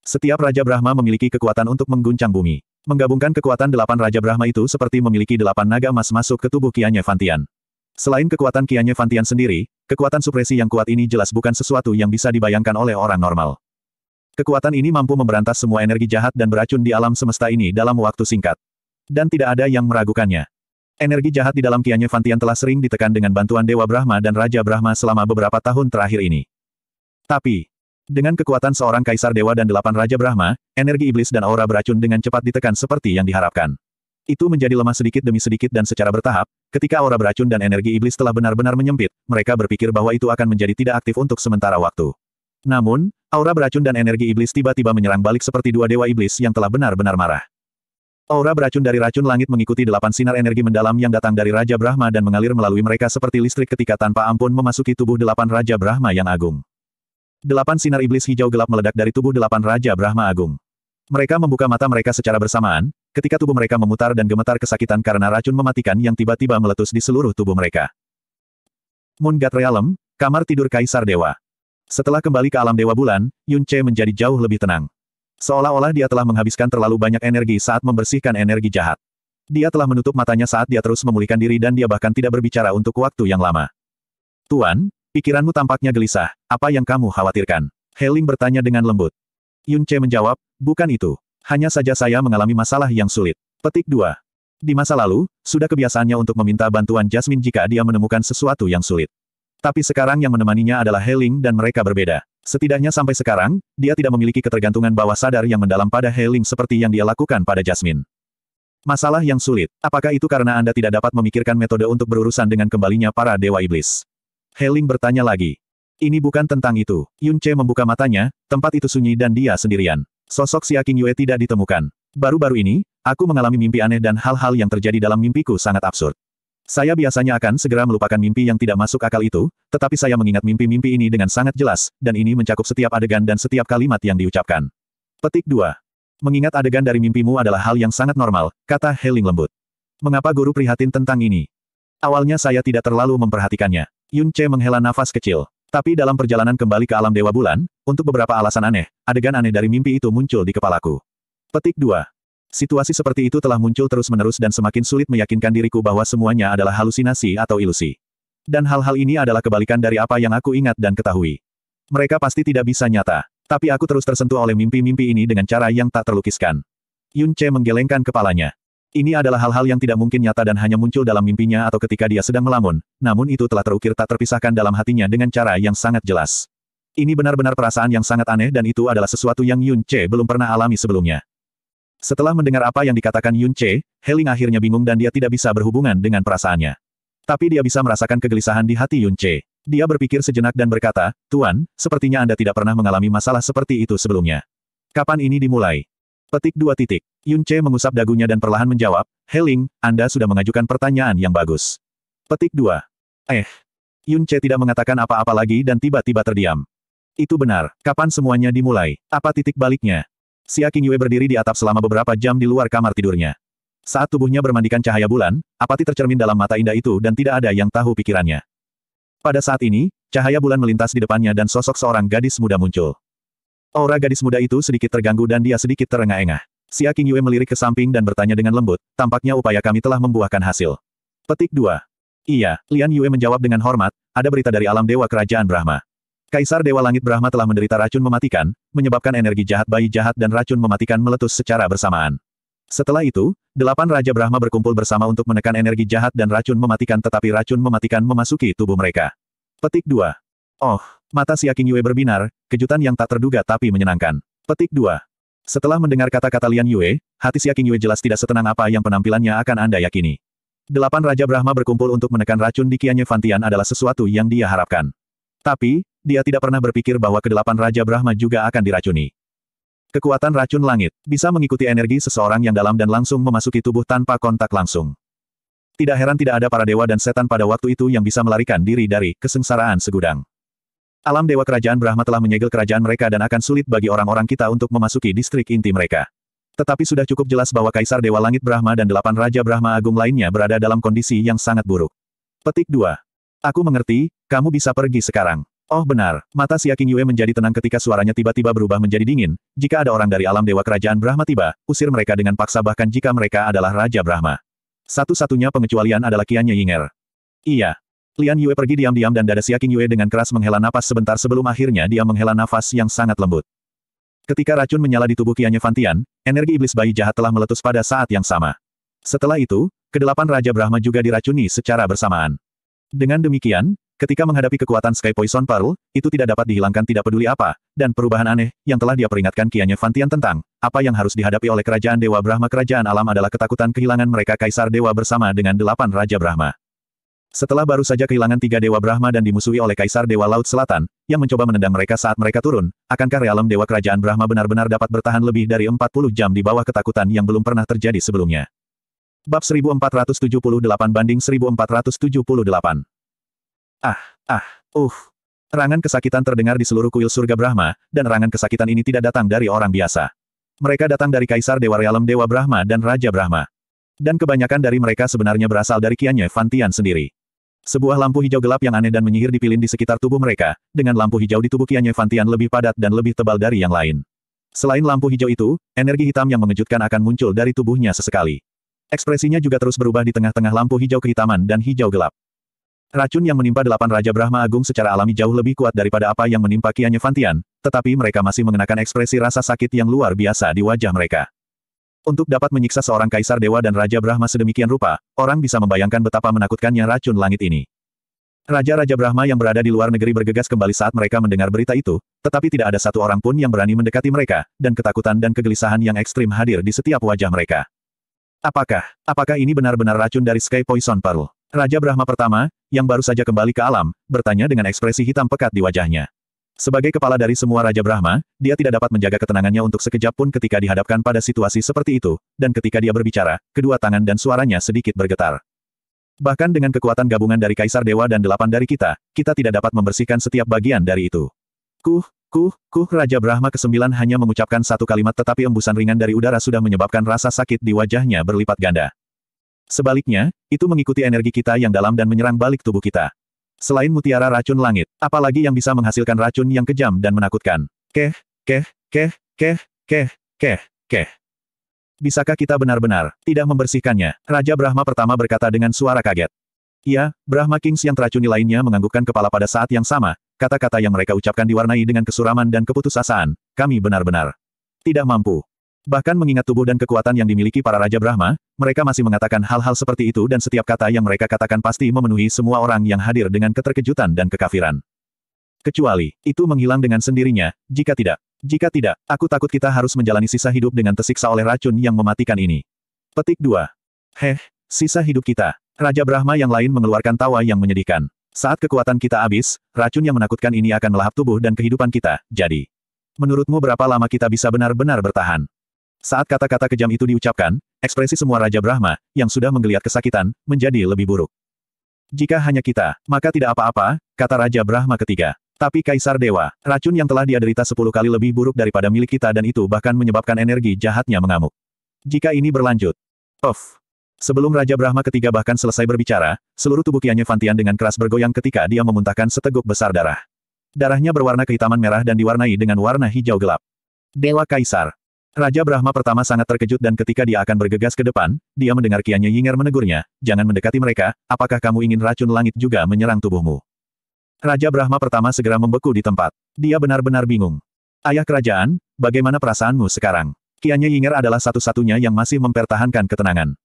Setiap Raja Brahma memiliki kekuatan untuk mengguncang bumi. Menggabungkan kekuatan delapan Raja Brahma itu seperti memiliki delapan naga emas masuk ke tubuh Kianya Fantian. Selain kekuatan Kianya Fantian sendiri, kekuatan supresi yang kuat ini jelas bukan sesuatu yang bisa dibayangkan oleh orang normal. Kekuatan ini mampu memberantas semua energi jahat dan beracun di alam semesta ini dalam waktu singkat. Dan tidak ada yang meragukannya. Energi jahat di dalam Kianye Fantian telah sering ditekan dengan bantuan Dewa Brahma dan Raja Brahma selama beberapa tahun terakhir ini. Tapi, dengan kekuatan seorang Kaisar Dewa dan delapan Raja Brahma, energi iblis dan aura beracun dengan cepat ditekan seperti yang diharapkan. Itu menjadi lemah sedikit demi sedikit dan secara bertahap, ketika aura beracun dan energi iblis telah benar-benar menyempit, mereka berpikir bahwa itu akan menjadi tidak aktif untuk sementara waktu. Namun, aura beracun dan energi iblis tiba-tiba menyerang balik seperti dua dewa iblis yang telah benar-benar marah. Aura beracun dari racun langit mengikuti delapan sinar energi mendalam yang datang dari Raja Brahma dan mengalir melalui mereka seperti listrik ketika tanpa ampun memasuki tubuh delapan Raja Brahma yang agung. Delapan sinar iblis hijau gelap meledak dari tubuh delapan Raja Brahma agung. Mereka membuka mata mereka secara bersamaan, ketika tubuh mereka memutar dan gemetar kesakitan karena racun mematikan yang tiba-tiba meletus di seluruh tubuh mereka. Mungat Realm, kamar tidur Kaisar Dewa. Setelah kembali ke alam Dewa Bulan, Yun menjadi jauh lebih tenang. Seolah-olah dia telah menghabiskan terlalu banyak energi saat membersihkan energi jahat. Dia telah menutup matanya saat dia terus memulihkan diri dan dia bahkan tidak berbicara untuk waktu yang lama. Tuan, pikiranmu tampaknya gelisah, apa yang kamu khawatirkan? Heling bertanya dengan lembut. Yun menjawab, bukan itu. Hanya saja saya mengalami masalah yang sulit. Petik 2. Di masa lalu, sudah kebiasaannya untuk meminta bantuan Jasmine jika dia menemukan sesuatu yang sulit. Tapi sekarang yang menemaninya adalah Heling dan mereka berbeda. Setidaknya sampai sekarang, dia tidak memiliki ketergantungan bawah sadar yang mendalam pada Heling seperti yang dia lakukan pada Jasmine. Masalah yang sulit. Apakah itu karena Anda tidak dapat memikirkan metode untuk berurusan dengan kembalinya para dewa iblis? Heling bertanya lagi. Ini bukan tentang itu. Yun Che membuka matanya, tempat itu sunyi dan dia sendirian. Sosok Siakin Yue tidak ditemukan. Baru-baru ini, aku mengalami mimpi aneh dan hal-hal yang terjadi dalam mimpiku sangat absurd. Saya biasanya akan segera melupakan mimpi yang tidak masuk akal itu, tetapi saya mengingat mimpi-mimpi ini dengan sangat jelas, dan ini mencakup setiap adegan dan setiap kalimat yang diucapkan. Petik 2. Mengingat adegan dari mimpimu adalah hal yang sangat normal, kata Heling lembut. Mengapa guru prihatin tentang ini? Awalnya saya tidak terlalu memperhatikannya. Yun Che menghela nafas kecil. Tapi dalam perjalanan kembali ke alam Dewa Bulan, untuk beberapa alasan aneh, adegan aneh dari mimpi itu muncul di kepalaku. Petik 2. Situasi seperti itu telah muncul terus-menerus dan semakin sulit meyakinkan diriku bahwa semuanya adalah halusinasi atau ilusi. Dan hal-hal ini adalah kebalikan dari apa yang aku ingat dan ketahui. Mereka pasti tidak bisa nyata. Tapi aku terus tersentuh oleh mimpi-mimpi ini dengan cara yang tak terlukiskan. Yun Che menggelengkan kepalanya. Ini adalah hal-hal yang tidak mungkin nyata dan hanya muncul dalam mimpinya atau ketika dia sedang melamun, namun itu telah terukir tak terpisahkan dalam hatinya dengan cara yang sangat jelas. Ini benar-benar perasaan yang sangat aneh dan itu adalah sesuatu yang Yun Che belum pernah alami sebelumnya. Setelah mendengar apa yang dikatakan Yun Che, Heling akhirnya bingung dan dia tidak bisa berhubungan dengan perasaannya. Tapi dia bisa merasakan kegelisahan di hati Yun Che. Dia berpikir sejenak dan berkata, Tuan, sepertinya Anda tidak pernah mengalami masalah seperti itu sebelumnya. Kapan ini dimulai? Petik dua titik. Yun Che mengusap dagunya dan perlahan menjawab, Heling, Anda sudah mengajukan pertanyaan yang bagus. Petik dua. Eh. Yun Che tidak mengatakan apa-apa lagi dan tiba-tiba terdiam. Itu benar, kapan semuanya dimulai? Apa titik baliknya? Xia Qingyue berdiri di atap selama beberapa jam di luar kamar tidurnya. Saat tubuhnya bermandikan cahaya bulan, apati tercermin dalam mata indah itu dan tidak ada yang tahu pikirannya. Pada saat ini, cahaya bulan melintas di depannya dan sosok seorang gadis muda muncul. Aura gadis muda itu sedikit terganggu dan dia sedikit terengah-engah. Xia Qingyue melirik ke samping dan bertanya dengan lembut, tampaknya upaya kami telah membuahkan hasil. Petik 2. Iya, Lian Yue menjawab dengan hormat, ada berita dari alam dewa kerajaan Brahma. Kaisar Dewa Langit Brahma telah menderita racun mematikan, menyebabkan energi jahat bayi jahat dan racun mematikan meletus secara bersamaan. Setelah itu, delapan Raja Brahma berkumpul bersama untuk menekan energi jahat dan racun mematikan tetapi racun mematikan memasuki tubuh mereka. Petik 2. Oh, mata Siaking Yue berbinar, kejutan yang tak terduga tapi menyenangkan. Petik 2. Setelah mendengar kata-kata Lian Yue, hati Siaking Yue jelas tidak setenang apa yang penampilannya akan Anda yakini. Delapan Raja Brahma berkumpul untuk menekan racun di Kianye Fantian adalah sesuatu yang dia harapkan. Tapi, dia tidak pernah berpikir bahwa kedelapan Raja Brahma juga akan diracuni. Kekuatan racun langit, bisa mengikuti energi seseorang yang dalam dan langsung memasuki tubuh tanpa kontak langsung. Tidak heran tidak ada para dewa dan setan pada waktu itu yang bisa melarikan diri dari kesengsaraan segudang. Alam Dewa Kerajaan Brahma telah menyegel kerajaan mereka dan akan sulit bagi orang-orang kita untuk memasuki distrik inti mereka. Tetapi sudah cukup jelas bahwa Kaisar Dewa Langit Brahma dan delapan Raja Brahma Agung lainnya berada dalam kondisi yang sangat buruk. Petik 2. Aku mengerti, kamu bisa pergi sekarang. Oh benar, mata Siaking Yue menjadi tenang ketika suaranya tiba-tiba berubah menjadi dingin, jika ada orang dari alam dewa kerajaan Brahma tiba, usir mereka dengan paksa bahkan jika mereka adalah Raja Brahma. Satu-satunya pengecualian adalah Qian Yinger. Iya. Lian Yue pergi diam-diam dan dada Siaking Yue dengan keras menghela napas sebentar sebelum akhirnya dia menghela nafas yang sangat lembut. Ketika racun menyala di tubuh Qian Fantian, energi iblis bayi jahat telah meletus pada saat yang sama. Setelah itu, kedelapan Raja Brahma juga diracuni secara bersamaan. Dengan demikian, Ketika menghadapi kekuatan Sky Poison Paru, itu tidak dapat dihilangkan tidak peduli apa, dan perubahan aneh, yang telah dia peringatkan Kianya Fantian tentang, apa yang harus dihadapi oleh kerajaan Dewa Brahma kerajaan alam adalah ketakutan kehilangan mereka Kaisar Dewa bersama dengan delapan Raja Brahma. Setelah baru saja kehilangan tiga Dewa Brahma dan dimusuhi oleh Kaisar Dewa Laut Selatan, yang mencoba menendang mereka saat mereka turun, akankah realem Dewa Kerajaan Brahma benar-benar dapat bertahan lebih dari 40 jam di bawah ketakutan yang belum pernah terjadi sebelumnya? Bab 1478 banding 1478 Ah, ah, uh. Rangan kesakitan terdengar di seluruh kuil surga Brahma, dan rangan kesakitan ini tidak datang dari orang biasa. Mereka datang dari Kaisar Dewa Realem Dewa Brahma dan Raja Brahma. Dan kebanyakan dari mereka sebenarnya berasal dari kiannya Fantian sendiri. Sebuah lampu hijau gelap yang aneh dan menyihir dipilin di sekitar tubuh mereka, dengan lampu hijau di tubuh Kianye Fantian lebih padat dan lebih tebal dari yang lain. Selain lampu hijau itu, energi hitam yang mengejutkan akan muncul dari tubuhnya sesekali. Ekspresinya juga terus berubah di tengah-tengah lampu hijau kehitaman dan hijau gelap. Racun yang menimpa delapan Raja Brahma Agung secara alami jauh lebih kuat daripada apa yang menimpa Kianya Fantian, tetapi mereka masih mengenakan ekspresi rasa sakit yang luar biasa di wajah mereka. Untuk dapat menyiksa seorang Kaisar Dewa dan Raja Brahma sedemikian rupa, orang bisa membayangkan betapa menakutkannya racun langit ini. Raja-Raja Brahma yang berada di luar negeri bergegas kembali saat mereka mendengar berita itu, tetapi tidak ada satu orang pun yang berani mendekati mereka, dan ketakutan dan kegelisahan yang ekstrim hadir di setiap wajah mereka. Apakah, apakah ini benar-benar racun dari Sky Poison Pearl? Raja Brahma pertama, yang baru saja kembali ke alam, bertanya dengan ekspresi hitam pekat di wajahnya. Sebagai kepala dari semua Raja Brahma, dia tidak dapat menjaga ketenangannya untuk sekejap pun ketika dihadapkan pada situasi seperti itu, dan ketika dia berbicara, kedua tangan dan suaranya sedikit bergetar. Bahkan dengan kekuatan gabungan dari Kaisar Dewa dan delapan dari kita, kita tidak dapat membersihkan setiap bagian dari itu. Kuh, kuh, kuh Raja Brahma ke-9 hanya mengucapkan satu kalimat tetapi embusan ringan dari udara sudah menyebabkan rasa sakit di wajahnya berlipat ganda. Sebaliknya, itu mengikuti energi kita yang dalam dan menyerang balik tubuh kita. Selain mutiara racun langit, apalagi yang bisa menghasilkan racun yang kejam dan menakutkan. Keh, keh, keh, keh, keh, keh, keh. Bisakah kita benar-benar tidak membersihkannya? Raja Brahma pertama berkata dengan suara kaget. Iya, Brahma Kings yang teracuni lainnya menganggukkan kepala pada saat yang sama, kata-kata yang mereka ucapkan diwarnai dengan kesuraman dan keputusasaan, kami benar-benar tidak mampu. Bahkan mengingat tubuh dan kekuatan yang dimiliki para Raja Brahma, mereka masih mengatakan hal-hal seperti itu dan setiap kata yang mereka katakan pasti memenuhi semua orang yang hadir dengan keterkejutan dan kekafiran. Kecuali, itu menghilang dengan sendirinya, jika tidak. Jika tidak, aku takut kita harus menjalani sisa hidup dengan tersiksa oleh racun yang mematikan ini. Petik 2. Heh, sisa hidup kita. Raja Brahma yang lain mengeluarkan tawa yang menyedihkan. Saat kekuatan kita habis, racun yang menakutkan ini akan melahap tubuh dan kehidupan kita, jadi. Menurutmu berapa lama kita bisa benar-benar bertahan? Saat kata-kata kejam itu diucapkan, ekspresi semua Raja Brahma, yang sudah menggeliat kesakitan, menjadi lebih buruk. Jika hanya kita, maka tidak apa-apa, kata Raja Brahma ketiga. Tapi Kaisar Dewa, racun yang telah dia derita sepuluh kali lebih buruk daripada milik kita dan itu bahkan menyebabkan energi jahatnya mengamuk. Jika ini berlanjut, off. Sebelum Raja Brahma ketiga bahkan selesai berbicara, seluruh tubuh Kianye Fantian dengan keras bergoyang ketika dia memuntahkan seteguk besar darah. Darahnya berwarna kehitaman merah dan diwarnai dengan warna hijau gelap. Dewa Kaisar, Raja Brahma pertama sangat terkejut dan ketika dia akan bergegas ke depan, dia mendengar kianya Yinger menegurnya, jangan mendekati mereka, apakah kamu ingin racun langit juga menyerang tubuhmu? Raja Brahma pertama segera membeku di tempat. Dia benar-benar bingung. Ayah kerajaan, bagaimana perasaanmu sekarang? Kianya Yinger adalah satu-satunya yang masih mempertahankan ketenangan.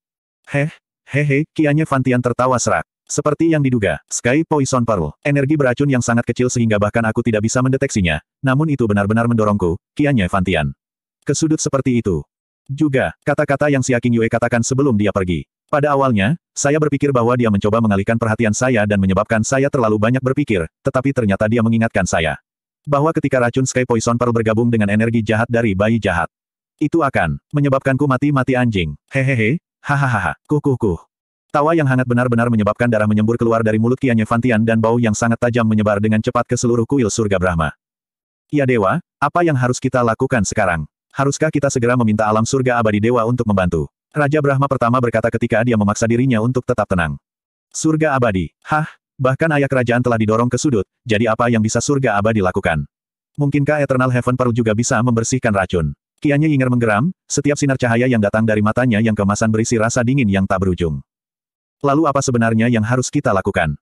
Heh, hehe, he, kianya Fantian tertawa serak. Seperti yang diduga, Sky Poison Pearl, energi beracun yang sangat kecil sehingga bahkan aku tidak bisa mendeteksinya, namun itu benar-benar mendorongku, kianya Fantian ke sudut seperti itu. Juga, kata-kata yang Si Aking Yue katakan sebelum dia pergi. Pada awalnya, saya berpikir bahwa dia mencoba mengalihkan perhatian saya dan menyebabkan saya terlalu banyak berpikir, tetapi ternyata dia mengingatkan saya. Bahwa ketika racun Sky Poison Pearl bergabung dengan energi jahat dari bayi jahat, itu akan menyebabkanku mati-mati anjing. Hehehe, hahaha, kuh kuh kuh. Tawa yang hangat benar-benar menyebabkan darah menyembur keluar dari mulut Kianya Fantian dan bau yang sangat tajam menyebar dengan cepat ke seluruh kuil surga Brahma. Ya Dewa, apa yang harus kita lakukan sekarang? Haruskah kita segera meminta alam surga abadi dewa untuk membantu? Raja Brahma pertama berkata ketika dia memaksa dirinya untuk tetap tenang. Surga abadi. Hah? Bahkan ayah kerajaan telah didorong ke sudut, jadi apa yang bisa surga abadi lakukan? Mungkinkah Eternal Heaven Pearl juga bisa membersihkan racun? Kianya Yinger menggeram, setiap sinar cahaya yang datang dari matanya yang kemasan berisi rasa dingin yang tak berujung. Lalu apa sebenarnya yang harus kita lakukan?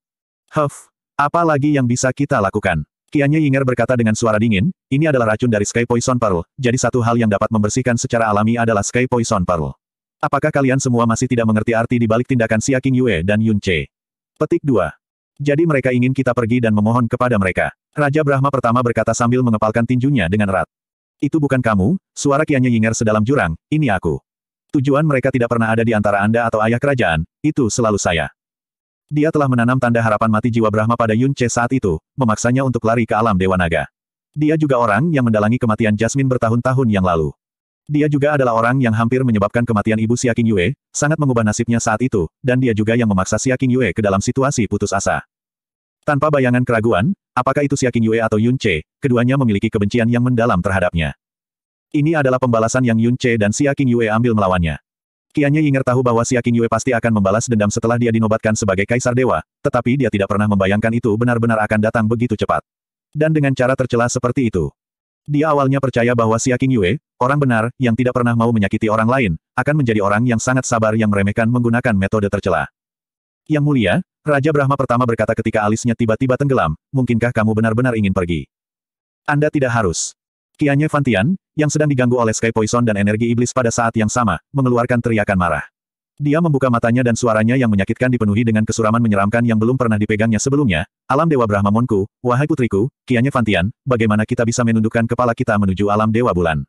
Huff, apa lagi yang bisa kita lakukan? Kianye Yinger berkata dengan suara dingin, ini adalah racun dari Sky Poison Pearl. jadi satu hal yang dapat membersihkan secara alami adalah Sky Poison Pearl. Apakah kalian semua masih tidak mengerti arti di balik tindakan Xia King Yue dan Yun Che? Petik 2. Jadi mereka ingin kita pergi dan memohon kepada mereka. Raja Brahma pertama berkata sambil mengepalkan tinjunya dengan erat. Itu bukan kamu, suara Kianye Yinger sedalam jurang, ini aku. Tujuan mereka tidak pernah ada di antara Anda atau ayah kerajaan, itu selalu saya. Dia telah menanam tanda harapan mati jiwa Brahma pada Yun Che saat itu, memaksanya untuk lari ke alam Dewa Naga. Dia juga orang yang mendalangi kematian Jasmine bertahun-tahun yang lalu. Dia juga adalah orang yang hampir menyebabkan kematian ibu Xia Yue, sangat mengubah nasibnya saat itu, dan dia juga yang memaksa Xia Yue ke dalam situasi putus asa. Tanpa bayangan keraguan, apakah itu Xia Yue atau Yun Che, keduanya memiliki kebencian yang mendalam terhadapnya. Ini adalah pembalasan yang Yun Che dan Xia Yue ambil melawannya. Kianya Yinger tahu bahwa Xiaking Yue pasti akan membalas dendam setelah dia dinobatkan sebagai kaisar dewa, tetapi dia tidak pernah membayangkan itu benar-benar akan datang begitu cepat. Dan dengan cara tercela seperti itu. Dia awalnya percaya bahwa Xiaking Yue, orang benar, yang tidak pernah mau menyakiti orang lain, akan menjadi orang yang sangat sabar yang meremehkan menggunakan metode tercela. Yang mulia, Raja Brahma pertama berkata ketika alisnya tiba-tiba tenggelam, mungkinkah kamu benar-benar ingin pergi? Anda tidak harus. Kianye Fantian, yang sedang diganggu oleh Sky Poison dan energi iblis pada saat yang sama, mengeluarkan teriakan marah. Dia membuka matanya dan suaranya yang menyakitkan dipenuhi dengan kesuraman menyeramkan yang belum pernah dipegangnya sebelumnya. Alam Dewa Brahma Monku, wahai putriku, Kianye Fantian, bagaimana kita bisa menundukkan kepala kita menuju alam Dewa Bulan?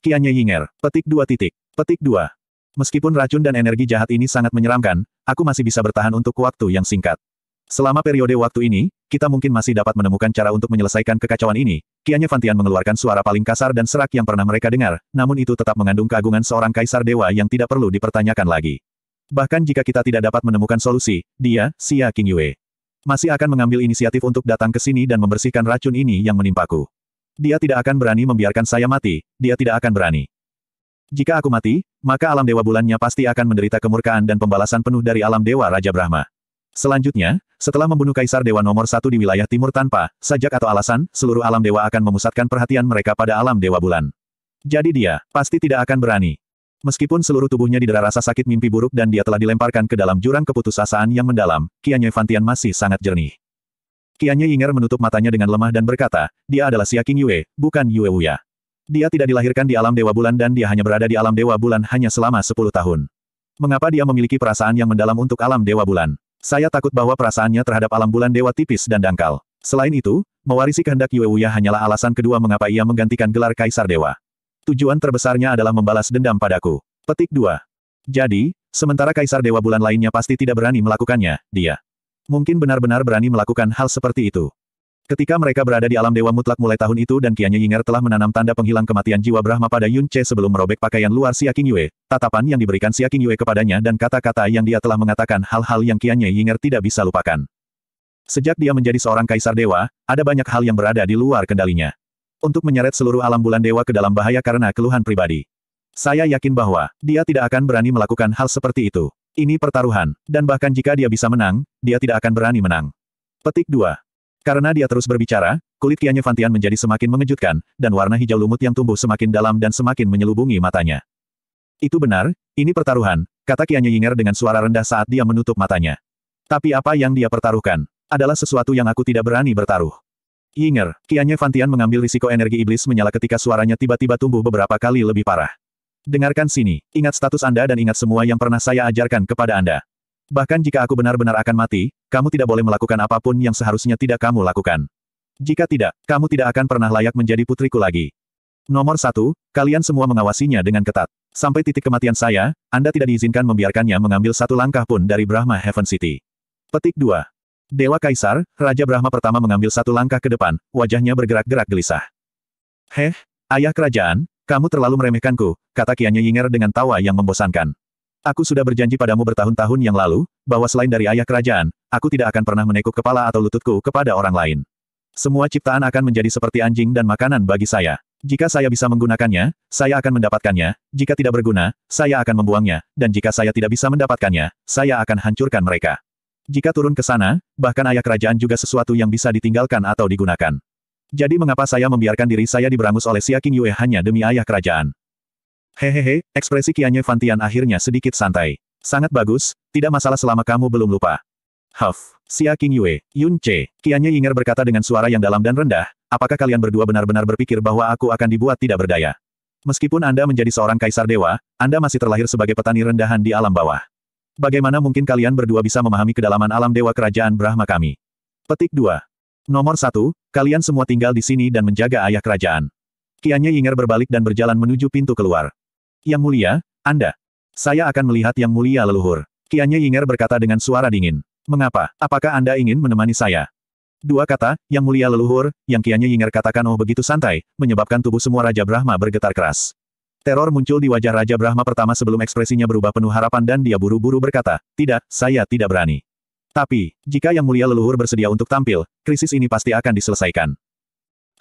Kianye Yinger, petik dua titik, petik dua. Meskipun racun dan energi jahat ini sangat menyeramkan, aku masih bisa bertahan untuk waktu yang singkat. Selama periode waktu ini, kita mungkin masih dapat menemukan cara untuk menyelesaikan kekacauan ini. Kianya Fantian mengeluarkan suara paling kasar dan serak yang pernah mereka dengar, namun itu tetap mengandung keagungan seorang kaisar dewa yang tidak perlu dipertanyakan lagi. Bahkan jika kita tidak dapat menemukan solusi, dia, Xia King Yue, masih akan mengambil inisiatif untuk datang ke sini dan membersihkan racun ini yang menimpaku. Dia tidak akan berani membiarkan saya mati, dia tidak akan berani. Jika aku mati, maka alam dewa bulannya pasti akan menderita kemurkaan dan pembalasan penuh dari alam dewa Raja Brahma. Selanjutnya, setelah membunuh Kaisar Dewa nomor satu di wilayah timur tanpa sajak atau alasan, seluruh alam dewa akan memusatkan perhatian mereka pada alam dewa bulan. Jadi dia, pasti tidak akan berani. Meskipun seluruh tubuhnya didera rasa sakit mimpi buruk dan dia telah dilemparkan ke dalam jurang keputusasaan yang mendalam, Kianye Fantian masih sangat jernih. Kianye Yinger menutup matanya dengan lemah dan berkata, dia adalah King Yue, bukan Yue Wuya. Dia tidak dilahirkan di alam Dewa Bulan dan dia hanya berada di alam Dewa Bulan hanya selama 10 tahun. Mengapa dia memiliki perasaan yang mendalam untuk alam Dewa Bulan? Saya takut bahwa perasaannya terhadap alam bulan dewa tipis dan dangkal. Selain itu, mewarisi kehendak Yue hanyalah alasan kedua mengapa ia menggantikan gelar Kaisar Dewa. Tujuan terbesarnya adalah membalas dendam padaku. Petik 2. Jadi, sementara Kaisar Dewa bulan lainnya pasti tidak berani melakukannya, dia mungkin benar-benar berani melakukan hal seperti itu. Ketika mereka berada di alam dewa mutlak mulai tahun itu dan Kianya Yinger telah menanam tanda penghilang kematian jiwa Brahma pada Yun Che sebelum merobek pakaian luar Xia Yue, tatapan yang diberikan Xia Yue kepadanya dan kata-kata yang dia telah mengatakan hal-hal yang Kianya Yinger tidak bisa lupakan. Sejak dia menjadi seorang kaisar dewa, ada banyak hal yang berada di luar kendalinya. Untuk menyeret seluruh alam bulan dewa ke dalam bahaya karena keluhan pribadi. Saya yakin bahwa dia tidak akan berani melakukan hal seperti itu. Ini pertaruhan, dan bahkan jika dia bisa menang, dia tidak akan berani menang. Petik 2. Karena dia terus berbicara, kulit kianya Fantian menjadi semakin mengejutkan, dan warna hijau lumut yang tumbuh semakin dalam dan semakin menyelubungi matanya. Itu benar, ini pertaruhan, kata kianya Yinger dengan suara rendah saat dia menutup matanya. Tapi apa yang dia pertaruhkan, adalah sesuatu yang aku tidak berani bertaruh. Yinger, kianya Fantian mengambil risiko energi iblis menyala ketika suaranya tiba-tiba tumbuh beberapa kali lebih parah. Dengarkan sini, ingat status Anda dan ingat semua yang pernah saya ajarkan kepada Anda. Bahkan jika aku benar-benar akan mati, kamu tidak boleh melakukan apapun yang seharusnya tidak kamu lakukan. Jika tidak, kamu tidak akan pernah layak menjadi putriku lagi. Nomor satu, kalian semua mengawasinya dengan ketat. Sampai titik kematian saya, Anda tidak diizinkan membiarkannya mengambil satu langkah pun dari Brahma Heaven City. Petik 2. Dewa Kaisar, Raja Brahma pertama mengambil satu langkah ke depan, wajahnya bergerak-gerak gelisah. Heh, ayah kerajaan, kamu terlalu meremehkanku, kata Kianya Yinger dengan tawa yang membosankan. Aku sudah berjanji padamu bertahun-tahun yang lalu, bahwa selain dari ayah kerajaan, aku tidak akan pernah menekuk kepala atau lututku kepada orang lain. Semua ciptaan akan menjadi seperti anjing dan makanan bagi saya. Jika saya bisa menggunakannya, saya akan mendapatkannya, jika tidak berguna, saya akan membuangnya, dan jika saya tidak bisa mendapatkannya, saya akan hancurkan mereka. Jika turun ke sana, bahkan ayah kerajaan juga sesuatu yang bisa ditinggalkan atau digunakan. Jadi mengapa saya membiarkan diri saya diberangus oleh Xia King Yue hanya demi ayah kerajaan? Hehehe, ekspresi Kianye Fantian akhirnya sedikit santai. Sangat bagus, tidak masalah selama kamu belum lupa. Huff, Xia King Yue, Yun Che, Kianye Yinger berkata dengan suara yang dalam dan rendah, apakah kalian berdua benar-benar berpikir bahwa aku akan dibuat tidak berdaya? Meskipun Anda menjadi seorang kaisar dewa, Anda masih terlahir sebagai petani rendahan di alam bawah. Bagaimana mungkin kalian berdua bisa memahami kedalaman alam dewa kerajaan Brahma kami? Petik 2. Nomor 1, kalian semua tinggal di sini dan menjaga ayah kerajaan. Kianye Yinger berbalik dan berjalan menuju pintu keluar. Yang mulia, Anda. Saya akan melihat yang mulia leluhur. Kianya Yinger berkata dengan suara dingin. Mengapa? Apakah Anda ingin menemani saya? Dua kata, yang mulia leluhur, yang kianya Yinger katakan oh begitu santai, menyebabkan tubuh semua Raja Brahma bergetar keras. Teror muncul di wajah Raja Brahma pertama sebelum ekspresinya berubah penuh harapan dan dia buru-buru berkata, tidak, saya tidak berani. Tapi, jika yang mulia leluhur bersedia untuk tampil, krisis ini pasti akan diselesaikan.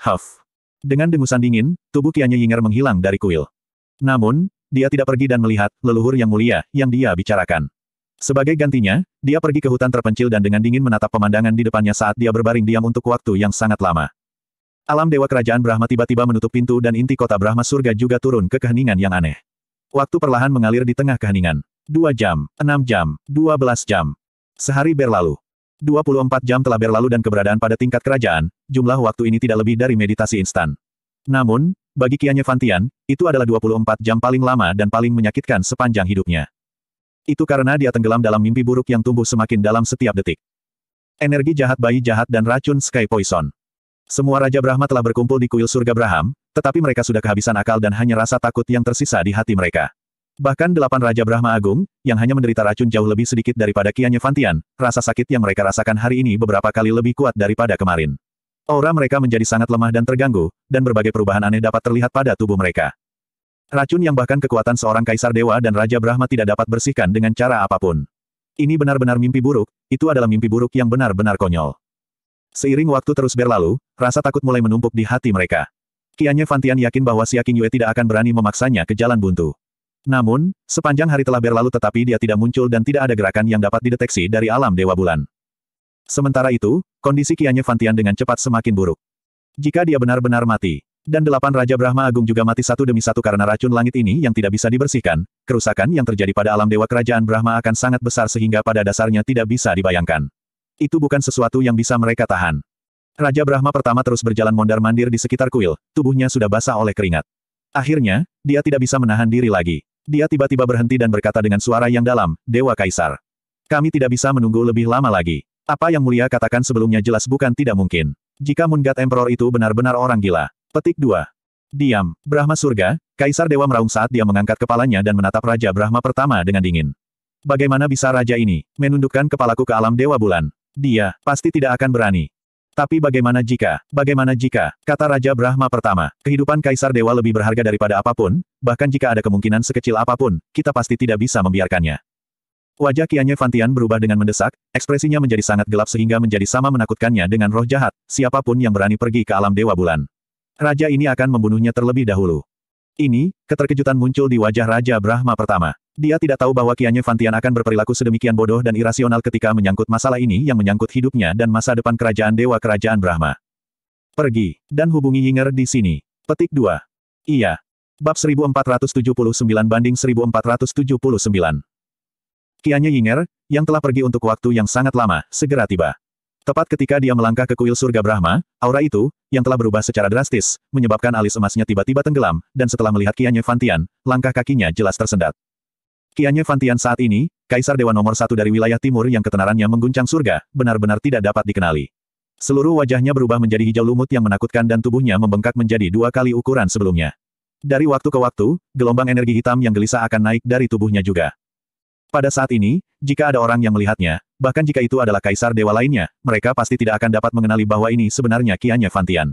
Huff. Dengan dengusan dingin, tubuh kianya Yinger menghilang dari kuil. Namun, dia tidak pergi dan melihat leluhur yang mulia yang dia bicarakan. Sebagai gantinya, dia pergi ke hutan terpencil dan dengan dingin menatap pemandangan di depannya saat dia berbaring diam untuk waktu yang sangat lama. Alam Dewa Kerajaan Brahma tiba-tiba menutup pintu dan inti kota Brahma surga juga turun ke keheningan yang aneh. Waktu perlahan mengalir di tengah keheningan. Dua jam, enam jam, dua belas jam. Sehari berlalu. 24 jam telah berlalu dan keberadaan pada tingkat kerajaan, jumlah waktu ini tidak lebih dari meditasi instan. Namun, bagi Kianye Fantian, itu adalah 24 jam paling lama dan paling menyakitkan sepanjang hidupnya. Itu karena dia tenggelam dalam mimpi buruk yang tumbuh semakin dalam setiap detik. Energi jahat bayi jahat dan racun Sky Poison. Semua Raja Brahma telah berkumpul di kuil surga Braham, tetapi mereka sudah kehabisan akal dan hanya rasa takut yang tersisa di hati mereka. Bahkan delapan Raja Brahma Agung, yang hanya menderita racun jauh lebih sedikit daripada Kianye Fantian, rasa sakit yang mereka rasakan hari ini beberapa kali lebih kuat daripada kemarin. Aura mereka menjadi sangat lemah dan terganggu, dan berbagai perubahan aneh dapat terlihat pada tubuh mereka. Racun yang bahkan kekuatan seorang kaisar dewa dan Raja Brahma tidak dapat bersihkan dengan cara apapun. Ini benar-benar mimpi buruk, itu adalah mimpi buruk yang benar-benar konyol. Seiring waktu terus berlalu, rasa takut mulai menumpuk di hati mereka. Kianya Fantian yakin bahwa Xia Yue tidak akan berani memaksanya ke jalan buntu. Namun, sepanjang hari telah berlalu tetapi dia tidak muncul dan tidak ada gerakan yang dapat dideteksi dari alam Dewa Bulan. Sementara itu, kondisi Kianye Fantian dengan cepat semakin buruk. Jika dia benar-benar mati, dan delapan Raja Brahma Agung juga mati satu demi satu karena racun langit ini yang tidak bisa dibersihkan, kerusakan yang terjadi pada alam dewa kerajaan Brahma akan sangat besar sehingga pada dasarnya tidak bisa dibayangkan. Itu bukan sesuatu yang bisa mereka tahan. Raja Brahma pertama terus berjalan mondar-mandir di sekitar kuil, tubuhnya sudah basah oleh keringat. Akhirnya, dia tidak bisa menahan diri lagi. Dia tiba-tiba berhenti dan berkata dengan suara yang dalam, Dewa Kaisar. Kami tidak bisa menunggu lebih lama lagi. Apa yang mulia katakan sebelumnya jelas bukan tidak mungkin. Jika Mungat Emperor itu benar-benar orang gila. Petik 2. Diam. Brahma surga, Kaisar Dewa meraung saat dia mengangkat kepalanya dan menatap Raja Brahma pertama dengan dingin. Bagaimana bisa raja ini menundukkan kepalaku ke alam Dewa Bulan? Dia pasti tidak akan berani. Tapi bagaimana jika, bagaimana jika, kata Raja Brahma pertama, kehidupan Kaisar Dewa lebih berharga daripada apapun, bahkan jika ada kemungkinan sekecil apapun, kita pasti tidak bisa membiarkannya. Wajah Kianye Fantian berubah dengan mendesak, ekspresinya menjadi sangat gelap sehingga menjadi sama menakutkannya dengan roh jahat, siapapun yang berani pergi ke alam Dewa Bulan. Raja ini akan membunuhnya terlebih dahulu. Ini, keterkejutan muncul di wajah Raja Brahma pertama. Dia tidak tahu bahwa Kianye Fantian akan berperilaku sedemikian bodoh dan irasional ketika menyangkut masalah ini yang menyangkut hidupnya dan masa depan kerajaan Dewa Kerajaan Brahma. Pergi, dan hubungi Yinger di sini. Petik 2. Iya. Bab 1479 banding 1479. Kianya Yinger, yang telah pergi untuk waktu yang sangat lama, segera tiba. Tepat ketika dia melangkah ke kuil surga Brahma, aura itu, yang telah berubah secara drastis, menyebabkan alis emasnya tiba-tiba tenggelam, dan setelah melihat Kianye Fantian, langkah kakinya jelas tersendat. Kianye Fantian saat ini, Kaisar Dewa nomor satu dari wilayah timur yang ketenarannya mengguncang surga, benar-benar tidak dapat dikenali. Seluruh wajahnya berubah menjadi hijau lumut yang menakutkan dan tubuhnya membengkak menjadi dua kali ukuran sebelumnya. Dari waktu ke waktu, gelombang energi hitam yang gelisah akan naik dari tubuhnya juga. Pada saat ini, jika ada orang yang melihatnya, bahkan jika itu adalah kaisar dewa lainnya, mereka pasti tidak akan dapat mengenali bahwa ini sebenarnya Kianya Fantian.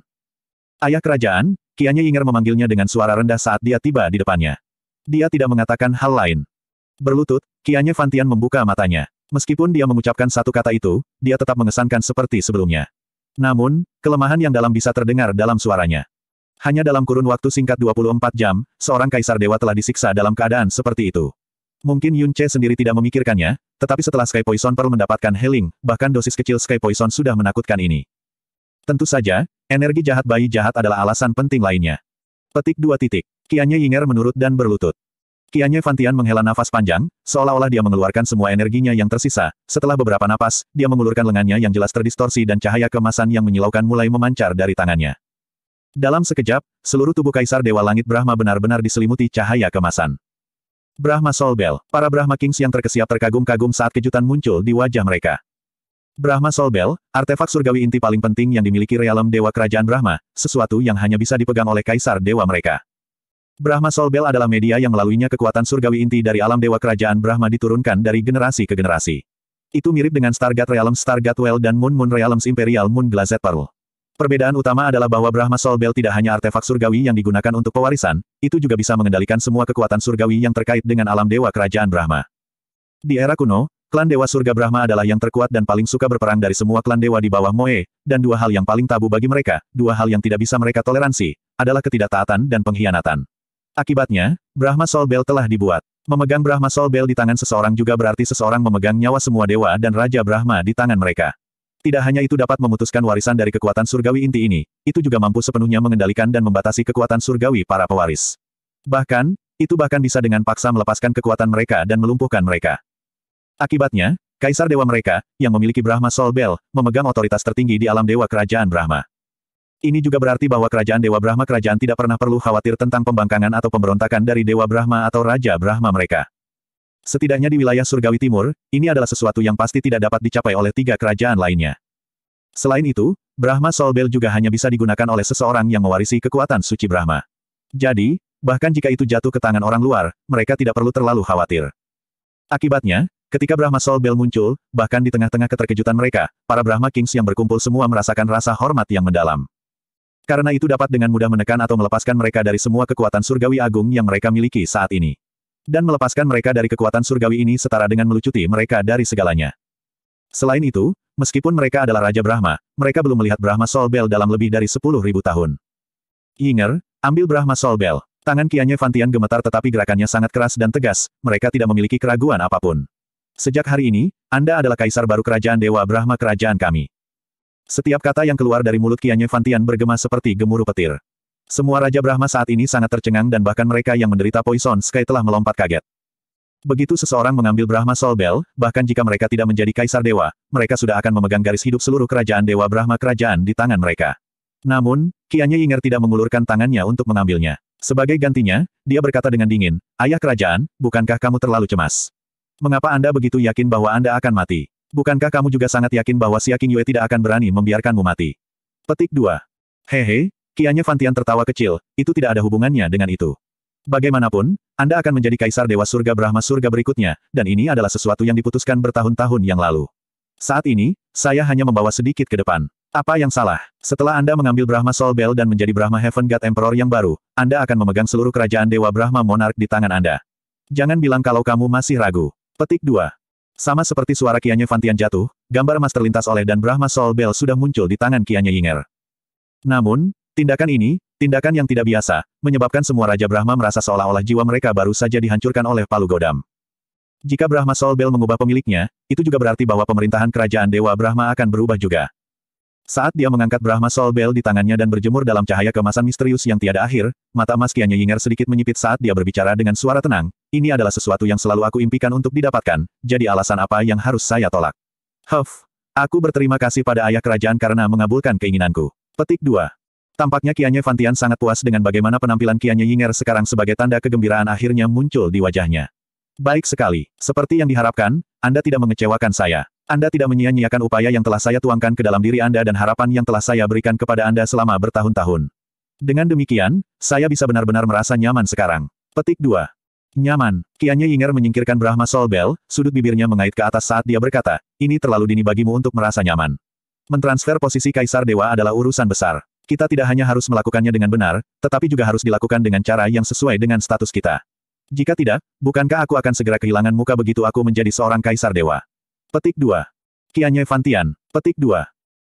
Ayah kerajaan, Kianya Inger memanggilnya dengan suara rendah saat dia tiba di depannya. Dia tidak mengatakan hal lain. Berlutut, Kianya Fantian membuka matanya. Meskipun dia mengucapkan satu kata itu, dia tetap mengesankan seperti sebelumnya. Namun, kelemahan yang dalam bisa terdengar dalam suaranya. Hanya dalam kurun waktu singkat 24 jam, seorang kaisar dewa telah disiksa dalam keadaan seperti itu. Mungkin Yun Che sendiri tidak memikirkannya, tetapi setelah Sky Poison Pearl mendapatkan healing, bahkan dosis kecil Sky Poison sudah menakutkan ini. Tentu saja, energi jahat bayi jahat adalah alasan penting lainnya. Petik dua titik. Kianye Yinger menurut dan berlutut. Kianye Fantian menghela nafas panjang, seolah-olah dia mengeluarkan semua energinya yang tersisa. Setelah beberapa napas, dia mengulurkan lengannya yang jelas terdistorsi dan cahaya kemasan yang menyilaukan mulai memancar dari tangannya. Dalam sekejap, seluruh tubuh Kaisar Dewa Langit Brahma benar-benar diselimuti cahaya kemasan. Brahma Solbel, para Brahma Kings yang terkesiap terkagum-kagum saat kejutan muncul di wajah mereka. Brahma Solbel, artefak surgawi inti paling penting yang dimiliki realem Dewa Kerajaan Brahma, sesuatu yang hanya bisa dipegang oleh Kaisar Dewa mereka. Brahma Solbel adalah media yang melaluinya kekuatan surgawi inti dari alam Dewa Kerajaan Brahma diturunkan dari generasi ke generasi. Itu mirip dengan Stargate Realms Stargate Well dan Moon Moon Realms Imperial Moon Glazed Pearl. Perbedaan utama adalah bahwa Brahma Soul Bell tidak hanya artefak surgawi yang digunakan untuk pewarisan, itu juga bisa mengendalikan semua kekuatan surgawi yang terkait dengan alam dewa kerajaan Brahma. Di era kuno, klan dewa surga Brahma adalah yang terkuat dan paling suka berperang dari semua klan dewa di bawah Moe, dan dua hal yang paling tabu bagi mereka, dua hal yang tidak bisa mereka toleransi, adalah ketidaktaatan dan pengkhianatan. Akibatnya, Brahma Soul Bell telah dibuat. Memegang Brahma Soul Bell di tangan seseorang juga berarti seseorang memegang nyawa semua dewa dan Raja Brahma di tangan mereka. Tidak hanya itu dapat memutuskan warisan dari kekuatan surgawi inti ini, itu juga mampu sepenuhnya mengendalikan dan membatasi kekuatan surgawi para pewaris. Bahkan, itu bahkan bisa dengan paksa melepaskan kekuatan mereka dan melumpuhkan mereka. Akibatnya, Kaisar Dewa mereka, yang memiliki Brahma Sol Bell, memegang otoritas tertinggi di alam Dewa Kerajaan Brahma. Ini juga berarti bahwa Kerajaan Dewa Brahma Kerajaan tidak pernah perlu khawatir tentang pembangkangan atau pemberontakan dari Dewa Brahma atau Raja Brahma mereka. Setidaknya di wilayah surgawi timur, ini adalah sesuatu yang pasti tidak dapat dicapai oleh tiga kerajaan lainnya. Selain itu, Brahma Solbel juga hanya bisa digunakan oleh seseorang yang mewarisi kekuatan suci Brahma. Jadi, bahkan jika itu jatuh ke tangan orang luar, mereka tidak perlu terlalu khawatir. Akibatnya, ketika Brahma Solbel muncul, bahkan di tengah-tengah keterkejutan mereka, para Brahma Kings yang berkumpul semua merasakan rasa hormat yang mendalam. Karena itu dapat dengan mudah menekan atau melepaskan mereka dari semua kekuatan surgawi agung yang mereka miliki saat ini dan melepaskan mereka dari kekuatan surgawi ini setara dengan melucuti mereka dari segalanya. Selain itu, meskipun mereka adalah Raja Brahma, mereka belum melihat Brahma Solbel dalam lebih dari sepuluh ribu tahun. Yinger, ambil Brahma Solbel. Tangan Kianye Fantian gemetar tetapi gerakannya sangat keras dan tegas, mereka tidak memiliki keraguan apapun. Sejak hari ini, Anda adalah kaisar baru kerajaan Dewa Brahma kerajaan kami. Setiap kata yang keluar dari mulut Kianye Fantian bergema seperti gemuruh petir. Semua Raja Brahma saat ini sangat tercengang dan bahkan mereka yang menderita Poison Sky telah melompat kaget. Begitu seseorang mengambil Brahma Soul Bell, bahkan jika mereka tidak menjadi Kaisar Dewa, mereka sudah akan memegang garis hidup seluruh kerajaan Dewa Brahma kerajaan di tangan mereka. Namun, Kianya Yinger tidak mengulurkan tangannya untuk mengambilnya. Sebagai gantinya, dia berkata dengan dingin, Ayah kerajaan, bukankah kamu terlalu cemas? Mengapa Anda begitu yakin bahwa Anda akan mati? Bukankah kamu juga sangat yakin bahwa Siaking Yue tidak akan berani membiarkanmu mati? Petik 2. Hehe, Kianya Fantian tertawa kecil, itu tidak ada hubungannya dengan itu. Bagaimanapun, Anda akan menjadi kaisar dewa surga Brahma surga berikutnya, dan ini adalah sesuatu yang diputuskan bertahun-tahun yang lalu. Saat ini, saya hanya membawa sedikit ke depan. Apa yang salah? Setelah Anda mengambil Brahma Soul Bell dan menjadi Brahma Heaven God Emperor yang baru, Anda akan memegang seluruh kerajaan Dewa Brahma Monarch di tangan Anda. Jangan bilang kalau kamu masih ragu. Petik 2. Sama seperti suara Kianya Fantian jatuh, gambar emas terlintas oleh dan Brahma Soul Bell sudah muncul di tangan Kianya Yinger. Namun, Tindakan ini, tindakan yang tidak biasa, menyebabkan semua Raja Brahma merasa seolah-olah jiwa mereka baru saja dihancurkan oleh palu godam. Jika Brahma Solbel mengubah pemiliknya, itu juga berarti bahwa pemerintahan kerajaan Dewa Brahma akan berubah juga. Saat dia mengangkat Brahma Solbel di tangannya dan berjemur dalam cahaya kemasan misterius yang tiada akhir, mata maskiannya Kianya Yinger sedikit menyipit saat dia berbicara dengan suara tenang, ini adalah sesuatu yang selalu aku impikan untuk didapatkan, jadi alasan apa yang harus saya tolak. Huff, aku berterima kasih pada ayah kerajaan karena mengabulkan keinginanku. Petik 2. Tampaknya Kianye Fantian sangat puas dengan bagaimana penampilan Kianye Yinger sekarang sebagai tanda kegembiraan akhirnya muncul di wajahnya. Baik sekali, seperti yang diharapkan, Anda tidak mengecewakan saya. Anda tidak menyia-nyiakan upaya yang telah saya tuangkan ke dalam diri Anda dan harapan yang telah saya berikan kepada Anda selama bertahun-tahun. Dengan demikian, saya bisa benar-benar merasa nyaman sekarang. Petik 2. Nyaman. Kianya Yinger menyingkirkan Brahma Solbel, sudut bibirnya mengait ke atas saat dia berkata, ini terlalu dini bagimu untuk merasa nyaman. Mentransfer posisi Kaisar Dewa adalah urusan besar kita tidak hanya harus melakukannya dengan benar, tetapi juga harus dilakukan dengan cara yang sesuai dengan status kita. Jika tidak, bukankah aku akan segera kehilangan muka begitu aku menjadi seorang kaisar dewa? Petik 2. Kianye Fantian. Petik 2.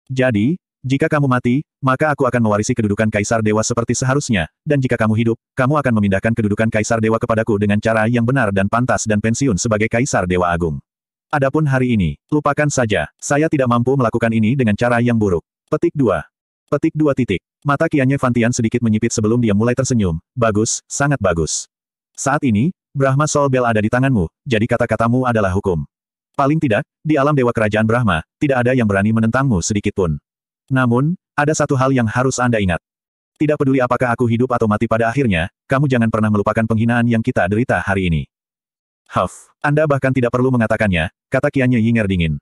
Jadi, jika kamu mati, maka aku akan mewarisi kedudukan kaisar dewa seperti seharusnya, dan jika kamu hidup, kamu akan memindahkan kedudukan kaisar dewa kepadaku dengan cara yang benar dan pantas dan pensiun sebagai kaisar dewa agung. Adapun hari ini, lupakan saja, saya tidak mampu melakukan ini dengan cara yang buruk. Petik 2. Petik dua titik. Mata Kianye Fantian sedikit menyipit sebelum dia mulai tersenyum. Bagus, sangat bagus. Saat ini, Brahma Sol Bell ada di tanganmu, jadi kata-katamu adalah hukum. Paling tidak, di alam Dewa Kerajaan Brahma, tidak ada yang berani menentangmu sedikitpun. Namun, ada satu hal yang harus Anda ingat. Tidak peduli apakah aku hidup atau mati pada akhirnya, kamu jangan pernah melupakan penghinaan yang kita derita hari ini. Huff, Anda bahkan tidak perlu mengatakannya, kata Kianye Yinger dingin.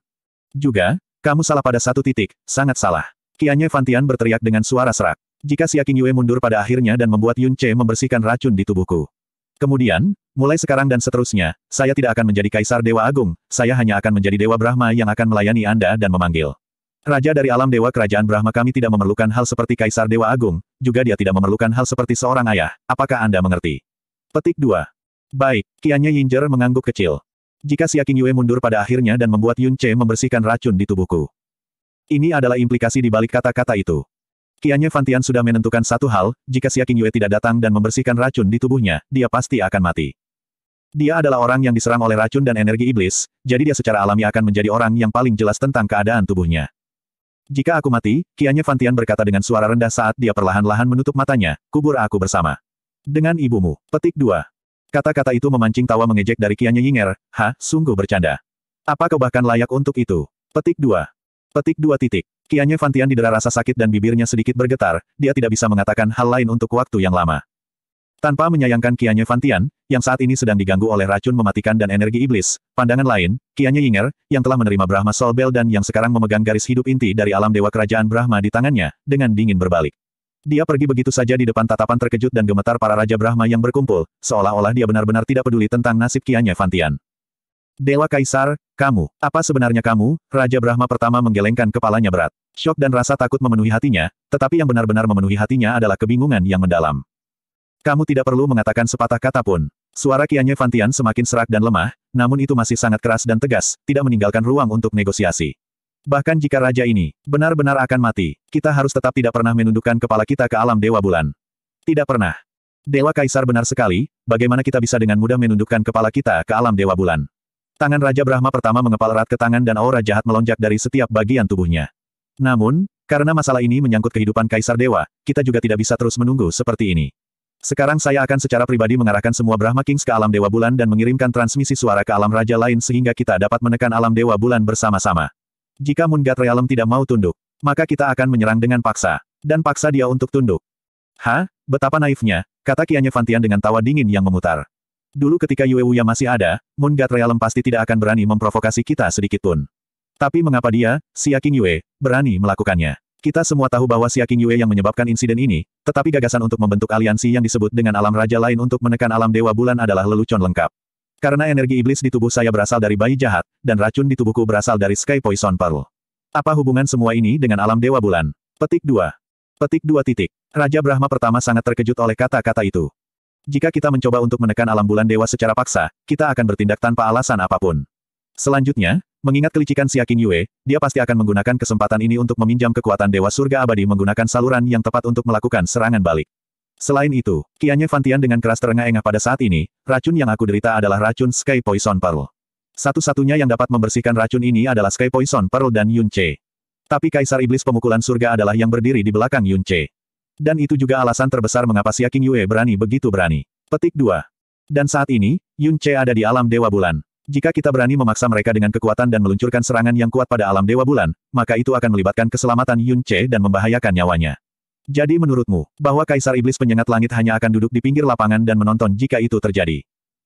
Juga, kamu salah pada satu titik, sangat salah. Qianye Fantian berteriak dengan suara serak. Jika Xia Qingyue mundur pada akhirnya dan membuat Yun Che membersihkan racun di tubuhku. Kemudian, mulai sekarang dan seterusnya, saya tidak akan menjadi kaisar Dewa Agung, saya hanya akan menjadi Dewa Brahma yang akan melayani Anda dan memanggil. Raja dari alam Dewa Kerajaan Brahma kami tidak memerlukan hal seperti kaisar Dewa Agung, juga dia tidak memerlukan hal seperti seorang ayah, apakah Anda mengerti? Petik 2. Baik, Kianye Yinjer mengangguk kecil. Jika Xia Qingyue mundur pada akhirnya dan membuat Yun Che membersihkan racun di tubuhku. Ini adalah implikasi di balik kata-kata itu. Kianye Fantian sudah menentukan satu hal, jika Siaking Yue tidak datang dan membersihkan racun di tubuhnya, dia pasti akan mati. Dia adalah orang yang diserang oleh racun dan energi iblis, jadi dia secara alami akan menjadi orang yang paling jelas tentang keadaan tubuhnya. Jika aku mati, Kianye Fantian berkata dengan suara rendah saat dia perlahan-lahan menutup matanya, kubur aku bersama. Dengan ibumu, petik dua. Kata-kata itu memancing tawa mengejek dari Kianye Yinger, ha, sungguh bercanda. Apa kau bahkan layak untuk itu? Petik dua. Petik dua titik. Kianya Fantian didera rasa sakit dan bibirnya sedikit bergetar, dia tidak bisa mengatakan hal lain untuk waktu yang lama. Tanpa menyayangkan Kianya Fantian, yang saat ini sedang diganggu oleh racun mematikan dan energi iblis, pandangan lain, Kianya Yinger, yang telah menerima Brahma Solbel Bell dan yang sekarang memegang garis hidup inti dari alam dewa kerajaan Brahma di tangannya, dengan dingin berbalik. Dia pergi begitu saja di depan tatapan terkejut dan gemetar para Raja Brahma yang berkumpul, seolah-olah dia benar-benar tidak peduli tentang nasib Kianya Fantian. Dewa Kaisar, kamu, apa sebenarnya kamu? Raja Brahma pertama menggelengkan kepalanya berat. Shock dan rasa takut memenuhi hatinya, tetapi yang benar-benar memenuhi hatinya adalah kebingungan yang mendalam. Kamu tidak perlu mengatakan sepatah kata pun. Suara Kianye Fantian semakin serak dan lemah, namun itu masih sangat keras dan tegas, tidak meninggalkan ruang untuk negosiasi. Bahkan jika raja ini benar-benar akan mati, kita harus tetap tidak pernah menundukkan kepala kita ke alam Dewa Bulan. Tidak pernah. Dewa Kaisar benar sekali, bagaimana kita bisa dengan mudah menundukkan kepala kita ke alam Dewa Bulan. Tangan Raja Brahma pertama mengepal erat ke tangan dan aura jahat melonjak dari setiap bagian tubuhnya. Namun, karena masalah ini menyangkut kehidupan Kaisar Dewa, kita juga tidak bisa terus menunggu seperti ini. Sekarang saya akan secara pribadi mengarahkan semua Brahma Kings ke alam Dewa Bulan dan mengirimkan transmisi suara ke alam Raja lain sehingga kita dapat menekan alam Dewa Bulan bersama-sama. Jika Mungat Realm tidak mau tunduk, maka kita akan menyerang dengan paksa. Dan paksa dia untuk tunduk. Hah, betapa naifnya, kata Kianya Fantian dengan tawa dingin yang memutar. Dulu ketika Yue Wuya masih ada, Moon God Realm pasti tidak akan berani memprovokasi kita sedikitpun. Tapi mengapa dia, si Yaking Yue, berani melakukannya? Kita semua tahu bahwa si Yaking Yue yang menyebabkan insiden ini, tetapi gagasan untuk membentuk aliansi yang disebut dengan alam raja lain untuk menekan alam dewa bulan adalah lelucon lengkap. Karena energi iblis di tubuh saya berasal dari bayi jahat, dan racun di tubuhku berasal dari Sky Poison Pearl. Apa hubungan semua ini dengan alam Dewa Bulan? Petik 2. Petik 2 titik. Raja Brahma pertama sangat terkejut oleh kata-kata itu. Jika kita mencoba untuk menekan alam bulan dewa secara paksa, kita akan bertindak tanpa alasan apapun. Selanjutnya, mengingat kelicikan Siakin Yue, dia pasti akan menggunakan kesempatan ini untuk meminjam kekuatan dewa surga abadi menggunakan saluran yang tepat untuk melakukan serangan balik. Selain itu, kianya Fantian dengan keras terengah-engah pada saat ini, racun yang aku derita adalah racun Sky Poison Pearl. Satu-satunya yang dapat membersihkan racun ini adalah Sky Poison Pearl dan Yun Tapi Kaisar Iblis Pemukulan Surga adalah yang berdiri di belakang Yun dan itu juga alasan terbesar mengapa Xia King Yue berani begitu berani. Petik 2. Dan saat ini, Yun Che ada di alam Dewa Bulan. Jika kita berani memaksa mereka dengan kekuatan dan meluncurkan serangan yang kuat pada alam Dewa Bulan, maka itu akan melibatkan keselamatan Yun Che dan membahayakan nyawanya. Jadi menurutmu, bahwa Kaisar Iblis Penyengat Langit hanya akan duduk di pinggir lapangan dan menonton jika itu terjadi?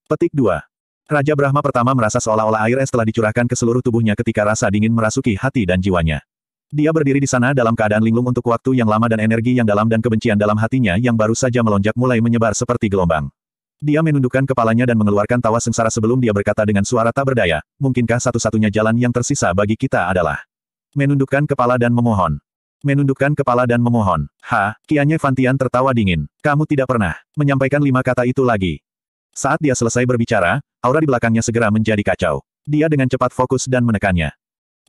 Petik 2. Raja Brahma pertama merasa seolah-olah air es telah dicurahkan ke seluruh tubuhnya ketika rasa dingin merasuki hati dan jiwanya. Dia berdiri di sana dalam keadaan linglung untuk waktu yang lama dan energi yang dalam dan kebencian dalam hatinya yang baru saja melonjak mulai menyebar seperti gelombang. Dia menundukkan kepalanya dan mengeluarkan tawa sengsara sebelum dia berkata dengan suara tak berdaya, mungkinkah satu-satunya jalan yang tersisa bagi kita adalah menundukkan kepala dan memohon. Menundukkan kepala dan memohon. Ha, Kianye Fantian tertawa dingin. Kamu tidak pernah menyampaikan lima kata itu lagi. Saat dia selesai berbicara, aura di belakangnya segera menjadi kacau. Dia dengan cepat fokus dan menekannya.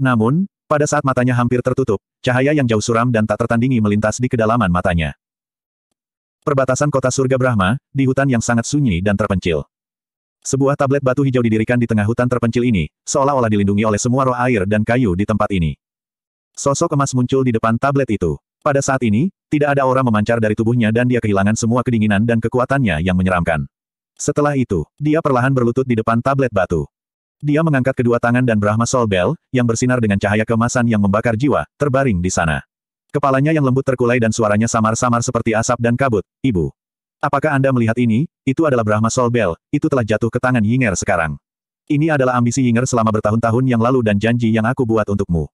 Namun, pada saat matanya hampir tertutup, cahaya yang jauh suram dan tak tertandingi melintas di kedalaman matanya. Perbatasan kota surga Brahma, di hutan yang sangat sunyi dan terpencil. Sebuah tablet batu hijau didirikan di tengah hutan terpencil ini, seolah-olah dilindungi oleh semua roh air dan kayu di tempat ini. Sosok emas muncul di depan tablet itu. Pada saat ini, tidak ada aura memancar dari tubuhnya dan dia kehilangan semua kedinginan dan kekuatannya yang menyeramkan. Setelah itu, dia perlahan berlutut di depan tablet batu. Dia mengangkat kedua tangan dan Brahma Soul Bell, yang bersinar dengan cahaya kemasan yang membakar jiwa, terbaring di sana. Kepalanya yang lembut terkulai dan suaranya samar-samar seperti asap dan kabut, Ibu. Apakah Anda melihat ini? Itu adalah Brahma Soul Bell, itu telah jatuh ke tangan Yinger sekarang. Ini adalah ambisi Yinger selama bertahun-tahun yang lalu dan janji yang aku buat untukmu.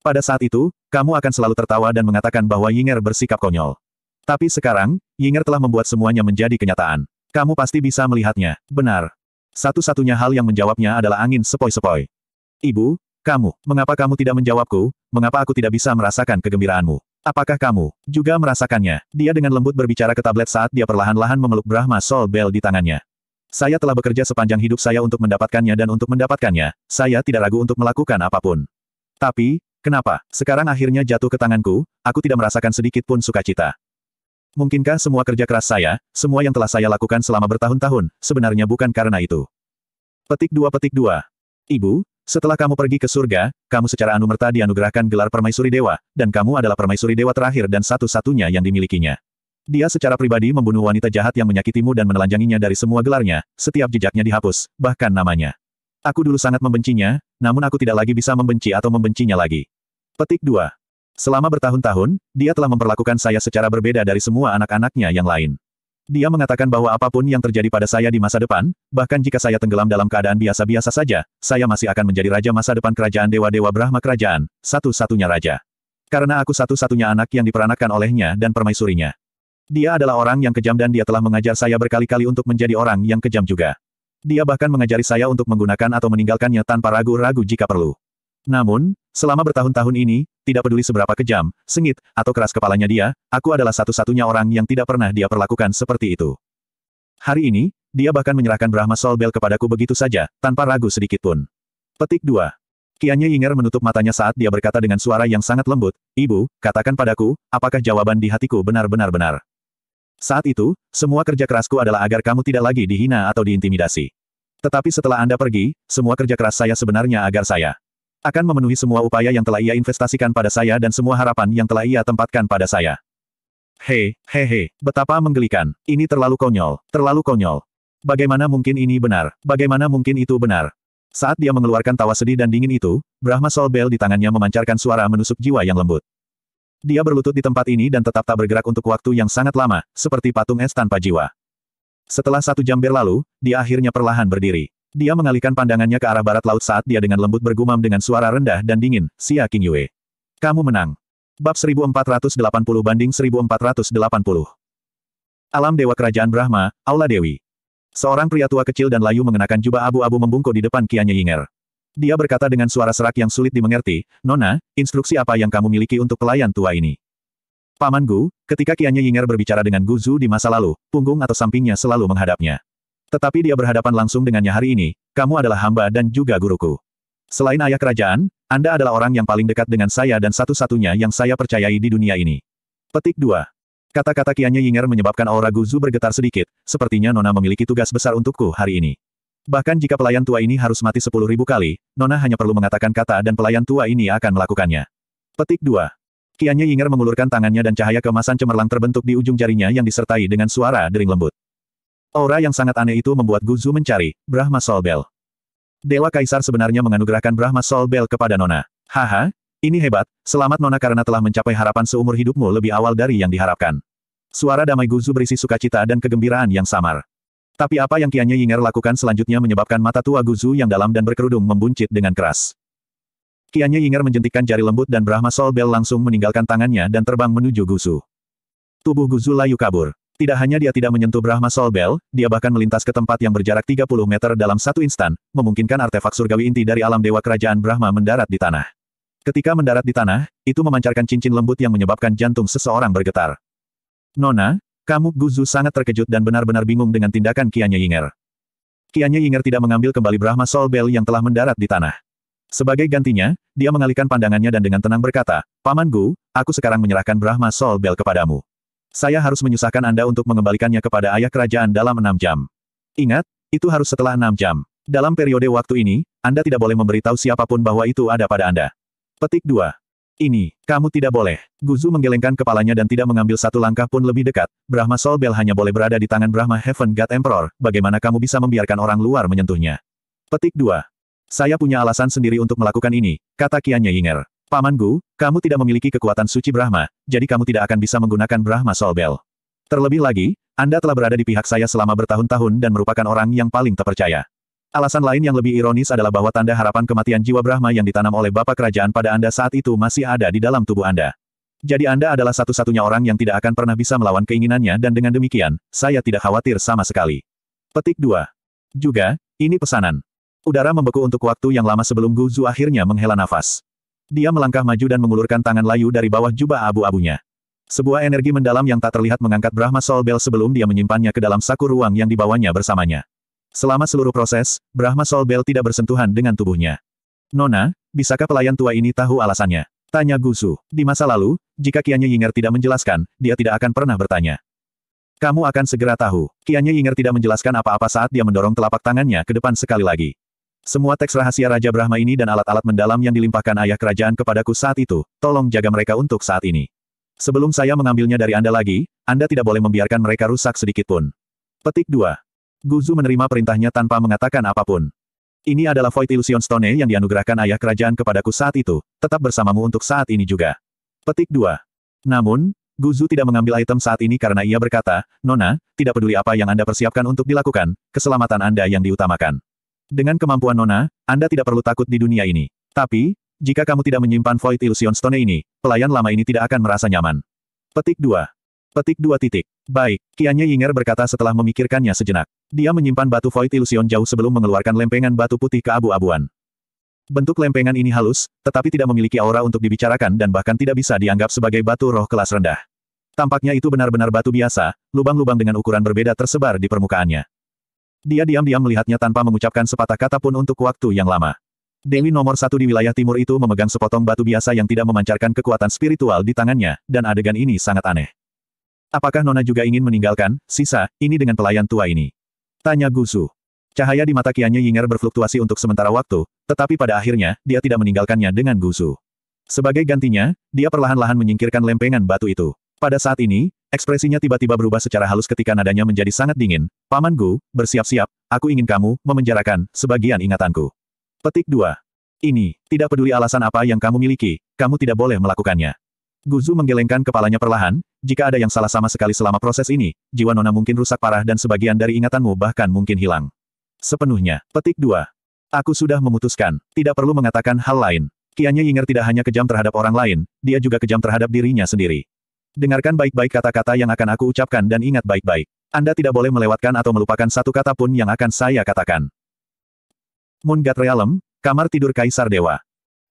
Pada saat itu, kamu akan selalu tertawa dan mengatakan bahwa Yinger bersikap konyol. Tapi sekarang, Yinger telah membuat semuanya menjadi kenyataan. Kamu pasti bisa melihatnya, benar. Satu-satunya hal yang menjawabnya adalah angin sepoi-sepoi. Ibu, kamu, mengapa kamu tidak menjawabku, mengapa aku tidak bisa merasakan kegembiraanmu? Apakah kamu juga merasakannya? Dia dengan lembut berbicara ke tablet saat dia perlahan-lahan memeluk Brahma Sol Bell di tangannya. Saya telah bekerja sepanjang hidup saya untuk mendapatkannya dan untuk mendapatkannya, saya tidak ragu untuk melakukan apapun. Tapi, kenapa, sekarang akhirnya jatuh ke tanganku, aku tidak merasakan sedikit pun sukacita. Mungkinkah semua kerja keras saya, semua yang telah saya lakukan selama bertahun-tahun, sebenarnya bukan karena itu? Petik dua petik dua. Ibu, setelah kamu pergi ke surga, kamu secara anumerta dianugerahkan gelar permaisuri dewa, dan kamu adalah permaisuri dewa terakhir dan satu-satunya yang dimilikinya. Dia secara pribadi membunuh wanita jahat yang menyakitimu dan menelanjanginya dari semua gelarnya, setiap jejaknya dihapus, bahkan namanya. Aku dulu sangat membencinya, namun aku tidak lagi bisa membenci atau membencinya lagi. Petik 2. Selama bertahun-tahun, dia telah memperlakukan saya secara berbeda dari semua anak-anaknya yang lain. Dia mengatakan bahwa apapun yang terjadi pada saya di masa depan, bahkan jika saya tenggelam dalam keadaan biasa-biasa saja, saya masih akan menjadi raja masa depan kerajaan Dewa-Dewa Brahma Kerajaan, satu-satunya raja. Karena aku satu-satunya anak yang diperanakan olehnya dan permaisurinya. Dia adalah orang yang kejam dan dia telah mengajar saya berkali-kali untuk menjadi orang yang kejam juga. Dia bahkan mengajari saya untuk menggunakan atau meninggalkannya tanpa ragu-ragu jika perlu. Namun, selama bertahun-tahun ini, tidak peduli seberapa kejam, sengit, atau keras kepalanya dia, aku adalah satu-satunya orang yang tidak pernah dia perlakukan seperti itu. Hari ini, dia bahkan menyerahkan Brahma Solbel kepadaku begitu saja, tanpa ragu sedikitpun. Petik 2. Kianya Yinger menutup matanya saat dia berkata dengan suara yang sangat lembut, Ibu, katakan padaku, apakah jawaban di hatiku benar-benar benar? Saat itu, semua kerja kerasku adalah agar kamu tidak lagi dihina atau diintimidasi. Tetapi setelah Anda pergi, semua kerja keras saya sebenarnya agar saya akan memenuhi semua upaya yang telah ia investasikan pada saya dan semua harapan yang telah ia tempatkan pada saya. Hei, he, betapa menggelikan. Ini terlalu konyol, terlalu konyol. Bagaimana mungkin ini benar? Bagaimana mungkin itu benar? Saat dia mengeluarkan tawa sedih dan dingin itu, Brahma Soul Bell di tangannya memancarkan suara menusuk jiwa yang lembut. Dia berlutut di tempat ini dan tetap tak bergerak untuk waktu yang sangat lama, seperti patung es tanpa jiwa. Setelah satu jam berlalu, dia akhirnya perlahan berdiri. Dia mengalihkan pandangannya ke arah barat laut saat dia dengan lembut bergumam dengan suara rendah dan dingin, Xia King Yue. Kamu menang. Bab 1480 banding 1480. Alam Dewa Kerajaan Brahma, Aula Dewi. Seorang pria tua kecil dan layu mengenakan jubah abu-abu membungkuk di depan Kianya Yinger. Dia berkata dengan suara serak yang sulit dimengerti, Nona, instruksi apa yang kamu miliki untuk pelayan tua ini? Paman Gu, ketika Kianya Yinger berbicara dengan Guzu di masa lalu, punggung atau sampingnya selalu menghadapnya. Tetapi dia berhadapan langsung dengannya hari ini, kamu adalah hamba dan juga guruku. Selain ayah kerajaan, Anda adalah orang yang paling dekat dengan saya dan satu-satunya yang saya percayai di dunia ini. Petik 2. Kata-kata Kianya Yinger menyebabkan aura Guzu bergetar sedikit, sepertinya Nona memiliki tugas besar untukku hari ini. Bahkan jika pelayan tua ini harus mati sepuluh ribu kali, Nona hanya perlu mengatakan kata dan pelayan tua ini akan melakukannya. Petik 2. Kianya Yinger mengulurkan tangannya dan cahaya kemasan cemerlang terbentuk di ujung jarinya yang disertai dengan suara dering lembut. Aura yang sangat aneh itu membuat Guzu mencari Brahma Solbel. Dewa Kaisar sebenarnya menganugerahkan Brahma Solbel kepada Nona. Haha, ini hebat, selamat Nona karena telah mencapai harapan seumur hidupmu lebih awal dari yang diharapkan. Suara damai Guzu berisi sukacita dan kegembiraan yang samar. Tapi apa yang Kianya Yinger lakukan selanjutnya menyebabkan mata tua Guzu yang dalam dan berkerudung membuncit dengan keras. Kianya Yinger menjentikkan jari lembut dan Brahma Solbel langsung meninggalkan tangannya dan terbang menuju Guzu. Tubuh Guzu layu kabur. Tidak hanya dia tidak menyentuh Brahma Soul Bell, dia bahkan melintas ke tempat yang berjarak 30 meter dalam satu instan, memungkinkan artefak surgawi inti dari alam dewa kerajaan Brahma mendarat di tanah. Ketika mendarat di tanah, itu memancarkan cincin lembut yang menyebabkan jantung seseorang bergetar. Nona, kamu Guzu sangat terkejut dan benar-benar bingung dengan tindakan Kianya Yinger. Kianya Yinger tidak mengambil kembali Brahma Soul Bell yang telah mendarat di tanah. Sebagai gantinya, dia mengalihkan pandangannya dan dengan tenang berkata, Paman Gu, aku sekarang menyerahkan Brahma Soul Bell kepadamu. Saya harus menyusahkan Anda untuk mengembalikannya kepada ayah kerajaan dalam enam jam. Ingat, itu harus setelah enam jam. Dalam periode waktu ini, Anda tidak boleh memberitahu siapapun bahwa itu ada pada Anda. Petik 2. Ini, kamu tidak boleh. Guzu menggelengkan kepalanya dan tidak mengambil satu langkah pun lebih dekat. Brahma Sol Bell hanya boleh berada di tangan Brahma Heaven God Emperor. Bagaimana kamu bisa membiarkan orang luar menyentuhnya? Petik 2. Saya punya alasan sendiri untuk melakukan ini, kata Kianya Yinger. Paman Gu, kamu tidak memiliki kekuatan suci Brahma, jadi kamu tidak akan bisa menggunakan Brahma Soul Terlebih lagi, Anda telah berada di pihak saya selama bertahun-tahun dan merupakan orang yang paling terpercaya. Alasan lain yang lebih ironis adalah bahwa tanda harapan kematian jiwa Brahma yang ditanam oleh Bapak Kerajaan pada Anda saat itu masih ada di dalam tubuh Anda. Jadi Anda adalah satu-satunya orang yang tidak akan pernah bisa melawan keinginannya dan dengan demikian, saya tidak khawatir sama sekali. Petik 2. Juga, ini pesanan. Udara membeku untuk waktu yang lama sebelum Guzu akhirnya menghela nafas. Dia melangkah maju dan mengulurkan tangan layu dari bawah jubah abu-abunya. Sebuah energi mendalam yang tak terlihat mengangkat Brahma Soul Bell sebelum dia menyimpannya ke dalam saku ruang yang dibawanya bersamanya. Selama seluruh proses, Brahma Soul Bell tidak bersentuhan dengan tubuhnya. Nona, bisakah pelayan tua ini tahu alasannya? Tanya Gusu. Di masa lalu, jika Kianya Yinger tidak menjelaskan, dia tidak akan pernah bertanya. Kamu akan segera tahu. Kianya Yinger tidak menjelaskan apa-apa saat dia mendorong telapak tangannya ke depan sekali lagi. Semua teks rahasia Raja Brahma ini dan alat-alat mendalam yang dilimpahkan ayah kerajaan kepadaku saat itu, tolong jaga mereka untuk saat ini. Sebelum saya mengambilnya dari Anda lagi, Anda tidak boleh membiarkan mereka rusak sedikitpun. Petik 2. Guzu menerima perintahnya tanpa mengatakan apapun. Ini adalah Void Illusion Stone yang dianugerahkan ayah kerajaan kepadaku saat itu, tetap bersamamu untuk saat ini juga. Petik 2. Namun, Guzu tidak mengambil item saat ini karena ia berkata, Nona, tidak peduli apa yang Anda persiapkan untuk dilakukan, keselamatan Anda yang diutamakan. Dengan kemampuan Nona, Anda tidak perlu takut di dunia ini. Tapi, jika kamu tidak menyimpan Void Illusion Stone ini, pelayan lama ini tidak akan merasa nyaman. Petik 2. Petik 2 titik. Baik, Kianye Yinger berkata setelah memikirkannya sejenak. Dia menyimpan batu Void Illusion jauh sebelum mengeluarkan lempengan batu putih ke abu abuan Bentuk lempengan ini halus, tetapi tidak memiliki aura untuk dibicarakan dan bahkan tidak bisa dianggap sebagai batu roh kelas rendah. Tampaknya itu benar-benar batu biasa, lubang-lubang dengan ukuran berbeda tersebar di permukaannya. Dia diam-diam melihatnya tanpa mengucapkan sepatah kata pun untuk waktu yang lama. Dewi nomor satu di wilayah timur itu memegang sepotong batu biasa yang tidak memancarkan kekuatan spiritual di tangannya, dan adegan ini sangat aneh. Apakah Nona juga ingin meninggalkan, sisa, ini dengan pelayan tua ini? Tanya Gusu. Cahaya di mata Kianya Yinger berfluktuasi untuk sementara waktu, tetapi pada akhirnya, dia tidak meninggalkannya dengan Gusu. Sebagai gantinya, dia perlahan-lahan menyingkirkan lempengan batu itu. Pada saat ini, Ekspresinya tiba-tiba berubah secara halus ketika nadanya menjadi sangat dingin. Paman Gu, bersiap-siap, aku ingin kamu, memenjarakan, sebagian ingatanku. Petik 2. Ini, tidak peduli alasan apa yang kamu miliki, kamu tidak boleh melakukannya. Guzu menggelengkan kepalanya perlahan, jika ada yang salah sama sekali selama proses ini, jiwa Nona mungkin rusak parah dan sebagian dari ingatanmu bahkan mungkin hilang. Sepenuhnya, petik 2. Aku sudah memutuskan, tidak perlu mengatakan hal lain. Kianya Yinger tidak hanya kejam terhadap orang lain, dia juga kejam terhadap dirinya sendiri. Dengarkan baik-baik kata-kata yang akan aku ucapkan dan ingat baik-baik. Anda tidak boleh melewatkan atau melupakan satu kata pun yang akan saya katakan. Mungat Realem, kamar tidur Kaisar Dewa.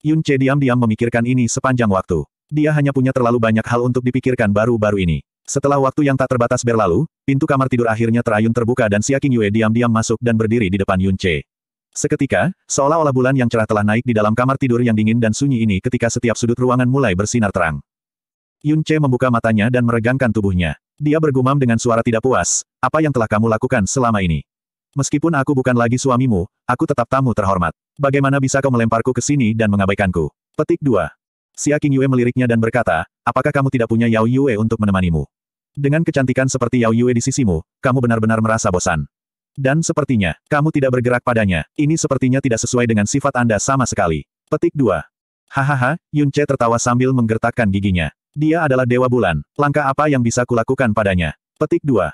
Yun Che diam-diam memikirkan ini sepanjang waktu. Dia hanya punya terlalu banyak hal untuk dipikirkan baru-baru ini. Setelah waktu yang tak terbatas berlalu, pintu kamar tidur akhirnya terayun terbuka dan Xia Qingyue diam-diam masuk dan berdiri di depan Yun Che. Seketika, seolah-olah bulan yang cerah telah naik di dalam kamar tidur yang dingin dan sunyi ini ketika setiap sudut ruangan mulai bersinar terang. Yun Che membuka matanya dan meregangkan tubuhnya. Dia bergumam dengan suara tidak puas, apa yang telah kamu lakukan selama ini? Meskipun aku bukan lagi suamimu, aku tetap tamu terhormat. Bagaimana bisa kau melemparku ke sini dan mengabaikanku? Petik 2. Xia King Yue meliriknya dan berkata, apakah kamu tidak punya Yao Yue untuk menemanimu? Dengan kecantikan seperti Yao Yue di sisimu, kamu benar-benar merasa bosan. Dan sepertinya, kamu tidak bergerak padanya, ini sepertinya tidak sesuai dengan sifat Anda sama sekali. Petik 2. Hahaha, Yun Che tertawa sambil menggertakkan giginya. Dia adalah Dewa Bulan. Langkah apa yang bisa kulakukan padanya? Petik 2.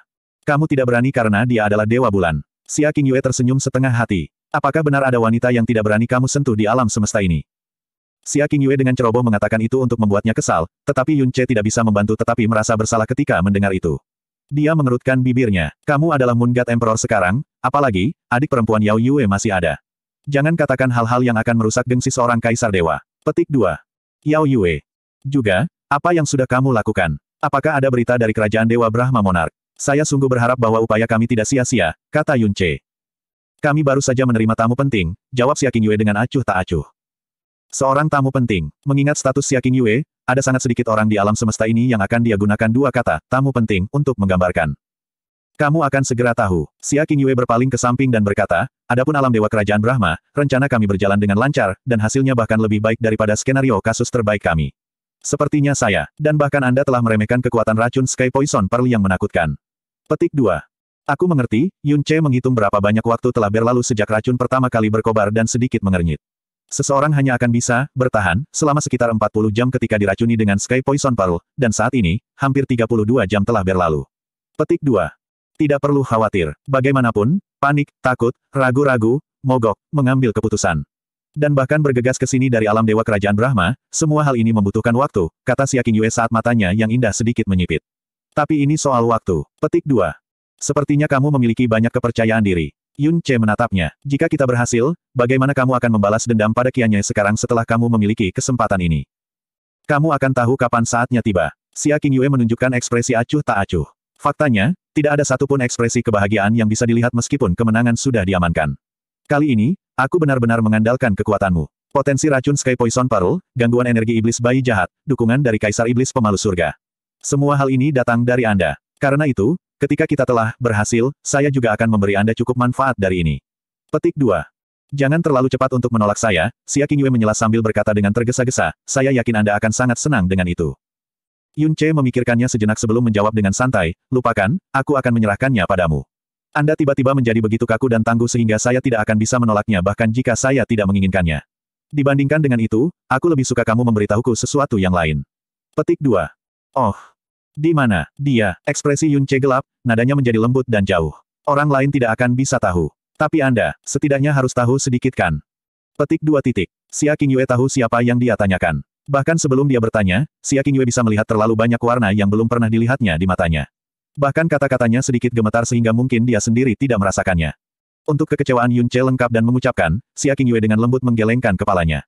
Kamu tidak berani karena dia adalah Dewa Bulan. Xia King Yue tersenyum setengah hati. Apakah benar ada wanita yang tidak berani kamu sentuh di alam semesta ini? Xia King Yue dengan ceroboh mengatakan itu untuk membuatnya kesal, tetapi Yun Che tidak bisa membantu tetapi merasa bersalah ketika mendengar itu. Dia mengerutkan bibirnya. Kamu adalah Moon God Emperor sekarang, apalagi, adik perempuan Yao Yue masih ada. Jangan katakan hal-hal yang akan merusak gengsi seorang kaisar dewa. Petik 2. Yao Yue. Juga, apa yang sudah kamu lakukan? Apakah ada berita dari kerajaan Dewa Brahma Monark? Saya sungguh berharap bahwa upaya kami tidak sia-sia, kata Yun Che. Kami baru saja menerima tamu penting, jawab Xia Qingyue dengan acuh tak acuh. Seorang tamu penting, mengingat status Xia Qingyue, ada sangat sedikit orang di alam semesta ini yang akan dia gunakan dua kata, tamu penting, untuk menggambarkan. Kamu akan segera tahu. Xia Qingyue berpaling ke samping dan berkata, adapun alam dewa kerajaan Brahma, rencana kami berjalan dengan lancar, dan hasilnya bahkan lebih baik daripada skenario kasus terbaik kami. Sepertinya saya, dan bahkan Anda telah meremehkan kekuatan racun Sky Poison Pearl yang menakutkan. Petik 2. Aku mengerti, Yun Che menghitung berapa banyak waktu telah berlalu sejak racun pertama kali berkobar dan sedikit mengernyit. Seseorang hanya akan bisa bertahan selama sekitar 40 jam ketika diracuni dengan Sky Poison Pearl, dan saat ini, hampir 32 jam telah berlalu. Petik 2. Tidak perlu khawatir, bagaimanapun, panik, takut, ragu-ragu, mogok, mengambil keputusan dan bahkan bergegas ke sini dari alam dewa kerajaan Brahma, semua hal ini membutuhkan waktu, kata Siaking Yue saat matanya yang indah sedikit menyipit. Tapi ini soal waktu. Petik 2. Sepertinya kamu memiliki banyak kepercayaan diri. Yun Che menatapnya. Jika kita berhasil, bagaimana kamu akan membalas dendam pada kianya sekarang setelah kamu memiliki kesempatan ini? Kamu akan tahu kapan saatnya tiba. Siaking Yue menunjukkan ekspresi acuh tak acuh. Faktanya, tidak ada satupun ekspresi kebahagiaan yang bisa dilihat meskipun kemenangan sudah diamankan. Kali ini, Aku benar-benar mengandalkan kekuatanmu. Potensi racun Sky Poison Parul, gangguan energi iblis bayi jahat, dukungan dari Kaisar Iblis Pemalu Surga. Semua hal ini datang dari Anda. Karena itu, ketika kita telah berhasil, saya juga akan memberi Anda cukup manfaat dari ini. Petik 2. Jangan terlalu cepat untuk menolak saya, Xia Qingyue menyela sambil berkata dengan tergesa-gesa, saya yakin Anda akan sangat senang dengan itu. Yun Che memikirkannya sejenak sebelum menjawab dengan santai, lupakan, aku akan menyerahkannya padamu. Anda tiba-tiba menjadi begitu kaku dan tangguh sehingga saya tidak akan bisa menolaknya bahkan jika saya tidak menginginkannya. Dibandingkan dengan itu, aku lebih suka kamu memberitahuku sesuatu yang lain. Petik 2. Oh. Di mana? Dia, ekspresi Yun Che gelap, nadanya menjadi lembut dan jauh. Orang lain tidak akan bisa tahu. Tapi Anda, setidaknya harus tahu sedikit kan? Petik 2 titik. Xia Yue tahu siapa yang dia tanyakan. Bahkan sebelum dia bertanya, Xia Yue bisa melihat terlalu banyak warna yang belum pernah dilihatnya di matanya. Bahkan kata-katanya sedikit gemetar sehingga mungkin dia sendiri tidak merasakannya. Untuk kekecewaan Yun Che lengkap dan mengucapkan, Xia Qingyue dengan lembut menggelengkan kepalanya.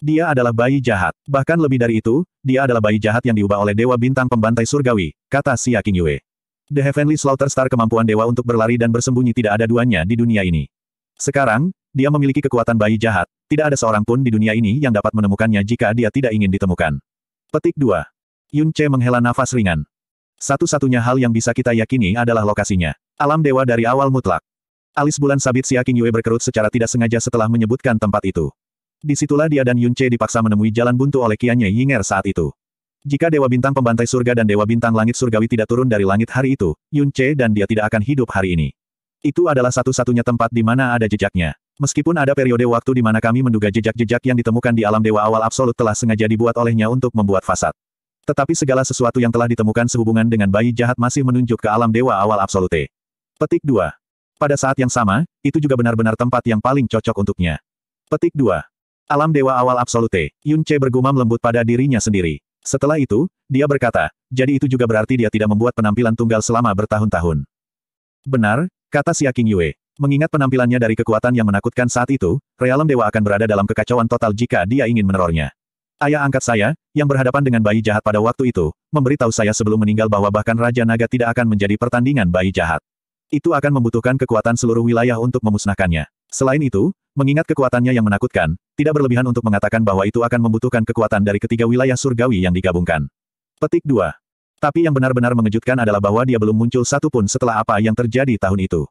Dia adalah bayi jahat. Bahkan lebih dari itu, dia adalah bayi jahat yang diubah oleh Dewa Bintang Pembantai Surgawi, kata Xia Qingyue. The Heavenly Slaughter Star kemampuan dewa untuk berlari dan bersembunyi tidak ada duanya di dunia ini. Sekarang, dia memiliki kekuatan bayi jahat, tidak ada seorang pun di dunia ini yang dapat menemukannya jika dia tidak ingin ditemukan. Petik 2. Yun Che menghela nafas ringan. Satu-satunya hal yang bisa kita yakini adalah lokasinya. Alam dewa dari awal mutlak. Alis bulan sabit Siaking Yue berkerut secara tidak sengaja setelah menyebutkan tempat itu. Disitulah dia dan Yun dipaksa menemui jalan buntu oleh Qianye Yinger saat itu. Jika Dewa Bintang Pembantai Surga dan Dewa Bintang Langit Surgawi tidak turun dari langit hari itu, Yun dan dia tidak akan hidup hari ini. Itu adalah satu-satunya tempat di mana ada jejaknya. Meskipun ada periode waktu di mana kami menduga jejak-jejak yang ditemukan di alam Dewa Awal Absolut telah sengaja dibuat olehnya untuk membuat fasad. Tetapi segala sesuatu yang telah ditemukan sehubungan dengan bayi jahat masih menunjuk ke alam dewa awal absolute. Petik 2. Pada saat yang sama, itu juga benar-benar tempat yang paling cocok untuknya. Petik 2. Alam dewa awal absolute, Yun Che bergumam lembut pada dirinya sendiri. Setelah itu, dia berkata, jadi itu juga berarti dia tidak membuat penampilan tunggal selama bertahun-tahun. Benar, kata Xia King Yue. Mengingat penampilannya dari kekuatan yang menakutkan saat itu, realem dewa akan berada dalam kekacauan total jika dia ingin menerornya. Ayah angkat saya, yang berhadapan dengan bayi jahat pada waktu itu, memberitahu saya sebelum meninggal bahwa bahkan Raja Naga tidak akan menjadi pertandingan bayi jahat. Itu akan membutuhkan kekuatan seluruh wilayah untuk memusnahkannya. Selain itu, mengingat kekuatannya yang menakutkan, tidak berlebihan untuk mengatakan bahwa itu akan membutuhkan kekuatan dari ketiga wilayah surgawi yang digabungkan. Petik 2. Tapi yang benar-benar mengejutkan adalah bahwa dia belum muncul satupun setelah apa yang terjadi tahun itu.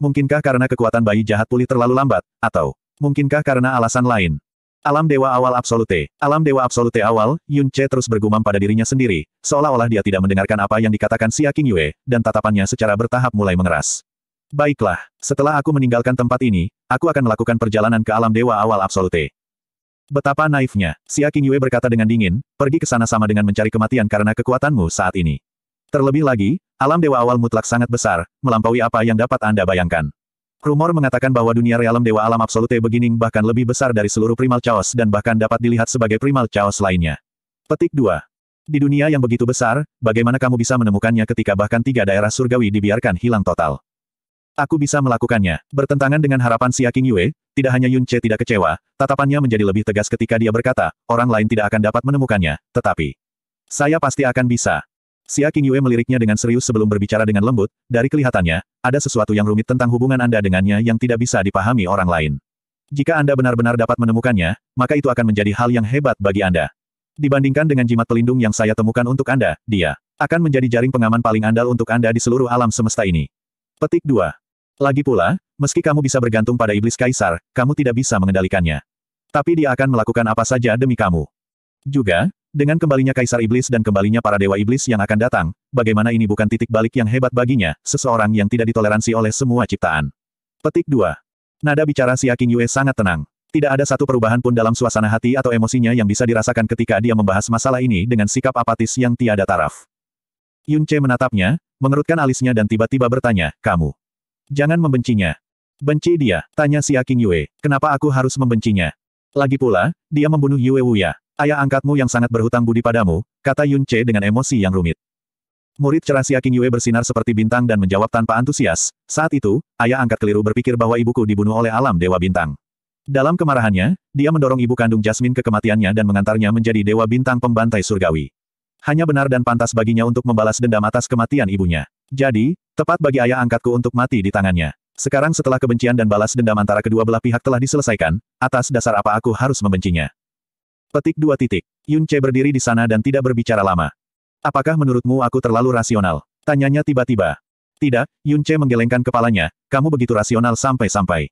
Mungkinkah karena kekuatan bayi jahat pulih terlalu lambat, atau mungkinkah karena alasan lain? Alam Dewa Awal Absolute. Alam Dewa Absolute Awal, Yun Che terus bergumam pada dirinya sendiri, seolah-olah dia tidak mendengarkan apa yang dikatakan Xia King Yue, dan tatapannya secara bertahap mulai mengeras. Baiklah, setelah aku meninggalkan tempat ini, aku akan melakukan perjalanan ke Alam Dewa Awal Absolute. Betapa naifnya, Xia King Yue berkata dengan dingin, pergi ke sana sama dengan mencari kematian karena kekuatanmu saat ini. Terlebih lagi, alam dewa awal mutlak sangat besar, melampaui apa yang dapat Anda bayangkan. Rumor mengatakan bahwa dunia realem Dewa Alam Absolute Beginning bahkan lebih besar dari seluruh primal chaos dan bahkan dapat dilihat sebagai primal chaos lainnya. Petik 2. Di dunia yang begitu besar, bagaimana kamu bisa menemukannya ketika bahkan tiga daerah surgawi dibiarkan hilang total? Aku bisa melakukannya. Bertentangan dengan harapan Xia King Yue, tidak hanya Yun Che tidak kecewa, tatapannya menjadi lebih tegas ketika dia berkata, orang lain tidak akan dapat menemukannya, tetapi... Saya pasti akan bisa. Xia Qingyue Yue meliriknya dengan serius sebelum berbicara dengan lembut, dari kelihatannya, ada sesuatu yang rumit tentang hubungan Anda dengannya yang tidak bisa dipahami orang lain. Jika Anda benar-benar dapat menemukannya, maka itu akan menjadi hal yang hebat bagi Anda. Dibandingkan dengan jimat pelindung yang saya temukan untuk Anda, dia akan menjadi jaring pengaman paling andal untuk Anda di seluruh alam semesta ini. Petik 2. Lagi pula, meski kamu bisa bergantung pada iblis kaisar, kamu tidak bisa mengendalikannya. Tapi dia akan melakukan apa saja demi kamu. Juga, dengan kembalinya Kaisar Iblis dan kembalinya para Dewa Iblis yang akan datang, bagaimana ini bukan titik balik yang hebat baginya, seseorang yang tidak ditoleransi oleh semua ciptaan. Petik 2. Nada bicara si Aking Yue sangat tenang. Tidak ada satu perubahan pun dalam suasana hati atau emosinya yang bisa dirasakan ketika dia membahas masalah ini dengan sikap apatis yang tiada taraf. Yun Che menatapnya, mengerutkan alisnya dan tiba-tiba bertanya, kamu. Jangan membencinya. Benci dia, tanya si Aking Yue, kenapa aku harus membencinya? Lagi pula, dia membunuh Yue Wuya. Ayah angkatmu yang sangat berhutang budi padamu, kata Yun Che dengan emosi yang rumit. Murid cerahsia King Yue bersinar seperti bintang dan menjawab tanpa antusias. Saat itu, ayah angkat keliru berpikir bahwa ibuku dibunuh oleh alam dewa bintang. Dalam kemarahannya, dia mendorong ibu kandung Jasmine ke kematiannya dan mengantarnya menjadi dewa bintang pembantai surgawi. Hanya benar dan pantas baginya untuk membalas dendam atas kematian ibunya. Jadi, tepat bagi ayah angkatku untuk mati di tangannya. Sekarang setelah kebencian dan balas dendam antara kedua belah pihak telah diselesaikan, atas dasar apa aku harus membencinya? Petik dua titik. Yun Che berdiri di sana dan tidak berbicara lama. Apakah menurutmu aku terlalu rasional? Tanyanya tiba-tiba. Tidak, Yun Che menggelengkan kepalanya, kamu begitu rasional sampai-sampai.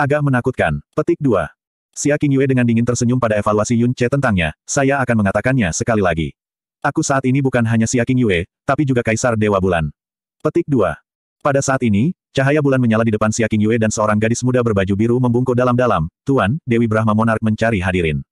Agak menakutkan. Petik dua. Xia Qingyue dengan dingin tersenyum pada evaluasi Yun Che tentangnya, saya akan mengatakannya sekali lagi. Aku saat ini bukan hanya Xia Qingyue, tapi juga Kaisar Dewa Bulan. Petik dua. Pada saat ini, cahaya bulan menyala di depan Xia Qingyue dan seorang gadis muda berbaju biru membungkuk dalam-dalam, Tuan, Dewi Brahma Monark mencari hadirin.